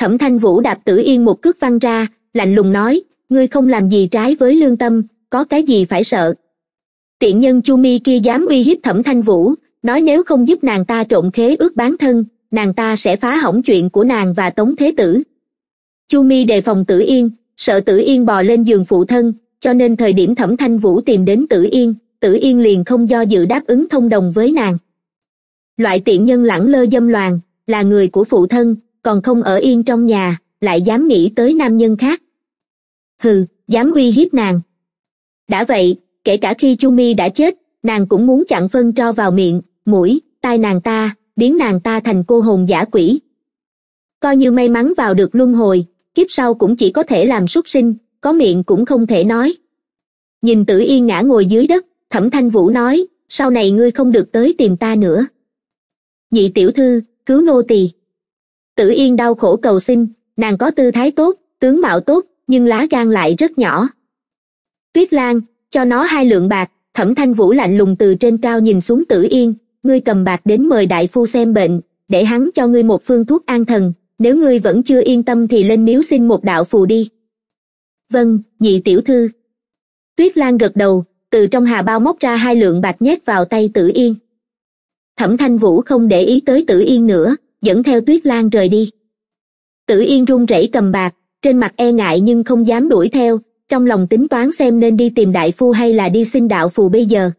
thẩm thanh vũ đạp tử yên một cước văng ra lạnh lùng nói ngươi không làm gì trái với lương tâm có cái gì phải sợ tiện nhân chu mi kia dám uy hiếp thẩm thanh vũ nói nếu không giúp nàng ta trộm khế ước bán thân nàng ta sẽ phá hỏng chuyện của nàng và tống thế tử chu mi đề phòng tử yên sợ tử yên bò lên giường phụ thân cho nên thời điểm thẩm thanh vũ tìm đến tử yên tử yên liền không do dự đáp ứng thông đồng với nàng loại tiện nhân lẳng lơ dâm loàn là người của phụ thân còn không ở yên trong nhà lại dám nghĩ tới nam nhân khác hừ dám uy hiếp nàng đã vậy kể cả khi chu mi đã chết nàng cũng muốn chặn phân cho vào miệng mũi tai nàng ta biến nàng ta thành cô hồn giả quỷ coi như may mắn vào được luân hồi kiếp sau cũng chỉ có thể làm súc sinh có miệng cũng không thể nói nhìn tử yên ngã ngồi dưới đất thẩm thanh vũ nói sau này ngươi không được tới tìm ta nữa nhị tiểu thư cứu nô tỳ tử yên đau khổ cầu xin nàng có tư thái tốt tướng mạo tốt nhưng lá gan lại rất nhỏ tuyết lan cho nó hai lượng bạc thẩm thanh vũ lạnh lùng từ trên cao nhìn xuống tử yên ngươi cầm bạc đến mời đại phu xem bệnh để hắn cho ngươi một phương thuốc an thần nếu ngươi vẫn chưa yên tâm thì lên miếu xin một đạo phù đi vâng nhị tiểu thư tuyết lan gật đầu từ trong hà bao móc ra hai lượng bạc nhét vào tay tử yên thẩm thanh vũ không để ý tới tử yên nữa dẫn theo tuyết lan rời đi tử yên run rẩy cầm bạc trên mặt e ngại nhưng không dám đuổi theo trong lòng tính toán xem nên đi tìm đại phu hay là đi xin đạo phù bây giờ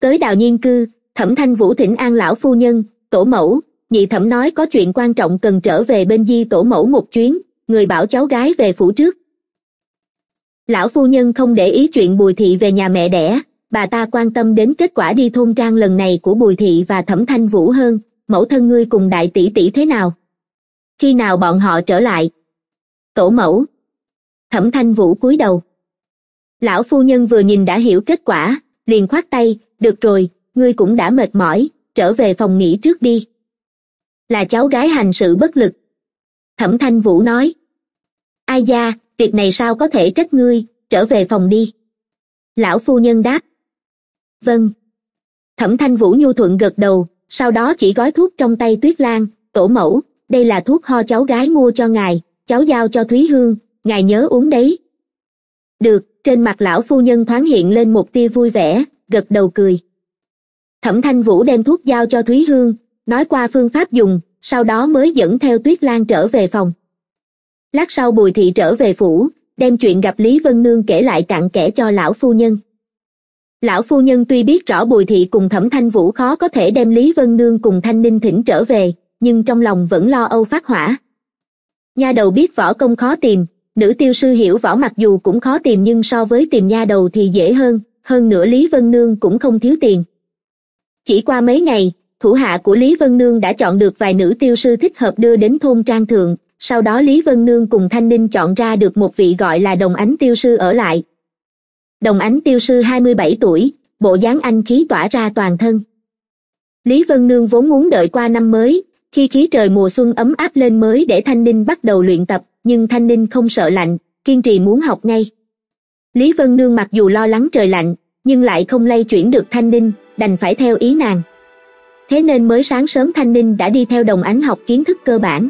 tới đạo nhiên cư thẩm thanh vũ thỉnh an lão phu nhân tổ mẫu nhị thẩm nói có chuyện quan trọng cần trở về bên di tổ mẫu một chuyến người bảo cháu gái về phủ trước lão phu nhân không để ý chuyện bùi thị về nhà mẹ đẻ bà ta quan tâm đến kết quả đi thôn trang lần này của bùi thị và thẩm thanh vũ hơn mẫu thân ngươi cùng đại tỷ tỷ thế nào khi nào bọn họ trở lại tổ mẫu thẩm thanh vũ cúi đầu lão phu nhân vừa nhìn đã hiểu kết quả liền khoát tay được rồi ngươi cũng đã mệt mỏi trở về phòng nghỉ trước đi là cháu gái hành sự bất lực thẩm thanh vũ nói ai da việc này sao có thể trách ngươi trở về phòng đi lão phu nhân đáp vâng thẩm thanh vũ nhu thuận gật đầu sau đó chỉ gói thuốc trong tay tuyết lan tổ mẫu đây là thuốc ho cháu gái mua cho ngài cháu giao cho thúy hương ngài nhớ uống đấy được trên mặt lão phu nhân thoáng hiện lên một tia vui vẻ gật đầu cười thẩm thanh vũ đem thuốc giao cho thúy hương nói qua phương pháp dùng sau đó mới dẫn theo tuyết lan trở về phòng lát sau bùi thị trở về phủ đem chuyện gặp lý vân nương kể lại cặn kẽ cho lão phu nhân lão phu nhân tuy biết rõ bùi thị cùng thẩm thanh vũ khó có thể đem lý vân nương cùng thanh ninh thỉnh trở về nhưng trong lòng vẫn lo âu phát hỏa nha đầu biết võ công khó tìm nữ tiêu sư hiểu võ mặc dù cũng khó tìm nhưng so với tìm nha đầu thì dễ hơn hơn nữa lý vân nương cũng không thiếu tiền chỉ qua mấy ngày thủ hạ của lý vân nương đã chọn được vài nữ tiêu sư thích hợp đưa đến thôn trang thượng sau đó lý vân nương cùng thanh ninh chọn ra được một vị gọi là đồng ánh tiêu sư ở lại đồng ánh tiêu sư hai mươi bảy tuổi bộ dáng anh khí tỏa ra toàn thân lý vân nương vốn muốn đợi qua năm mới khi khí trời mùa xuân ấm áp lên mới để thanh ninh bắt đầu luyện tập nhưng thanh ninh không sợ lạnh kiên trì muốn học ngay lý vân nương mặc dù lo lắng trời lạnh nhưng lại không lay chuyển được thanh ninh đành phải theo ý nàng thế nên mới sáng sớm thanh ninh đã đi theo đồng ánh học kiến thức cơ bản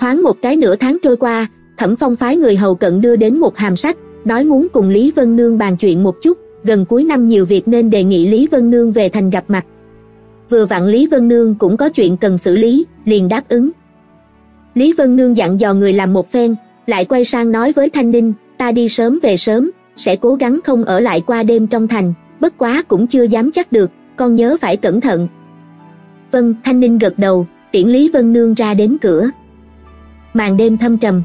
thoáng một cái nửa tháng trôi qua thẩm phong phái người hầu cận đưa đến một hàm sách nói muốn cùng Lý Vân Nương bàn chuyện một chút, gần cuối năm nhiều việc nên đề nghị Lý Vân Nương về thành gặp mặt. Vừa vặn Lý Vân Nương cũng có chuyện cần xử lý, liền đáp ứng. Lý Vân Nương dặn dò người làm một phen, lại quay sang nói với Thanh Ninh, ta đi sớm về sớm, sẽ cố gắng không ở lại qua đêm trong thành, bất quá cũng chưa dám chắc được, con nhớ phải cẩn thận. Vâng, Thanh Ninh gật đầu, tiễn Lý Vân Nương ra đến cửa. Màn đêm thâm trầm,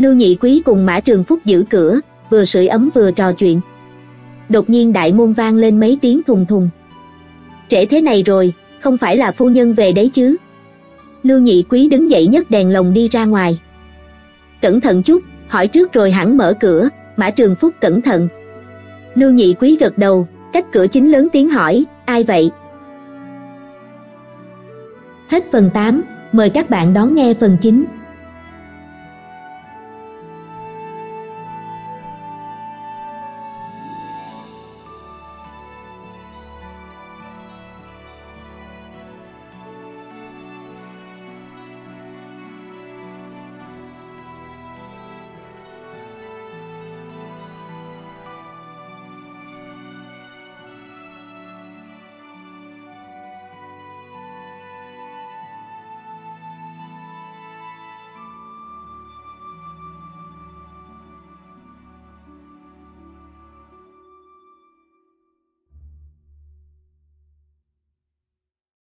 lưu nhị quý cùng mã trường phúc giữ cửa vừa sưởi ấm vừa trò chuyện đột nhiên đại môn vang lên mấy tiếng thùng thùng trễ thế này rồi không phải là phu nhân về đấy chứ lưu nhị quý đứng dậy nhấc đèn lồng đi ra ngoài cẩn thận chút hỏi trước rồi hẳn mở cửa mã trường phúc cẩn thận lưu nhị quý gật đầu cách cửa chính lớn tiếng hỏi ai vậy hết phần tám mời các bạn đón nghe phần chín